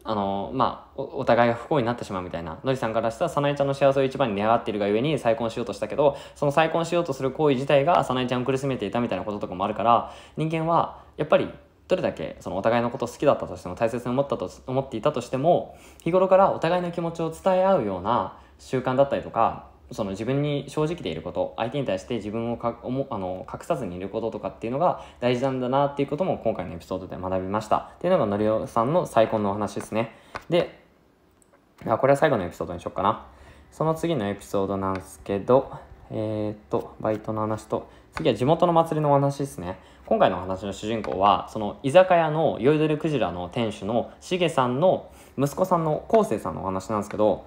あのまあお互いが不幸になってしまうみたいなのりさんからしたら早苗ちゃんの幸せを一番に願っているがゆえに再婚しようとしたけどその再婚しようとする行為自体が早苗ちゃんを苦しめていたみたいなこととかもあるから人間はやっぱりどれだけそのお互いのこと好きだったとしても大切に思ったと思っていたとしても日頃からお互いの気持ちを伝え合うような習慣だったりとかその自分に正直でいること相手に対して自分をかもあの隠さずにいることとかっていうのが大事なんだなっていうことも今回のエピソードで学びましたっていうのがのりおさんの再婚のお話ですねであこれは最後のエピソードにしよっかなその次のエピソードなんですけどえー、っとバイトの話と次は地元の祭りのお話ですね今回の話の主人公はその居酒屋の酔いどれクジラの店主のしげさんの息子さんの昴生さんのお話なんですけど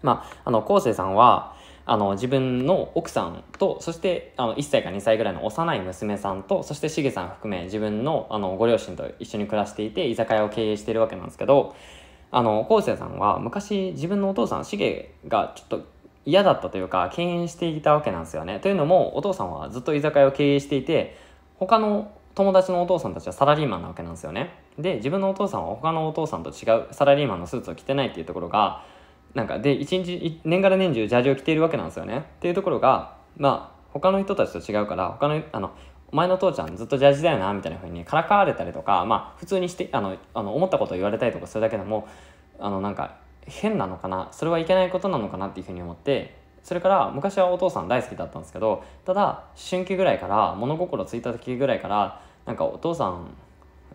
まあ昴生さんはあの自分の奥さんとそしてあの1歳か2歳ぐらいの幼い娘さんとそしてしげさん含め自分のあのご両親と一緒に暮らしていて居酒屋を経営しているわけなんですけどあの昴生さんは昔自分のお父さんしげがちょっと嫌だったというか敬遠していたわけなんですよね。というのもお父さんはずっと居酒屋を経営していて他の友達のお父さんたちはサラリーマンなわけなんですよねで自分のお父さんは他のお父さんと違うサラリーマンのスーツを着てないっていうところがなんかで一日年がら年中ジャージを着ているわけなんですよねっていうところがまあ他の人たちと違うから他のあのお前の父ちゃんずっとジャージだよなみたいな風にからかわれたりとかまあ普通にしてあのあの思ったことを言われたりとかするだけでもあのなんか変なのかなそれはいけないことなのかなっていうふうに思ってそれから昔はお父さん大好きだったんですけどただ思春期ぐらいから物心ついた時ぐらいからなんかお父さん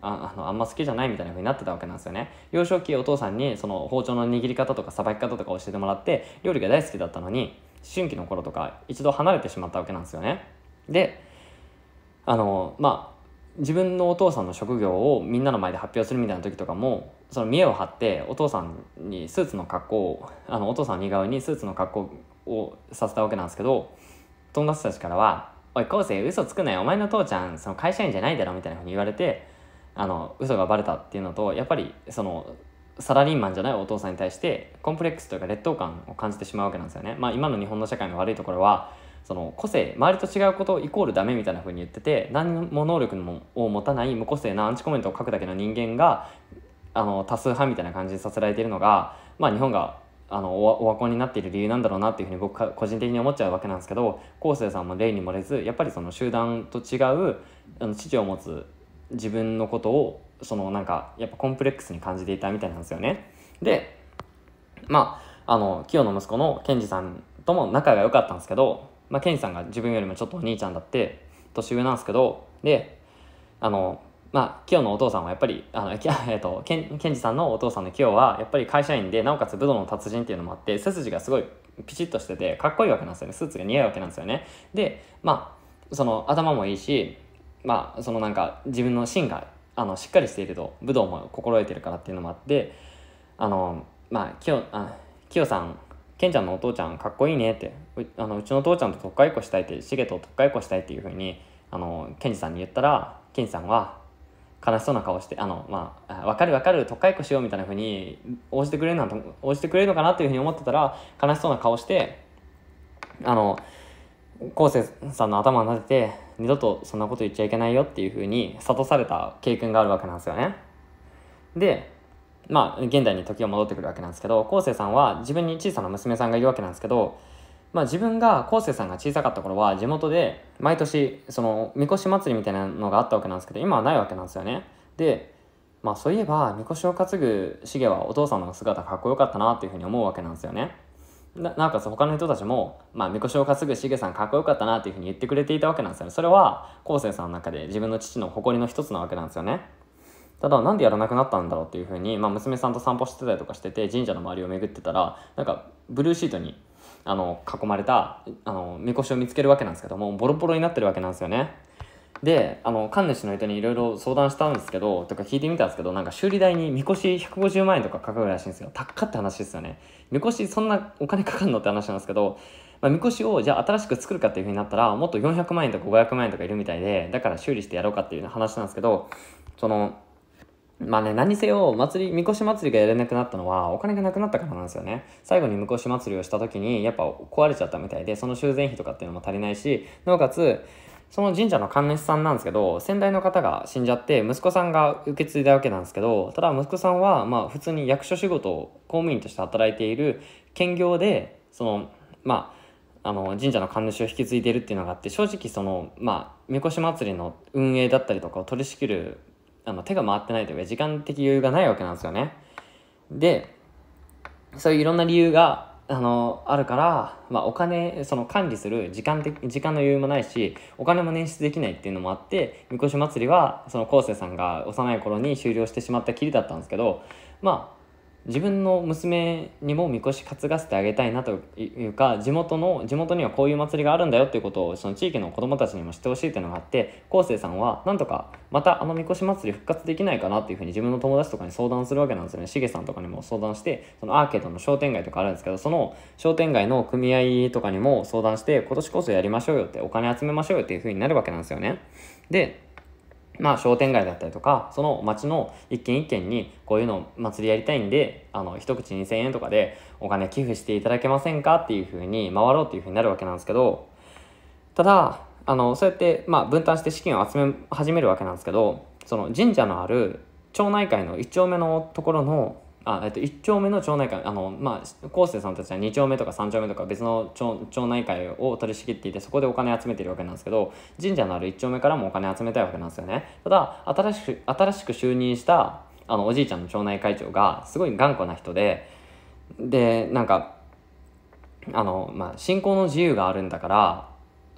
ああのあんま好きじゃないみたいな風になってたわけなんですよね幼少期お父さんにその包丁の握り方とかさばき方とか教えてもらって料理が大好きだったのに思春期の頃とか一度離れてしまったわけなんですよねであのまあ自分のお父さんの職業をみんなの前で発表するみたいな時とかもその見栄を張ってお父さんにスーツの格好をあのお父さん似顔にスーツの格好をさせたわけなんですけど友達たちからは「おい昴生嘘つくなよお前の父ちゃんその会社員じゃないだろ」みたいなふうに言われてあの嘘がバレたっていうのとやっぱりそのサラリーマンじゃないお父さんに対してコンプレックスというか劣等感を感じてしまうわけなんですよね。まあ、今の日本の社会の悪いところはその個性周りと違うことイコールダメみたいな風に言ってて何も能力を持たない無個性なアンチコメントを書くだけの人間があの多数派みたいな感じにさせられているのが、まあ、日本があのオワコンになっている理由なんだろうなっていうふうに僕個人的に思っちゃうわけなんですけど昴生さんも例に漏れずやっぱりその集団と違うあの父を持つ自分のことをそのなんかやっぱコンプレックスに感じていたみたいなんですよね。でまああの清の息子の賢治さんとも仲が良かったんですけど、まあ、賢治さんが自分よりもちょっとお兄ちゃんだって年上なんですけどであのまあ、清のお父さんはやっぱり、あの、えっ、と、ケン、ケンジさんのお父さんの清は、やっぱり会社員で、なおかつ武道の達人っていうのもあって、背筋がすごいピチッとしてて、かっこいいわけなんですよね。スーツが似合うわけなんですよね。で、まあ、その、頭もいいし、まあ、そのなんか、自分の芯が、あの、しっかりしていると、武道も心得てるからっていうのもあって、あの、まあ、清、あ清さん、ケンちゃんのお父ちゃんかっこいいねってうあのうちの父ちゃんととっかいっこしたいってシゲととっかいっこしたいっていうふうにあのケンジさんに言ったらケンジさんは悲しそうな顔して、あの、まあ、わかるわかる、とっかいこしようみたいな風に応じてくれるなと、応じてくれるのかなっていう風に思ってたら、悲しそうな顔して、あの、昴生さんの頭を撫でて、二度とそんなこと言っちゃいけないよっていう風に諭された経験があるわけなんですよね。で、まあ、現代に時を戻ってくるわけなんですけど、昴生さんは自分に小さな娘さんがいるわけなんですけど、まあ、自分が昴生さんが小さかった頃は地元で毎年そのみこし祭りみたいなのがあったわけなんですけど今はないわけなんですよね。でまあそういえばみこしを担ぐシゲはお父さんの姿かっこよかったなっていうふうに思うわけなんですよね。ななおかつ他の人たちも、まあ、みこしを担ぐしげさんかっこよかったなっていうふうに言ってくれていたわけなんですよね。それは昴生さんの中で自分の父の誇りの一つなわけなんですよね。ただなんでやらなくなったんだろうっていうふうに、まあ、娘さんと散歩してたりとかしてて神社の周りを巡ってたらなんかブルーシートにあの囲まれたあのみこしを見つけるわけなんですけどもボロボロになってるわけなんですよね。であの神主の人にいろいろ相談したんですけどとか聞いてみたんですけどなんか修理代にみこし150万円とかかかるらしいんですよ高っって話ですよねみこしそんなお金かかるのって話なんですけど、まあ、みこしをじゃあ新しく作るかっていうふうになったらもっと400万円とか500万円とかいるみたいでだから修理してやろうかっていう話なんですけどそのまあね、何せよ、祭り、みこし祭りがやれなくなったのは、お金がなくなったからなんですよね。最後にみこし祭りをした時に、やっぱ壊れちゃったみたいで、その修繕費とかっていうのも足りないし、なおかつ、その神社の神主さんなんですけど、先代の方が死んじゃって、息子さんが受け継いだわけなんですけど、ただ息子さんは、まあ普通に役所仕事を公務員として働いている兼業で、その、まあ、あの神社の神主を引き継いでるっていうのがあって正直そのまあみこし祭りの運営だったりとかを取り仕切るあの手が回ってないというか時間的余裕がないわけなんですよね。でそういういろんな理由があのあるから、まあ、お金その管理する時間的時間の余裕もないしお金も捻出できないっていうのもあってみこし祭りはそのこ昴生さんが幼い頃に終了してしまったきりだったんですけどま自分の娘にもみこし担がせてあげたいなというか地元の地元にはこういう祭りがあるんだよっていうことをその地域の子どもたちにも知ってほしいっていうのがあって昴生さんはなんとかまたあのみこし祭り復活できないかなっていうふうに自分の友達とかに相談するわけなんですよねしげさんとかにも相談してそのアーケードの商店街とかあるんですけどその商店街の組合とかにも相談して今年こそやりましょうよってお金集めましょうよっていうふうになるわけなんですよねでまあ商店街だったりとか、その町の一軒一軒にこういうの祭りやりたいんで、あの、一口2000円とかでお金寄付していただけませんかっていうふうに回ろうっていうふうになるわけなんですけど、ただ、あの、そうやって、まあ分担して資金を集め始めるわけなんですけど、その神社のある町内会の1丁目のところのあえっと、1丁目の町内会あの、まあ、昴生さんたちは2丁目とか3丁目とか別の町町内会を取り仕切っていてそこでお金集めてるわけなんですけど神社のある1丁目からもお金集めたいわけなんですよねただ新しく新しく就任したあのおじいちゃんの町内会長がすごい頑固な人ででなんかあの、まあ、信仰の自由があるんだから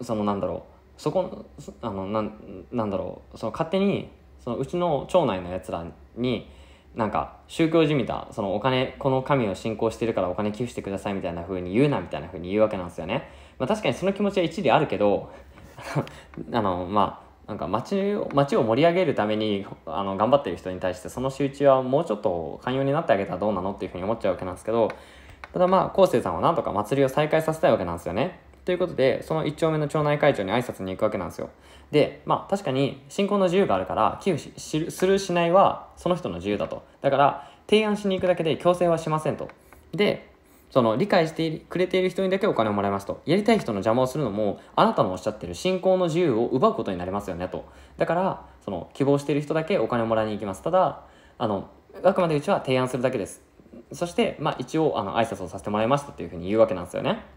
そのなんだろうそこあのなんなんだろうその勝手にそのうちの町内のやつらになんか宗教じみたそのお金この神を信仰してるからお金寄付してくださいみたいな風に言うなみたいな風に言うわけなんですよね、まあ、確かにその気持ちは一理あるけど あのまあなんか町を盛り上げるためにあの頑張ってる人に対してその周知はもうちょっと寛容になってあげたらどうなのっていうふうに思っちゃうわけなんですけどただまあ昴生さんはなんとか祭りを再開させたいわけなんですよねということで、その1丁目の町内会長に挨拶に行くわけなんですよ。で、まあ確かに信仰の自由があるから、寄付するしないはその人の自由だと。だから、提案しに行くだけで強制はしませんと。で、その理解してくれている人にだけお金をもらいますと。やりたい人の邪魔をするのも、あなたのおっしゃってる信仰の自由を奪うことになりますよねと。だから、その希望している人だけお金をもらいに行きます。ただ、あの、あくまでうちは提案するだけです。そして、まあ一応、あの、挨拶をさせてもらいましたというふうに言うわけなんですよね。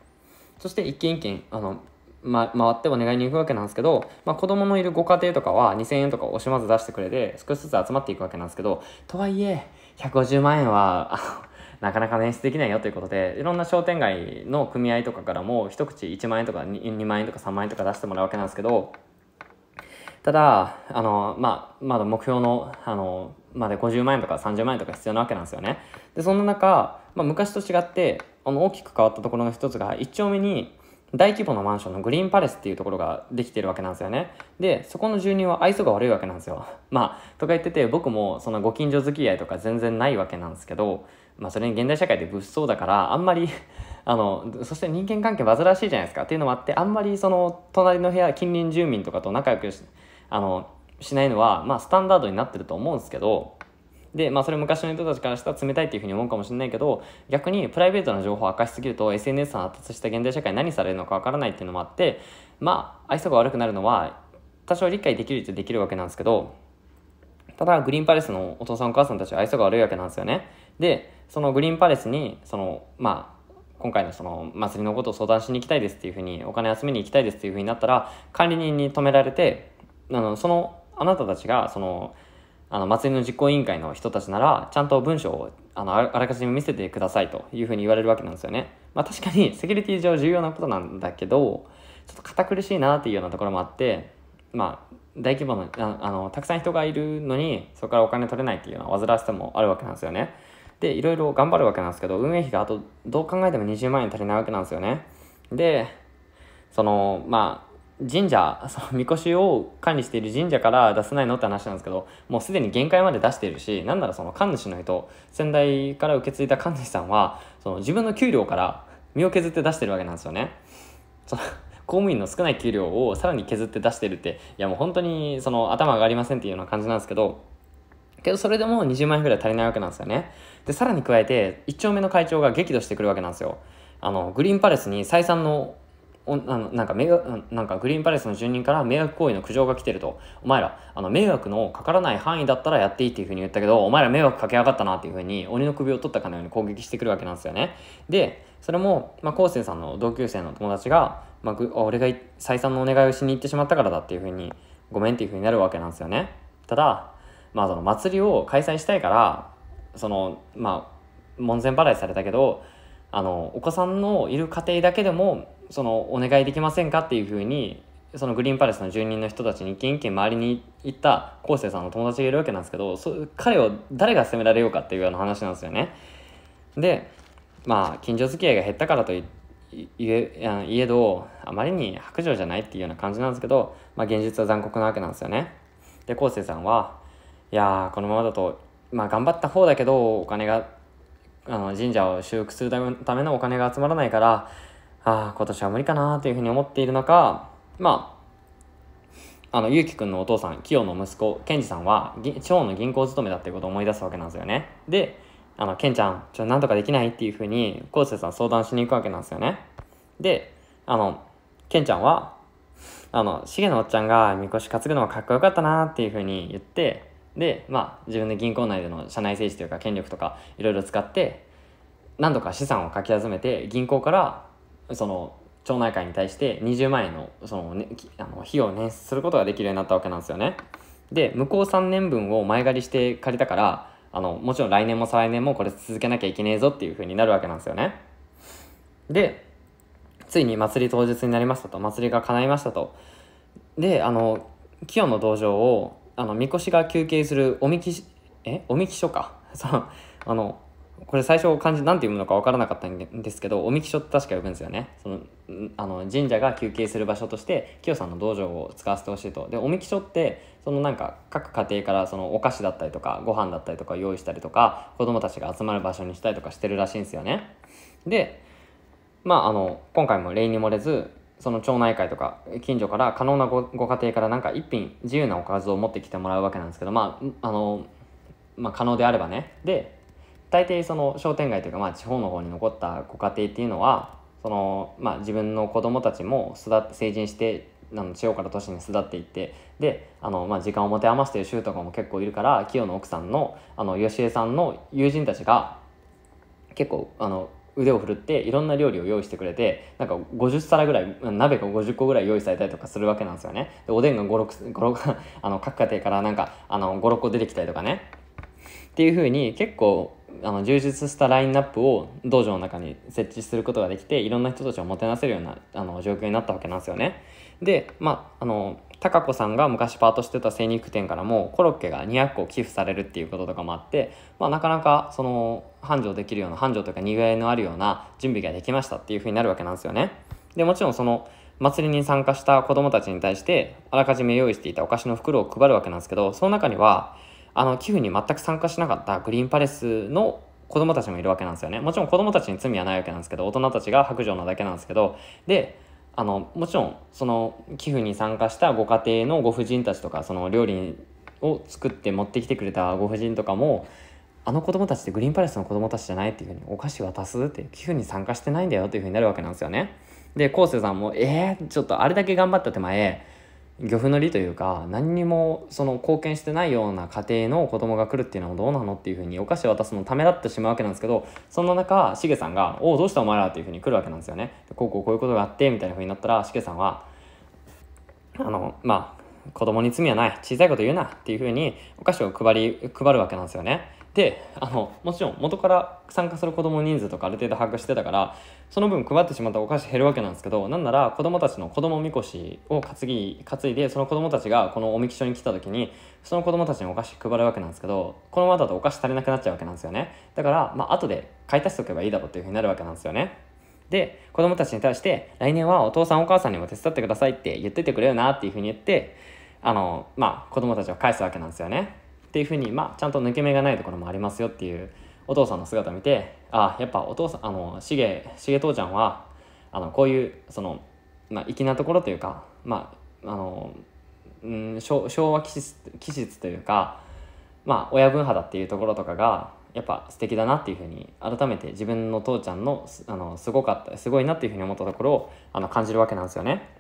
そして一軒一軒あの、ま、回ってお願いに行くわけなんですけど、まあ、子供のいるご家庭とかは2000円とか惜しまず出してくれて少しずつ集まっていくわけなんですけどとはいえ150万円は なかなか捻出できないよということでいろんな商店街の組合とかからも一口1万円とか 2, 2万円とか3万円とか出してもらうわけなんですけどただあの、まあ、まだ目標のあのまで50万円とか30万円とか必要なわけなんですよね。でそんな中、まあ、昔と違ってあの大きく変わったところの一つが1丁目に大規模なマンションのグリーンパレスっていうところができてるわけなんですよね。で、そこの住人は愛想が悪いわけなんですよ。まあ、とか言ってて、僕もそのご近所付き合いとか全然ないわけなんですけど、まあそれに現代社会で物騒だから、あんまり あの、そして人間関係煩わしいじゃないですかっていうのもあって、あんまりその隣の部屋、近隣住民とかと仲良くし、あの、しないのは、まあスタンダードになってると思うんですけど、で、まあ、それ昔の人たちからしたら冷たいっていうふうに思うかもしれないけど逆にプライベートな情報を明かしすぎると SNS の発達した現代社会何されるのかわからないっていうのもあってまあ愛想が悪くなるのは多少理解できるってできるわけなんですけどただグリーンパレスのお父さんお母さんたちは愛想が悪いわけなんですよねでそのグリーンパレスにそのまあ今回のその祭りのことを相談しに行きたいですっていうふうにお金集めに行きたいですっていうふうになったら管理人に止められてあのそのあなたたちがそのあの祭りの実行委員会の人たちならちゃんと文章をあのあらかじめ見せてくださいというふうに言われるわけなんですよね。まあ、確かに セキュリティ上重要なことなんだけどちょっと堅苦しいなっていうようなところもあってまあ大規模のああのたくさん人がいるのにそこからお金取れないっていうような煩わしさもあるわけなんですよね。でいろいろ頑張るわけなんですけど運営費があとどう考えても20万円足りないわけなんですよね。でそのまあ神社そのみこしを管理している神社から出せないのって話なんですけどもうすでに限界まで出しているしなんならその神主の人先代から受け継いだ神主さんはその自分の給料から身を削って出してるわけなんですよね。その公務員の少ない給料をさらに削って出してるっていやもう本当にその頭がりませんっていうような感じなんですけどけどそれでも20万円ぐらい足りないわけなんですよねでさらに加えて1丁目の会長が激怒してくるわけなんですよあのグリーンパレスに再三のおあのなんか迷惑なんかグリーンパレスの住人から迷惑行為の苦情が来てるとお前らあの迷惑のかからない範囲だったらやっていいっていうふうに言ったけどお前ら迷惑かけやがったなっていうふうに鬼の首を取ったかのように攻撃してくるわけなんですよねでそれも、まあ、昴生さんの同級生の友達が、まあ、俺が再三のお願いをしに行ってしまったからだっていうふうにごめんっていうふうになるわけなんですよねただまあその祭りを開催したいからそのまあ門前払いされたけどあのお子さんのいる家庭だけでもそのお願いできませんかっていうふうにそのグリーンパレスの住人の人たちに一軒一軒周りに行った昴生さんの友達がいるわけなんですけどそ彼を誰が責められようかっていうような話なんですよね。でまあ近所付き合いが減ったからといえいえどあまりに白状じゃないっていうような感じなんですけど、まあ、現実は残酷なわけなんですよね。で昴生さんはいやこのままだと、まあ、頑張った方だけどお金があの神社を修復するためのお金が集まらないからああ、今年は無理かなというふうに思っている中、まあ、あの、ゆうきくんのお父さん、きよの息子、んじさんは、地方の銀行勤めだっていうことを思い出すわけなんですよね。で、あの、んちゃん、ちょ、なんとかできないっていうふうに、こうせいさん相談しに行くわけなんですよね。で、あの、んちゃんは、あの、しげのおっちゃんがみこし担ぐのがかっこよかったなっていうふうに言って、で、まあ、自分で銀行内での社内政治というか権力とかいろいろ使って、何度か資産をかき集めて銀行からその町内会に対して20万円のその、ね、あの費用を捻出することができるようになったわけなんですよね。で向こう3年分を前借りして借りたからあのもちろん来年も再来年もこれ続けなきゃいけねえぞっていう風になるわけなんですよね。でついに祭り当日になりましたと祭りが叶いましたと。であの清の道場をあのみこしが休憩するおみきえおみき所か そのあのこれ最初漢字なんて読むのか分からなかったんですけどおみきょって確か呼ぶんですよねそのあの神社が休憩する場所として清さんの道場を使わせてほしいとでおみきょってそのなんか各家庭からそのお菓子だったりとかご飯だったりとか用意したりとか子供たちが集まる場所にしたりとかしてるらしいんですよねでまああの今回も例に漏れずその町内会とか近所から可能なごご家庭からなんか一品自由なおかずを持ってきてもらうわけなんですけどまああのまあ可能であればねで大抵その商店街というかまあ地方の方に残ったご家庭っていうのはその、まあ、自分の子供たちも育って成人してあの地方から都市に育っていってであの、まあ、時間を持て余してる州とかも結構いるから清の奥さんのあの吉江さんの友人たちが結構あの腕を振るっていろんな料理を用意してくれてなんか50皿ぐらい鍋が50個ぐらい用意されたりとかするわけなんですよねでおでんが56あの各家庭からなんかあの56個出てきたりとかねっていううに結構あの充実したラインナップを道場の中に設置することができていろんな人たちをもてなせるようなあの状況になったわけなんですよね。でまああの貴子さんが昔パートしてた精肉店からもコロッケが200個寄付されるっていうこととかもあって、まあ、なかなかその繁盛できるような繁盛というかにぎわいのあるような準備ができましたっていうふうになるわけなんですよね。でもちろんその祭りに参加した子どもたちに対してあらかじめ用意していたお菓子の袋を配るわけなんですけどその中にはあの寄付に全く参加しなかったグリーンパレスの子供たちもいるわけなんですよねもちろん子供たちに罪はないわけなんですけど大人たちが白状なだけなんですけどであのもちろんその寄付に参加したご家庭のご婦人たちとかその料理を作って持ってきてくれたご婦人とかもあの子供たちってグリーンパレスの子供たちじゃないっていうふうにお菓子渡すって寄付に参加してないんだよっていうふうになるわけなんですよね。で昴生さんも「えー、ちょっとあれだけ頑張った手前漁夫の利というか何にもその貢献してないような家庭の子供が来るっていうのはどうなのっていうふうにお菓子を渡すのためらってしまうわけなんですけどそんな中しげさんが「おおどうしたお前ら」っていうふうに来るわけなんですよね。こうこうこういうことがあってみたいなふうになったらしげさんはあのまあ子供に罪はない小さいこと言うなっていうふうにお菓子を配り配るわけなんですよね。であのもちろん元から参加する子ども人数とかある程度把握してたからその分配ってしまったお菓子減るわけなんですけどなんなら子どもたちの子どもみこしを担ぎ担いでその子どもたちがこのおみき所に来た時にその子どもたちにお菓子配るわけなんですけどこのままだとお菓子足りなくなっちゃうわけなんですよねだからまあ後で買い足しておけばいいだろうっていうふうになるわけなんですよねで子どもたちに対して来年はお父さんお母さんにも手伝ってくださいって言っててくれよなっていうふうに言ってあのまあ子どもたちを返すわけなんですよねっていうふうに、まあ、ちゃんと抜け目がないところもありますよっていうお父さんの姿を見てあやっぱお父さんあのしげしげ父ちゃんはあのこういうその、まあ、粋なところというか、まああのうん、昭和気質気質というか、まあ、親分肌っていうところとかがやっぱ素敵だなっていうふうに改めて自分の父ちゃんのあのすごかったすごいなっていうふうに思ったところをあの感じるわけなんですよね。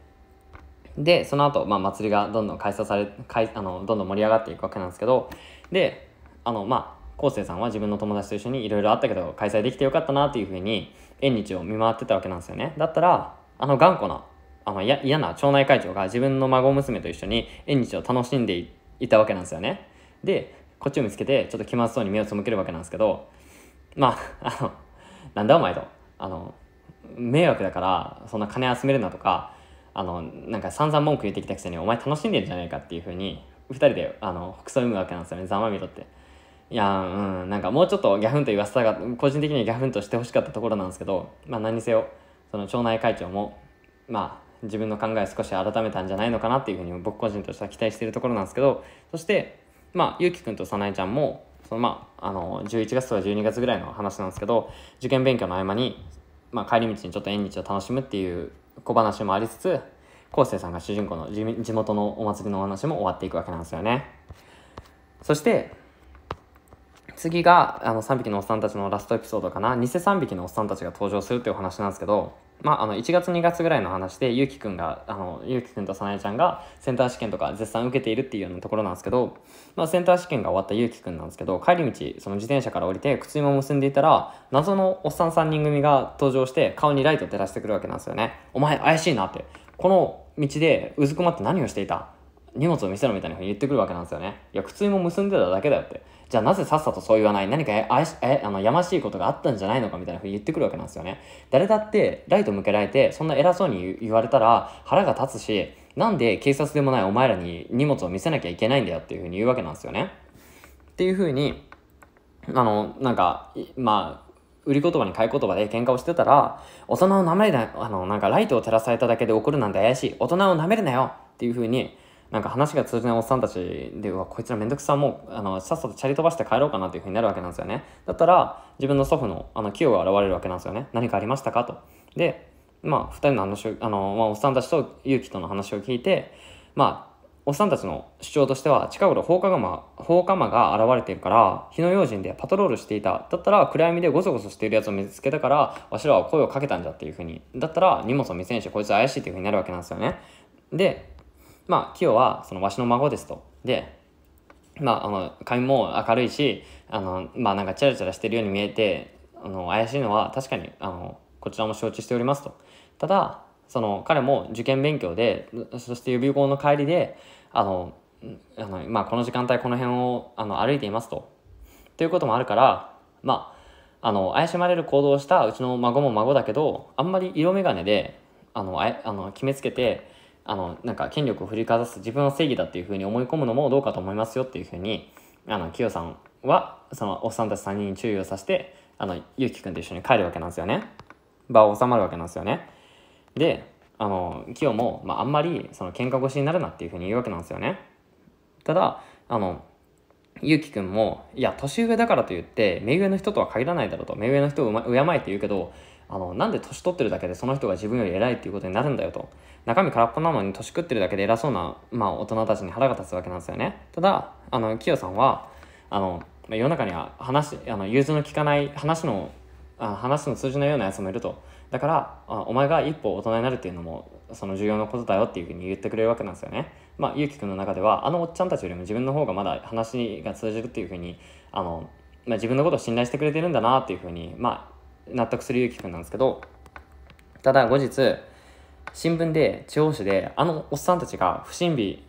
でその後、まあ祭りがどんどん開催されかいあのどんどん盛り上がっていくわけなんですけどであのまあ昴生さんは自分の友達と一緒にいろいろあったけど開催できてよかったなっていうふうに縁日を見回ってたわけなんですよねだったらあの頑固なあの嫌な町内会長が自分の孫娘と一緒に縁日を楽しんでいたわけなんですよねでこっちを見つけてちょっと気まずそうに目を背けるわけなんですけどまああのなんだお前とあの迷惑だからそんな金集めるなとかあのなんか散々文句言ってきたくせにお前楽しんでるじゃないかっていうふうに2人であの北斎を読むわけなんですよねざまみろって。いやうんなんかもうちょっとギャフンと言わせたが個人的にはギャフンとしてほしかったところなんですけどまあ何にせよその町内会長もまあ自分の考えを少し改めたんじゃないのかなっていうふうに僕個人としては期待しているところなんですけどそしてまあゆうきくんと早苗ちゃんもそのまああの11月とか12月ぐらいの話なんですけど受験勉強の合間に、まあ、帰り道にちょっと縁日を楽しむっていう小話もありつつ、昴生さんが主人公の地元のお祭りのお話も終わっていくわけなんですよね。そして、次があの3匹のおっさんたちのラストエピソードかな。偽3匹のおっさんたちが登場するっていうお話なんですけど、まあ、あの1月2月ぐらいの話でゆうきくんがあのゆうきくんとさなえちゃんがセンター試験とか絶賛受けているっていうようなところなんですけど、まあ、センター試験が終わったゆうきくんなんですけど帰り道その自転車から降りて靴紐を結んでいたら謎のおっさん3人組が登場して顔にライト照らしてくるわけなんですよねお前怪しいなってこの道でうずくまって何をしていた荷物を見せろみたいなふうに言ってくるわけなんですよね。いや、靴も結んでただけだよって。じゃあなぜさっさとそう言わない何かええあのやましいことがあったんじゃないのかみたいなふうに言ってくるわけなんですよね。誰だってライト向けられて、そんな偉そうに言われたら腹が立つし、なんで警察でもないお前らに荷物を見せなきゃいけないんだよっていうふうに言うわけなんですよね。っていうふうに、あの、なんか、まあ、売り言葉に買い言葉で喧嘩をしてたら、大人をなめるな、あの、なんかライトを照らされただけで怒るなんて怪しい。大人をなめるなよっていうふうに、なんか話が通じないおっさんたちで、はこいつらめんどくさ、もう、あの、さっさとチャリ飛ばして帰ろうかなというふうになるわけなんですよね。だったら、自分の祖父の、あの、清が現れるわけなんですよね。何かありましたかと。で、まあ、2人の話を、あの、まあ、おっさんたちと勇気との話を聞いて、まあ、おっさんたちの主張としては近頃放火魔放火魔が現れているから火の用心でパトロールしていただったら暗闇でゴソゴソしているやつを見つけたからわしらは声をかけたんじゃっていうふうにだったら荷物を見せんしこいつ怪しいっていうふうになるわけなんですよねでまあ、キヨは、その、わしの孫ですと。で、まあ、あの、髪も明るいし、あの、まあ、なんか、チャラチャラしてるように見えて、あの、怪しいのは、確かに、あの、こちらも承知しておりますと。ただ、その、彼も受験勉強で、そして予備校の帰りで、あの、あのまあ、この時間帯この辺をあの歩いていますと。ということもあるから、まあ、あの怪しまれる行動をしたうちの孫も孫だけどあんまり色眼鏡であのああの決めつけてあのなんか権力を振りかざす自分の正義だっていうふうに思い込むのもどうかと思いますよっていうふうにあのキヨさんはそのおっさんたち3人に注意をさせてあのゆきくんと一緒に帰るわけなんですよね場を収まるわけなんですよねであのキヨも、まあ、あんまりその喧嘩腰になるなっていうふうに言うわけなんですよねただあのゆきくんもいや年上だからといって目上の人とは限らないだろうと目上の人を敬えって言うけどあのなんで年取ってるだけでその人が自分より偉いっていうことになるんだよと中身空っぽなのに年食ってるだけで偉そうな、まあ、大人たちに腹が立つわけなんですよねただあのキヨさんはあの世の中には話あの融通の利かない話のあ話の通じないようなやつもいるとだからお前が一歩大人になるっていうのもその重要なことだよっていうふうに言ってくれるわけなんですよねまあゆうきくんの中ではあのおっちゃんたちよりも自分の方がまだ話が通じるっていうふうにあの、まあ、自分のことを信頼してくれてるんだなっていうふうにまあ納得するゆうきくんなんですけどただ後日新聞で地方紙であのおっさんたちが不審火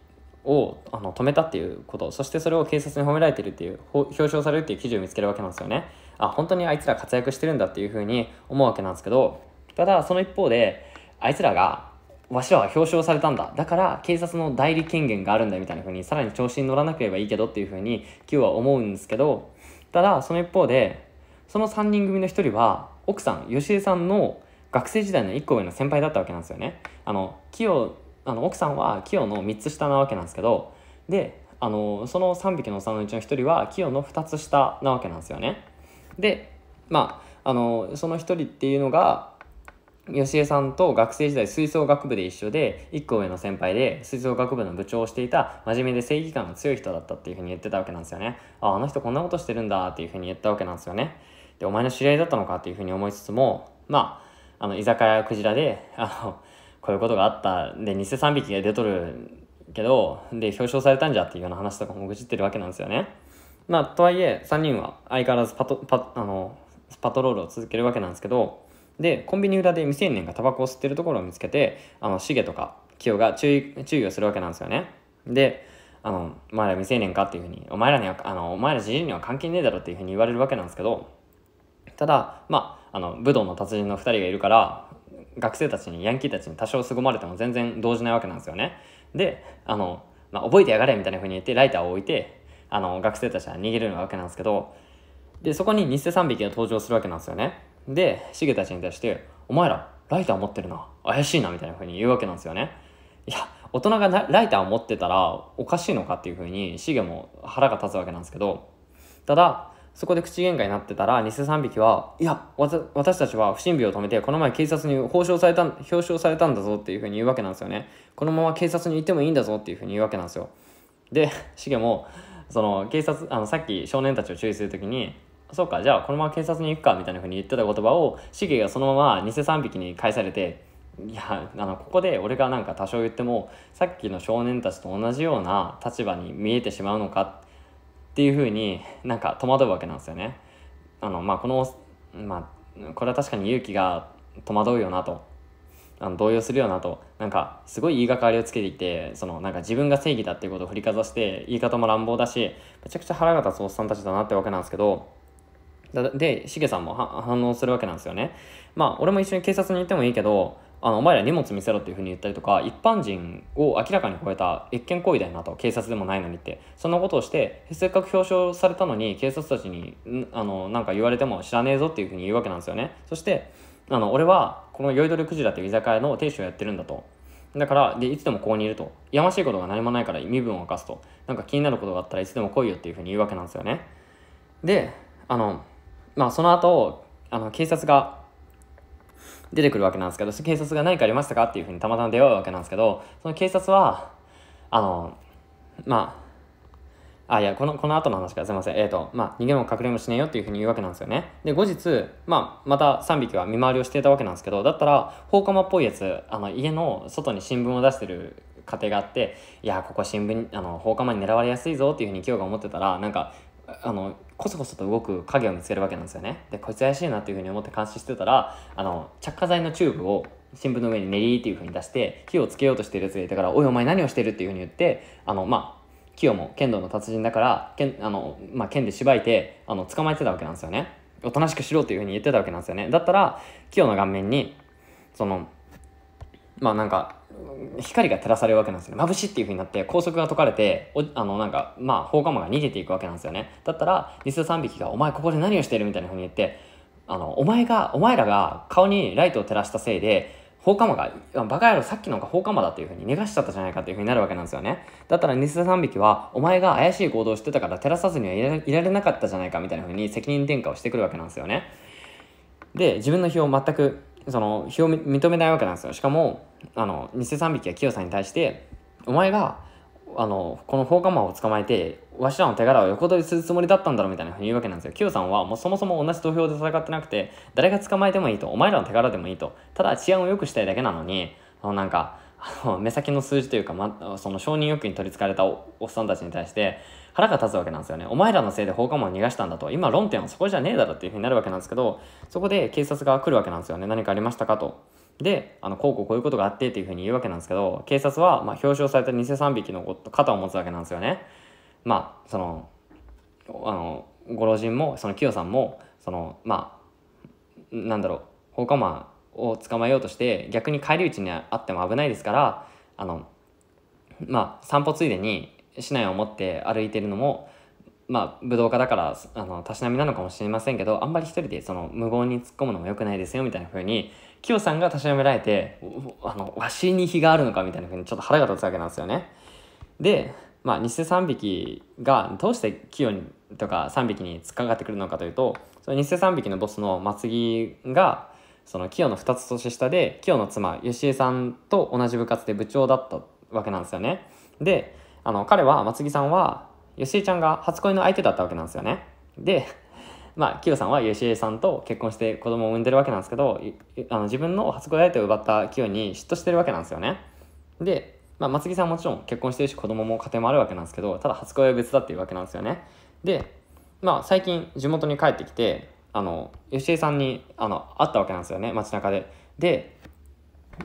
をあの止めたっていうことそしてそれを警察に褒められてるっていう表彰されるっていう記事を見つけるわけなんですよねあ本当にあいつら活躍してるんだっていうふうに思うわけなんですけどただその一方であいつらがわしらは表彰されたんだだから警察の代理権限があるんだみたいな風にさらに調子に乗らなければいいけどっていう風に Q は思うんですけどただその一方でその3人組の1人は奥さん吉江さんの学生時代の1個上の先輩だったわけなんですよね。あの清あの奥さんは清の3つ下なわけなんですけどであのその3匹のおさんのうちの1人は清の2つ下なわけなんですよね。でまああのその1人っていうのが吉江さんと学生時代吹奏楽部で一緒で1個上の先輩で吹奏楽部の部長をしていた真面目で正義感の強い人だったっていうふうに言ってたわけなんですよねああの人こんなことしてるんだっていうふうに言ったわけなんですよねで、お前の知り合いだったのかっていうふうに思いつつも、まあ、あの、居酒屋クジラで、あの、こういうことがあった。で、偽3匹が出とるけど、で、表彰されたんじゃっていうような話とかも愚痴ってるわけなんですよね。まあ、とはいえ、3人は相変わらずパト、パ、あの、パトロールを続けるわけなんですけど、で、コンビニ裏で未成年がタバコを吸ってるところを見つけて、あの、シゲとか、キヨが注意、注意をするわけなんですよね。で、あの、お前ら未成年かっていうふうに、お前らには、あの、お前ら自由には関係ねえだろっていうふうに言われるわけなんですけど、ただ、まあ、あの武道の達人の2人がいるから学生たちにヤンキーたちに多少す凄まれても全然動じないわけなんですよね。であの、まあ、覚えてやがれみたいなふうに言ってライターを置いてあの学生たちは逃げるわけなんですけどでそこに偽世3匹が登場するわけなんですよね。でシゲたちに対して「お前らライター持ってるな怪しいな」みたいなふうに言うわけなんですよね。いや大人がライターを持ってたらおかしいのかっていうふうにシゲも腹が立つわけなんですけどただそこで口喧嘩になってたら、偽3匹は、いや、私たちは不審火を止めて、この前警察に報奨された、表彰されたんだぞっていうふうに言うわけなんですよね。このまま警察に行ってもいいんだぞっていうふうに言うわけなんですよ。で、シゲも、その、警察、あの、さっき少年たちを注意するときに、そうか、じゃあこのまま警察に行くか、みたいなふうに言ってた言葉を、シゲがそのまま偽3匹に返されて、いやあのここで俺がなんか多少言ってもさっきの少年たちと同じような立場に見えてしまうのかっていうふうになんか戸惑うわけなんですよね。あのまあこの、まあ、これは確かに勇気が戸惑うよなとあの動揺するよなとなんかすごい言いがかりをつけていてそのなんか自分が正義だっていうことを振りかざして言い方も乱暴だしめちゃくちゃ腹が立つおっさんたちだなってわけなんですけどでしげさんも反応するわけなんですよねまあ俺も一緒に警察に行ってもいいけどあのお前ら荷物見せろっていうふうに言ったりとか一般人を明らかに超えた越権行為だよなと警察でもないのにってそんなことをしてせっかく表彰されたのに警察たちにあのなんか言われても知らねえぞっていうふうに言うわけなんですよねそしてあの俺はこの酔いどれクジラっていう居酒屋の亭主をやってるんだとだからでいつでもここにいるとやましいことが何もないから身分を明かすとなんか気になることがあったらいつでも来いよっていうふうに言うわけなんですよねであのまあその後あの警察が出てくるわけなんですけど、警察が何かありましたかっていうふうにたまたま出会うわけなんですけど、その警察は、あの、まあ、あ、いや、この、この後の話からすいません。えっ、ー、と、まあ、逃げも隠れもしねえよっていうふうに言うわけなんですよね。で、後日、まあ、また3匹は見回りをしていたわけなんですけど、だったら、放火魔っぽいやつ、あの、家の外に新聞を出してる家庭があって、いや、ここ新聞、あの、放火魔に狙われやすいぞっていうふうに今日が思ってたら、なんか、あのこソコソと動く影を見つけるわけなんですよねでこいつ怪しいなっていうふうに思って監視してたらあの着火剤のチューブを新聞の上に練りっていうふうに出して火をつけようとしてるやつがいたから「おいお前何をしてる?」っていうふうに言ってあのまあ清も剣道の達人だから剣あの、まあ、剣でしばいてあの捕まえてたわけなんですよねおとなしくしろっていうふうに言ってたわけなんですよねだったら清の顔面にそのまあなんか光が照らされるわけなんですね眩しいっていう風になって高速が解かれておあのなんかまあ放火魔が逃げていくわけなんですよねだったらリス3匹が「お前ここで何をしてる?」みたいな風に言ってあのお前がお前らが顔にライトを照らしたせいで放火魔が「バカ野郎さっきのが放火魔だ」っていうふうに逃がしちゃったじゃないかっていうふうになるわけなんですよねだったらニス3匹は「お前が怪しい行動をしてたから照らさずにはいられなかったじゃないか」みたいなふうに責任転嫁をしてくるわけなんですよねで自分の非を全くその非を認めないわけなんですよしかもあの偽三匹は清さんに対してお前があのこの放火魔を捕まえてわしらの手柄を横取りするつもりだったんだろうみたいなふうに言うわけなんですよ。キヨさんはもうそもそも同じ土俵で戦ってなくて誰が捕まえてもいいとお前らの手柄でもいいとただ治安を良くしたいだけなのにあのなんかあの目先の数字というか、ま、その承認欲求に取りつかれたおっさんたちに対して腹が立つわけなんですよね。お前らのせいで放火魔を逃がしたんだと。今論点はそこじゃねえだろっていうふうになるわけなんですけど、そこで警察が来るわけなんですよね。何かありましたかと。で、あの、こうこうこういうことがあってっていうふうに言うわけなんですけど、警察は、ま表彰された偽三匹の肩を持つわけなんですよね。まあ、その、あの、ご老人も、その清さんも、その、まあ、なんだろう、放火魔を捕まえようとして、逆に返り討ちにあっても危ないですから、あの、まあ、散歩ついでに市内を持って歩いてるのも、まあ、武道家だから、あの、たしなみなのかもしれませんけど、あんまり一人で、その、無言に突っ込むのも良くないですよ、みたいな風に、キヨさんがたしなめられて、あの、わしに非があるのか、みたいな風に、ちょっと腹が立つわけなんですよね。で、まあ、偽セ3匹が、どうしてキヨとか3匹に突っかかってくるのかというと、その偽3匹のボスの松木が、そのキヨの2つ年下で、キヨの妻、吉江さんと同じ部活で部長だったわけなんですよね。で、あの彼は松木さんは吉江ちゃんが初恋の相手だったわけなんですよねで まあ、キヨさんは吉江さんと結婚して子供を産んでるわけなんですけどあの自分の初恋相手を奪ったキヨに嫉妬してるわけなんですよねで、まあ、松木さんもちろん結婚してるし子供も家庭もあるわけなんですけどただ初恋は別だっていうわけなんですよねで、まあ、最近地元に帰ってきてあの吉江さんにあの会ったわけなんですよね街中でで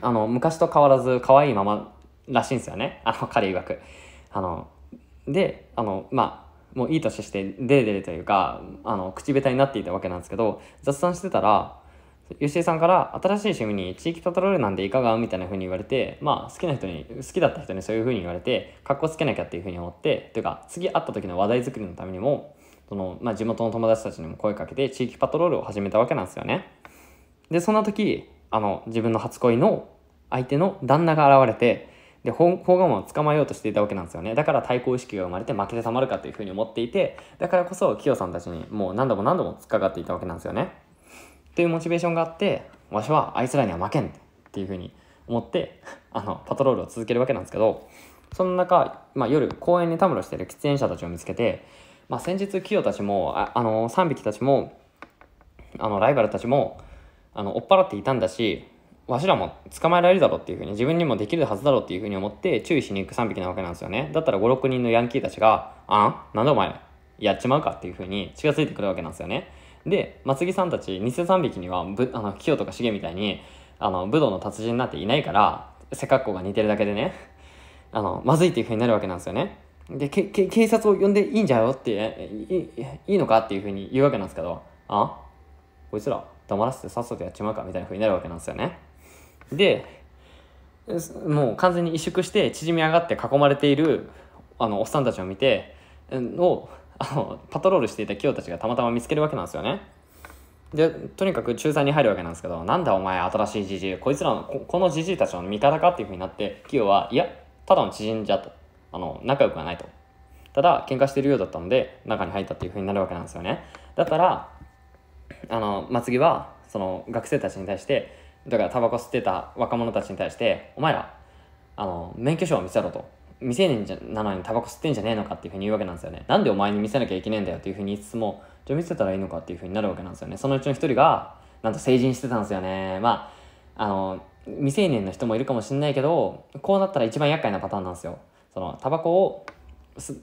あの昔と変わらず可愛いままらしいんですよねあの彼曰くあのであのまあもういい年してデレデレというかあの口下手になっていたわけなんですけど雑談してたら吉井さんから新しい趣味に地域パトロールなんでいかがみたいな風に言われて、まあ好きな人に、好きだった人にそういう風に言われて、格好つけなきゃっていう風に思って、というか次会った時の話題作りのためにも、その、まあ地元の友達たちにも声かけて地域パトロールを始めたわけなんですよね。で、そんな時、あの、自分の初恋の相手の旦那が現れて、で砲砲を捕まえようとしていたわけなんですよねだから対抗意識が生まれて負けてたまるかというふうに思っていてだからこそキヨさんたちにもう何度も何度も突っかかっていたわけなんですよねというモチベーションがあってわしはあいつらには負けんっていうふうに思って あのパトロールを続けるわけなんですけどその中、まあ、夜公園にたむろしてる喫煙者たちを見つけて、まあ、先日キヨたちもああの3匹たちもあのライバルたちもあの追っ払っていたんだしわしらも捕まえられるだろうっていうふうに自分にもできるはずだろうっていうふうに思って注意しに行く3匹なわけなんですよねだったら56人のヤンキーたちが「あんなんでお前やっちまうか」っていうふうに血がついてくるわけなんですよねで松木さんたち偽3匹にはぶあの清とか茂みたいにあの武道の達人なんていないから背格好が似てるだけでねあのまずいっていうふうになるわけなんですよねでけけ警察を呼んでいいんじゃよっていいのかっていうふうに言うわけなんですけどあこいつら黙らせてさっさとやっちまうかみたいなふうになるわけなんですよねでもう完全に萎縮して縮み上がって囲まれているあのおっさんたちを見てをあのパトロールしていたキヨたちがたまたま見つけるわけなんですよね。でとにかく仲裁に入るわけなんですけど「なんだお前新しいじじいこいつらのここのじじいたちの味方か?」っていうふうになってキヨはいやただの知人じゃとあの仲良くはないとただ喧嘩してるようだったので中に入ったっていうふうになるわけなんですよねだったらあのまあ、次はその学生たちに対してだからタバコ吸ってた若者たちに対して「お前らあの免許証を見せろ」と「未成年なのにタバコ吸ってんじゃねえのか」っていうふうに言うわけなんですよねなんでお前に見せなきゃいけねえんだよっていうふうに言いつつもじゃあ見せたらいいのかっていうふうになるわけなんですよねそのうちの一人がなんと成人してたんですよねまああの未成年の人もいるかもしれないけどこうなったら一番厄介なパターンなんですよそのタバコを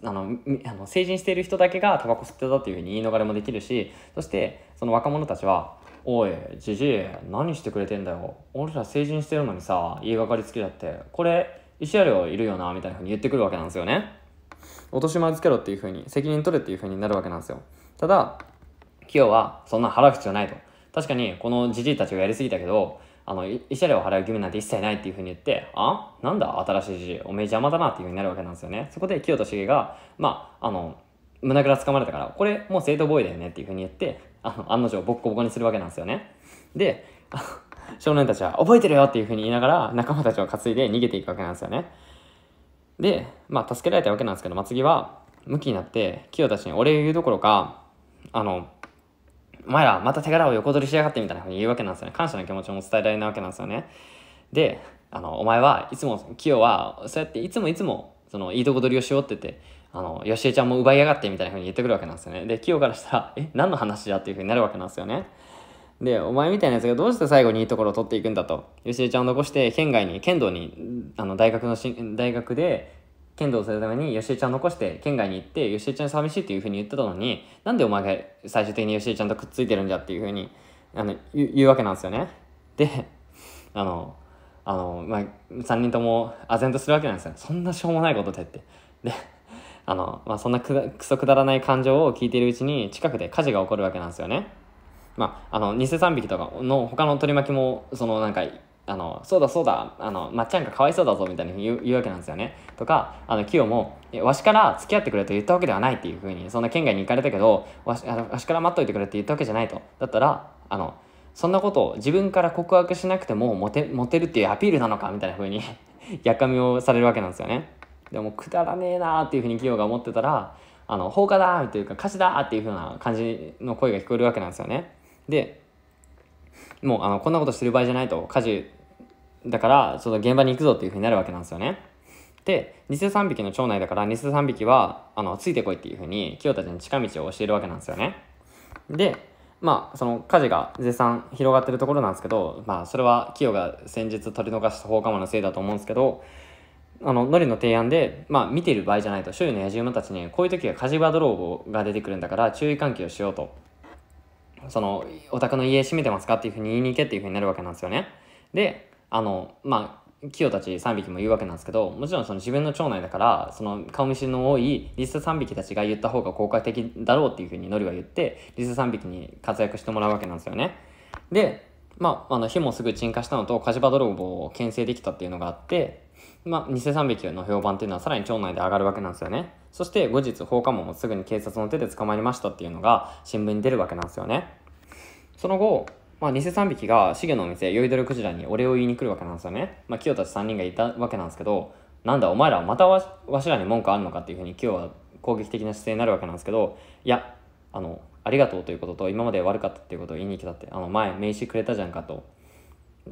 あのあの成人している人だけがタバコ吸ってたっていうふうに言い逃れもできるしそしてその若者たちはおい、じじい、何してくれてんだよ。俺ら成人してるのにさ、言いがかりつけちゃって、これ、石謝料いるよな、みたいな風に言ってくるわけなんですよね。落とし前つけろっていう風に、責任取れっていう風になるわけなんですよ。ただ、清は、そんな払う必要ないと。確かに、このじじいたちがやりすぎたけど、あの、慰謝料を払う義務なんて一切ないっていうふうに言って、あなんだ新しいじじい、おめえ邪魔だなっていうふうになるわけなんですよね。そこで清としげが、まあ、あの、胸ぐらつかまれたから、これもう正当防衛だよねっていうふうに言って、あの、案の定ボッコボコにするわけなんですよね。で、少年たちは覚えてるよっていうふうに言いながら仲間たちを担いで逃げていくわけなんですよね。で、まあ助けられたわけなんですけど、まあ、次は、向きになって、キヨたちにお礼を言うどころか、あの、お前らまた手柄を横取りしやがってみたいなふうに言うわけなんですよね。感謝の気持ちも伝えられないわけなんですよね。で、あの、お前はいつも、キヨは、そうやっていつもいつも、その、いいとこ取りをしようって言って、あの、よしえちゃんも奪いやがってみたいな風に言ってくるわけなんですよね。で、清からしたら、え、何の話だっていう風になるわけなんですよね。で、お前みたいなやつがどうして最後にいいところを取っていくんだと。よしえちゃんを残して、県外に、剣道に、あの、大学のし、大学で、剣道をするためによしえちゃんを残して県外に行ってよしえちゃん寂しいっていうふうに言ってたのになんでお前が最終的によしえちゃんとくっついてるんじゃっていうふうにあの言うわけなんですよね。であのあの、まあ、3人とも唖然とするわけなんですよ。そんなしょうもないことでって。であの、まあ、そんなくそくだらない感情を聞いているうちに近くで火事が起こるわけなんですよね。まあ、あの、偽三匹とかの他の取り巻きも、そのなんか、あの、そうだそうだ、あの、まっちゃんがかわいそうだぞみたいに言う言うわけなんですよね。とか、あの、キヨも、わしから付き合ってくれと言ったわけではないっていうふうに、そんな県外に行かれたけど、わしあのわしから待っといてくれって言ったわけじゃないと。だったら、あの、そんなことを自分から告白しなくてもモテモテるっていうアピールなのかみたいなふうに やかみをされるわけなんですよね。でもくだらねえなーっていうふうに業が思ってたらあの放火だというか歌詞だっていうふうな感じの声が聞こえるわけなんですよね。でもうあのこんなことしてる場合じゃないと火事だからその現場に行くぞっていうふうになるわけなんですよね。で偽3匹の町内だから偽3匹はあのついてこいっていうふうに清たちに近道を教えるわけなんですよね。でまあその火事が絶賛広がってるところなんですけど、まあ、それは清が先日取り逃した放火魔のせいだと思うんですけどあの、ノリの提案で、まあ、見てる場合じゃないと、周囲の野獣馬たちに、こういう時は火事場泥棒が出てくるんだから、注意喚起をしようと。その、お宅の家閉めてますかっていうふうに言いに行けっていうふうになるわけなんですよね。で、あの、まあ、キヨたち3匹も言うわけなんですけど、もちろんその自分の町内だから、その顔見知りの多いリス3匹たちが言った方が効果的だろうっていうふうにノリは言って、リス3匹に活躍してもらうわけなんですよね。で、まあ、あの火もすぐ鎮火したのと火事場泥棒を牽制できたっていうのがあってまあ、偽三匹の評判っていうのはさらに町内で上がるわけなんですよね。そして後日放火門もすぐに警察の手で捕まりましたっていうのが新聞に出るわけなんですよね。その後、まあ、偽3匹がシゲのお店酔いどるクジラにお礼を言いに来るわけなんですよね。まあ、清たち3人がいたわけなんですけど、なんだお前らまたわわしらに文句あるのかっていうふうに清は攻撃的な姿勢になるわけなんですけど、いや、あの、ありがとうということと今まで悪かったっていうことを言いに来たって、あの前名刺くれたじゃんかと、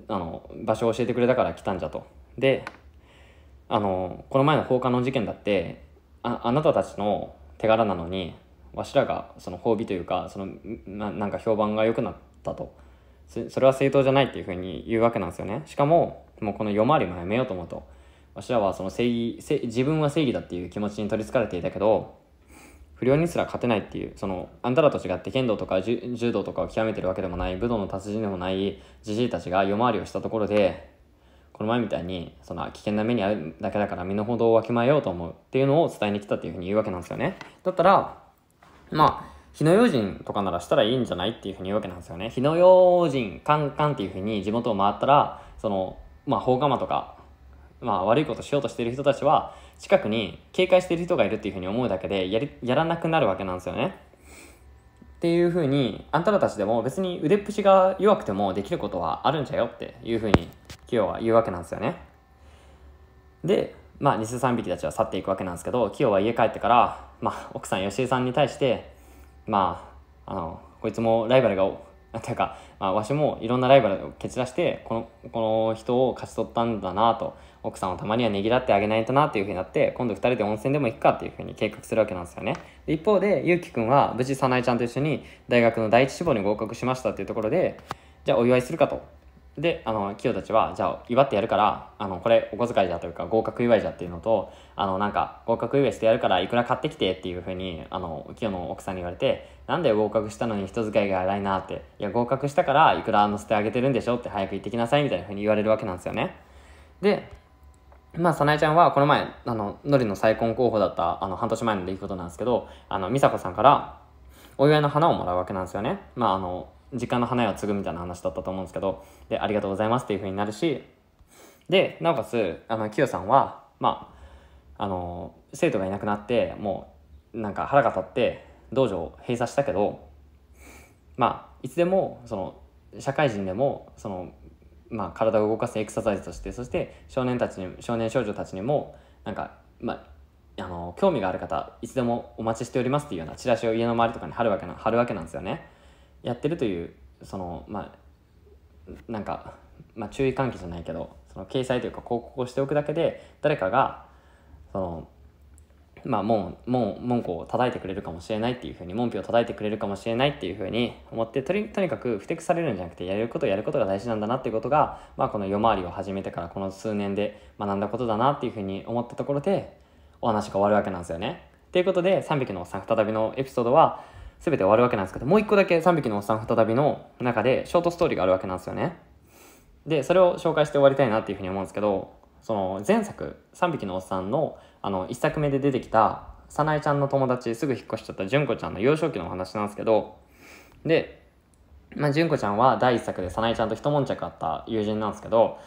あの、場所を教えてくれたから来たんじゃと。で、あのこの前の放火の事件だってああなたたちの手柄なのにわしらがその褒美というかそのななんか評判が良くなったとそれは正当じゃないっていうふうに言うわけなんですよねしかももうこの夜回りもやめようと思うとわしらはその正義自分は正義だっていう気持ちに取りつかれていたけど不良にすら勝てないっていうそのあんたらと違って剣道とか柔道とかを極めてるわけでもない武道の達人でもないじじいたちが夜回りをしたところでこの前みたいにその危険な目に遭うだけだから身の程をわきまえようと思うっていうのを伝えに来たっていうふうに言うわけなんですよねだったらまあ火の用心とかならしたらいいんじゃないっていうふうに言うわけなんですよね火の用心カンカンっていうふうに地元を回ったらそのまあ放火魔とかまあ悪いことしようとしてる人たちは近くに警戒してる人がいるっていうふうに思うだけでやりやらなくなるわけなんですよねっていうふうにあんたらたちでも別に腕っぷしが弱くてもできることはあるんじゃよっていうふうに清は言うわけなんですよね。で、まあ、偽3匹たちは去っていくわけなんですけどヨは家帰ってから、まあ、奥さん吉井さんに対してまああのこいつもライバルがていうか、まあ、わしもいろんなライバルを蹴散らしてこのこの人を勝ち取ったんだなと奥さんをたまにはねぎらってあげないとなっていうふうになって今度2人で温泉でも行くかっていうふうに計画するわけなんですよねで一方でゆうきくんは無事早苗ちゃんと一緒に大学の第一志望に合格しましたっていうところでじゃあお祝いするかとであの清たちはじゃあ祝ってやるからあのこれお小遣いじゃというか合格祝いじゃっていうのとあのなんか合格祝いしてやるからいくら買ってきてっていうふうにあの清の奥さんに言われてなんで合格したのに人遣いが荒いなっていや合格したからいくら乗せてあげてるんでしょって早く行ってきなさいみたいなふうに言われるわけなんですよねでまあ、早苗ちゃんはこの前あののりの再婚候補だったあの半年前の出来事なんですけどあの美佐子さんからお祝いの花をもらうわけなんですよねまああの時間の花屋を継ぐみたいな話だったと思うんですけどでありがとうございますっていう風になるしでなおかつあのキヨさんはまああの生徒がいなくなってもうなんか腹が立って道場を閉鎖したけどまあいつでもその社会人でもその、まあ、体を動かすエクササイズとしてそして少年たちに少年少女たちにもなんか、まあ、あの興味がある方いつでもお待ちしておりますっていうようなチラシを家の周りとかに貼るわけな貼るわけなんですよね。やってるというそのまあなんか、まあ、注意喚起じゃないけどその掲載というか広告をしておくだけで誰かがそのまあ門門門戸を叩いてくれるかもしれないっていうふうに門票を叩いてくれるかもしれないっていうふうに思ってとにかく不適されるんじゃなくてやれることやることが大事なんだなっていうことが、まあ、この夜回りを始めてからこの数年で学んだことだなっていうふうに思ったところでお話が終わるわけなんですよね。ということで3匹の再びのエピソードは全て終わるわけなんですけどもう1個だけ3匹のおっさん再びの中でショートストーリーがあるわけなんですよねでそれを紹介して終わりたいなっていうふうに思うんですけどその前作「3匹のおっさんの」あの1作目で出てきた早苗ちゃんの友達すぐ引っ越しちゃった純子ちゃんの幼少期のお話なんですけどで、まあ、純子ちゃんは第1作で早苗ちゃんと一悶着あった友人なんですけど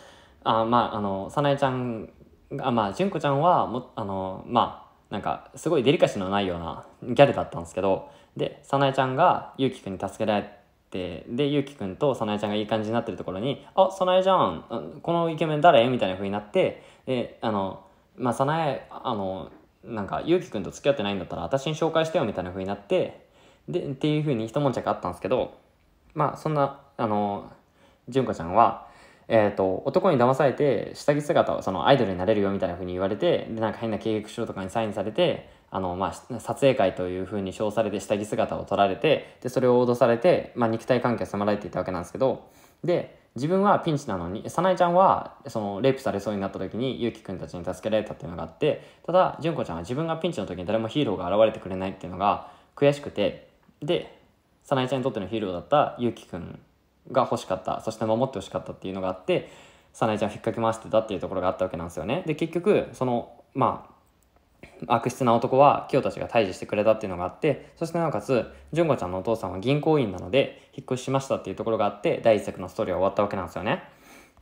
あまああの早苗ちゃんが、まあ純子ちゃんはもあのまあなんかすごいデリカシーのないようなギャルだったんですけどで早苗ちゃんがゆうきくんに助けられてでゆうきくんと早苗ちゃんがいい感じになってるところに「あ早苗ちゃんこのイケメン誰?」みたいなふうになってであのまあ早苗あのなんかゆうきくんと付き合ってないんだったら私に紹介してよみたいなふうになってでっていうふうに一悶着あったんですけどまあそんなあの純子ちゃんはえーと、と男に騙されて下着姿をそのアイドルになれるよみたいな風に言われてでなんか変な契約書とかにサインされてあの、まあ、撮影会というふうに称されて下着姿を撮られて、で、それを脅されて、まあ、肉体関係を迫られていたわけなんですけど、で、自分はピンチなのに、早苗ちゃんは、その、レイプされそうになった時に、ゆうきくんたちに助けられたっていうのがあって、ただ、純子ちゃんは自分がピンチの時に誰もヒーローが現れてくれないっていうのが悔しくて、で、早苗ちゃんにとってのヒーローだったゆうきくんが欲しかった、そして守ってほしかったっていうのがあって、早苗ちゃんを引っかき回してたっていうところがあったわけなんですよね。で、結局、その、まあ、悪質な男はキヨたちが退治してくれたっていうのがあってそしてなおかつ純子ちゃんのお父さんは銀行員なので引っ越ししましたっていうところがあって第1作のストーリーは終わったわけなんですよね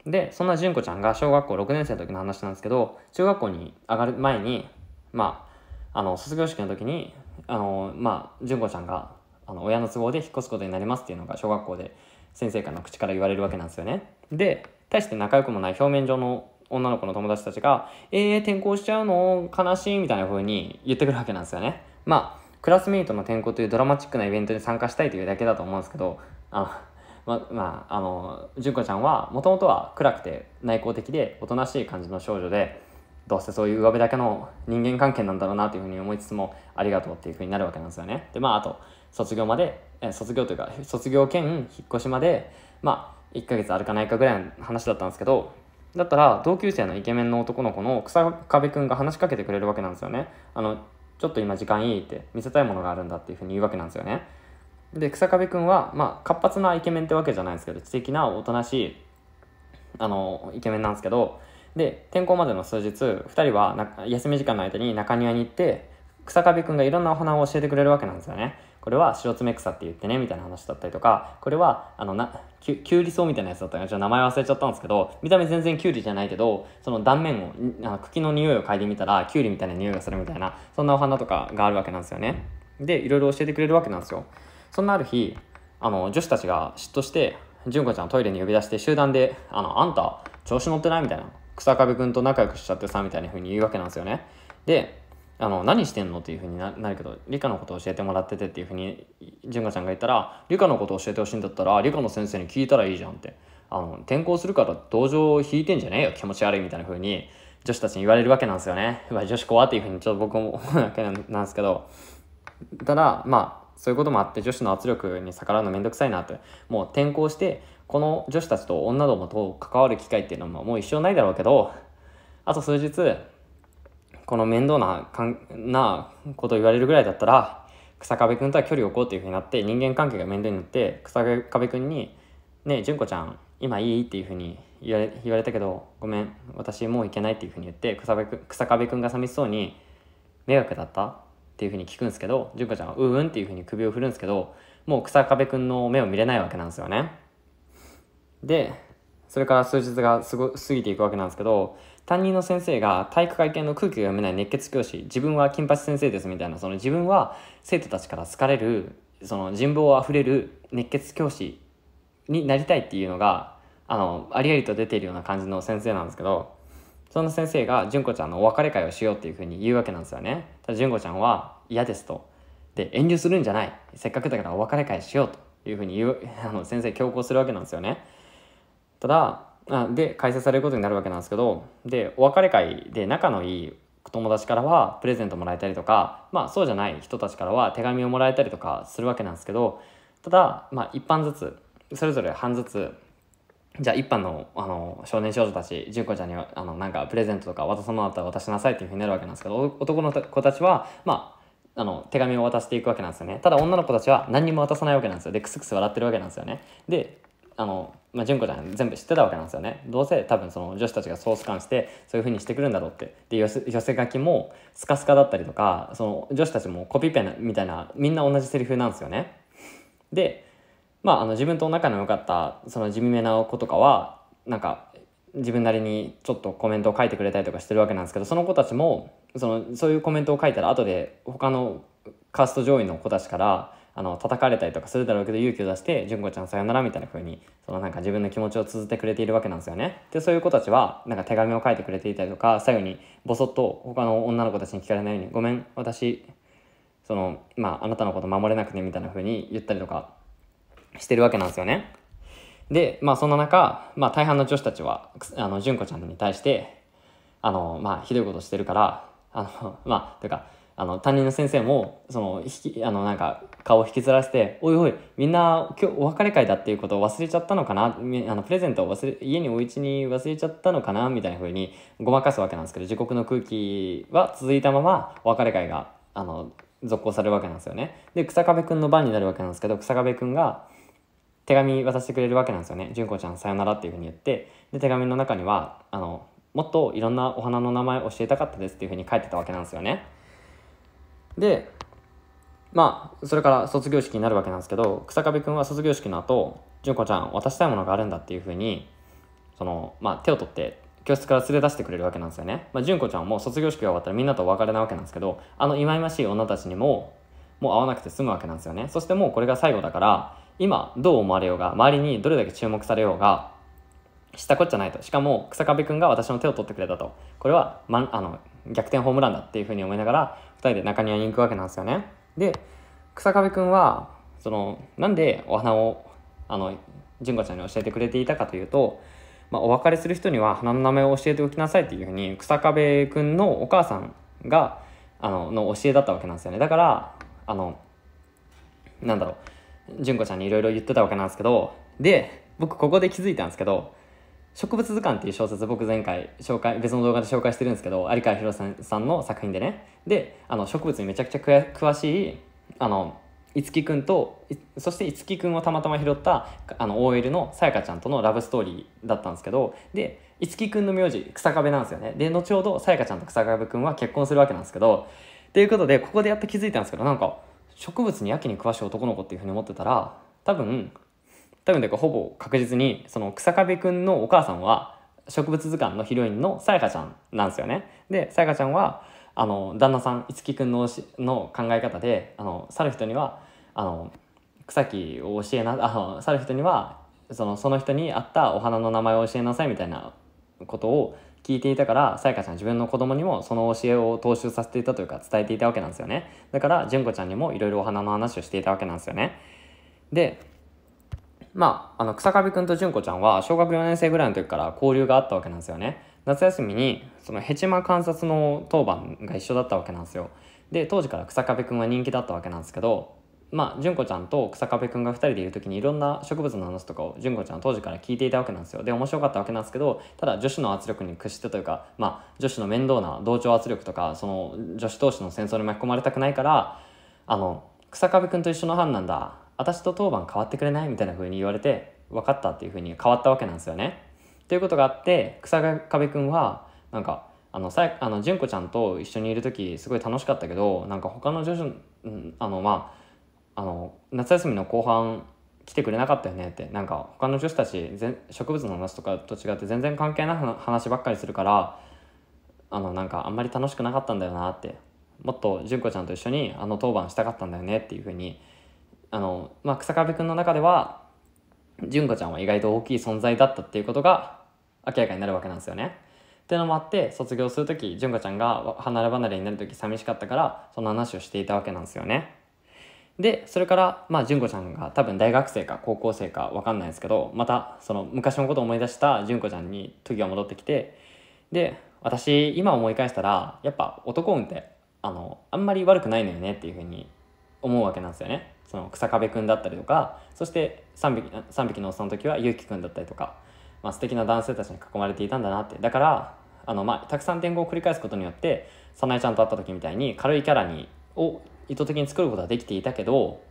でそんな純子ちゃんが小学校6年生の時の話なんですけど中学校に上がる前にまああの卒業式の時にあのまあ純子ちゃんがあの親の都合で引っ越すことになりますっていうのが小学校で先生からの口から言われるわけなんですよねで対して仲良くもない表面上の女の子の友達たちが、えー、転校しちゃうの悲しいみたいな風に言ってくるわけなんですよね。まあ、クラスメイトの転校というドラマチックなイベントに参加したいというだけだと思うんですけど、あま、まあ、あの、純子ちゃんは、もともとは暗くて内向的で、おとなしい感じの少女で、どうせそういう上辺だけの人間関係なんだろうなというふうに思いつつもありがとうっていうふうになるわけなんですよね。でまああと卒業までえ卒業というか卒業兼引っ越しまでまあ1ヶ月あるかないかぐらいの話だったんですけどだったら同級生のイケメンの男の子の草壁くんが話しかけてくれるわけなんですよねあのちょっと今時間いいって見せたいものがあるんだっていうふうに言うわけなんですよねで草壁くんはまあ活発なイケメンってわけじゃないんですけど知的なおとなしいあのイケメンなんですけどで転校までの数日2人は休み時間の間に中庭に行って草壁くんがいろんなお花を教えてくれるわけなんですよねこれは白爪草って言ってねみたいな話だったりとかこれはあのなきゅうり草みたいなやつだったからちょっと名前忘れちゃったんですけど見た目全然きゅうりじゃないけどその断面をあの茎の匂いを嗅いでみたらきゅうりみたいな匂いがするみたいなそんなお花とかがあるわけなんですよねでいろいろ教えてくれるわけなんですよそんなある日あの女子たちが嫉妬して純子ちゃんをトイレに呼び出して集団で「あのあんた調子乗ってない?」みたいな草壁くんと仲良くしちゃってさみたいな風に言うわけなんですよねであの何してんのっていうふうになるけど理科のこと教えてもらっててっていうふうに純子ちゃんが言ったら理科のこと教えてほしいんだったら理科の先生に聞いたらいいじゃんってあの転校するから同情を引いてんじゃねえよ気持ち悪いみたいなふうに女子たちに言われるわけなんですよねうわ女子怖っていうふうにちょっと僕も思うわけなんですけどただまあそういうこともあって女子の圧力に逆らうのめんどくさいなってもう転校してこの女子たちと女どもと関わる機会っていうのももう一生ないだろうけどあと数日この面倒なかんなこと言われるぐらいだったら日下部君とは距離を置こうっていうふうになって人間関係が面倒になって日下部君に「ねえ純子ちゃん今いい?」っていうふうに言われ言われたけど「ごめん私もう行けない」っていうふうに言って草壁部君壁くが寂しそうに「迷惑だった?」っていうふうに聞くんですけど純子ちゃんは「うんうん」っていうふうに首を振るんですけどもう日下部君の目を見れないわけなんですよね。でそれから数日が過ぎていくわけなんですけど担任の先生が体育会系の空気が読めない熱血教師自分は金八先生ですみたいなその自分は生徒たちから好かれるその人望あふれる熱血教師になりたいっていうのがあのありありと出ているような感じの先生なんですけどその先生が純子ちゃんのお別れ会をしようっていうふうに言うわけなんですよね。ただ純子ちゃんは嫌ですと。で遠慮するんじゃないせっかくだからお別れ会しようというふうに言うあの先生強行するわけなんですよね。ただあで開催されることになるわけなんですけどでお別れ会で仲のいい友達からはプレゼントもらえたりとか、まあ、そうじゃない人たちからは手紙をもらえたりとかするわけなんですけどただ、まあ、1班ずつそれぞれ半ずつじゃあ一班のあの少年少女たち純子ちゃんにあのなんかプレゼントとか渡さなかったら渡しなさいっていうふうになるわけなんですけど男の子たちはまああの手紙を渡していくわけなんですよねただ女の子たちは何にも渡さないわけなんですよでクスクス笑ってるわけなんですよねであの、まあ、純子ちゃん全部知ってたわけなんですよねどうせ多分その女子たちがソース感してそういう風にしてくるんだろうってで寄せ寄せ書きもスカスカだったりとかその女子たちもコピペみたいなみんな同じセリフなんですよねでまああの自分と仲の良かったその地味めな子とかはなんか自分なりにちょっとコメントを書いてくれたりとかしてるわけなんですけどその子たちもそのそういうコメントを書いたら後で他のカースト上位の子たちからあの叩かれたりとかするだろうけど勇気を出して「純子ちゃんさよなら」みたいな風にそのなんか自分の気持ちを綴ってくれているわけなんですよね。でそういう子たちはなんか手紙を書いてくれていたりとか最後にボソッと他の女の子たちに聞かれないように「ごめん私そのまああなたのこと守れなくて」みたいな風に言ったりとかしてるわけなんですよね。でまあそんな中、まあ、大半の女子たちはあの純子ちゃんに対してあのまあひどいことしてるからあのまあというかあの担任の先生もそのひきあのなんか顔を引きずらせて、おいおい、みんな今日お別れ会だっていうことを忘れちゃったのかなあの、プレゼントを忘れ、家にお家に忘れちゃったのかなみたいな風にごまかすわけなんですけど、時刻の空気は続いたままお別れ会が、あの、続行されるわけなんですよね。で、草壁くんの番になるわけなんですけど、草壁くんが、手紙渡してくれるわけなんですよね。純子ちゃんさよならっていうふうに言って、で、手紙の中には、あの、もっといろんなお花の名前教えたかったですっていうふうに書いてたわけなんですよね。で、まあ、それから卒業式になるわけなんですけど、草壁君は卒業式の後、純子ちゃん、渡したいものがあるんだっていうふうに、その、まあ、手を取って、教室から連れ出してくれるわけなんですよね。まあ、純子ちゃんも卒業式が終わったらみんなとお別れなわけなんですけど、あの忌々しい女たちにも、もう会わなくて済むわけなんですよね。そしてもうこれが最後だから、今どう思われようが、周りにどれだけ注目されようが、したこっちゃないと。しかも、草壁君が私の手を取ってくれたと。これは、ま、あの、逆転ホームランだっていうふうに思いながら、2人で中庭に行くわけなんですよね。で草壁君はそのなんでお花をあの純子ちゃんに教えてくれていたかというと、まあ、お別れする人には花の名前を教えておきなさいっていうふうに草壁君のお母さんがあのの教えだったわけなんですよねだからあのなんだろう純子ちゃんにいろいろ言ってたわけなんですけどで僕ここで気づいたんですけど植物図鑑っていう小説僕前回紹介別の動画で紹介してるんですけど有川博さんさんの作品でねであの植物にめちゃくちゃ詳しいあの樹くんとそして樹くんをたまたま拾ったあの OL のさやかちゃんとのラブストーリーだったんですけどで樹くんの名字草壁なんですよねで後ほどさやかちゃんと草壁くんは結婚するわけなんですけどということでここでやっと気づいたんですけどなんか植物にやけに詳しい男の子っていうふうに思ってたら多分多分ほぼ確実にその草壁くんのお母さんは植物図鑑のヒロインのさやかちゃんなんですよね。でさやかちゃんはあの旦那さん樹くんのの考え方であの去る人にはあの草木を教えなあの去る人にはそのその人に合ったお花の名前を教えなさいみたいなことを聞いていたからさやかちゃん自分の子供にもその教えを踏襲させていたというか伝えていたわけなんですよねだから純子ちゃんにもいろいろお花の話をしていたわけなんですよねでまあ、あの、草壁くんと純子ちゃんは小学4年生ぐらいの時から交流があったわけなんですよね。夏休みに、そのヘチマ観察の当番が一緒だったわけなんですよ。で、当時から草壁くんは人気だったわけなんですけど、まあ、純子ちゃんと草壁くんが2人でいる時にいろんな植物の話とかを純子ちゃん当時から聞いていたわけなんですよ。で面白かったわけなんですけどただ女子の圧力に屈してというか、まあ、女子の面倒な同調圧力とかその女子同士の戦争に巻き込まれたくないからあの草壁くんと一緒の班なんだ私と当番変わってくれないみたいな風に言われて分かったっていう風に変わったわけなんですよね。ということがあって草壁くんはなんかあのさあの純子ちゃんと一緒にいる時すごい楽しかったけどなんか他の女子、あのまああの夏休みの後半来てくれなかったよねってなんか他の女子たち植物の話とかと違って全然関係ない話ばっかりするからあのなんかあんまり楽しくなかったんだよなってもっと純子ちゃんと一緒にあの当番したかったんだよねっていう風にあの、まあ、草壁くんの中では、純子ちゃんは意外と大きい存在だったっていうことが明らかになるわけなんですよね。ってのもあって卒業する時純子ちゃんが離れ離れになる時寂しかったからその話をしていたわけなんですよね。でそれからまあ純子ちゃんが多分大学生か高校生か分かんないですけどまたその昔のことを思い出した純子ちゃんに時が戻ってきてで私今思い返したらやっぱ男運ってあのあんまり悪くないのよねっていうふうに思うわけなんですよね。その草壁くんだったりとかそして3匹 ,3 匹のおっさんの時はゆうきくんだったりとか、まあ、素敵な男性たちに囲まれていたんだなってだからあの、まあ、たくさん天校を繰り返すことによって早苗ちゃんと会った時みたいに軽いキャラにを意図的に作ることはできていたけど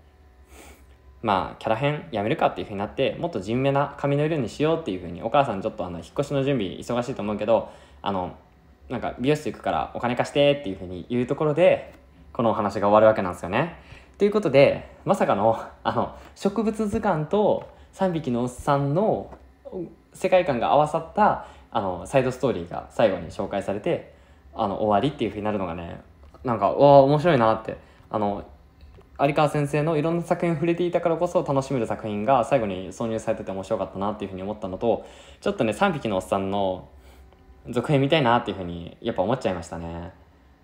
まあキャラ編やめるかっていうふうになってもっと人目な髪の色にしようっていうふうにお母さんちょっとあの引っ越しの準備忙しいと思うけどあのなんか美容室行くからお金貸してっていうふうに言うところでこのお話が終わるわけなんですよね。ということでまさかのあの植物図鑑と3匹のおっさんの世界観が合わさったあのサイドストーリーが最後に紹介されてあの終わりっていうふうになるのがねなんかわあ面白いなってあの有川先生のいろんな作品触れていたからこそ楽しめる作品が最後に挿入されてて面白かったなっていうふうに思ったのとちょっとね3匹のおっさんの続編見たいなっていうふうにやっぱ思っちゃいましたね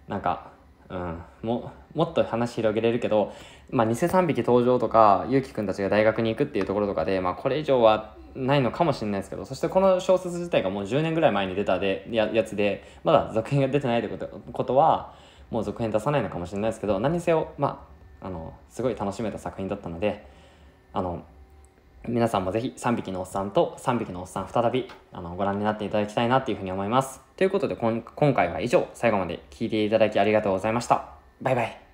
なんかうん、ももっと話広げれるけど、まあ、偽3匹登場とかゆうきくんたちが大学に行くっていうところとかで、まあ、これ以上はないのかもしれないですけどそしてこの小説自体がもう10年ぐらい前に出たでややつでまだ続編が出てないってことことはもう続編出さないのかもしれないですけど何せよ、まあ、あのすごい楽しめた作品だったのであの皆さんもぜひ3匹のおっさんと3匹のおっさん再びあのご覧になっていただきたいなというふうに思います。ということで今回は以上最後まで聴いていただきありがとうございました。バイバイ。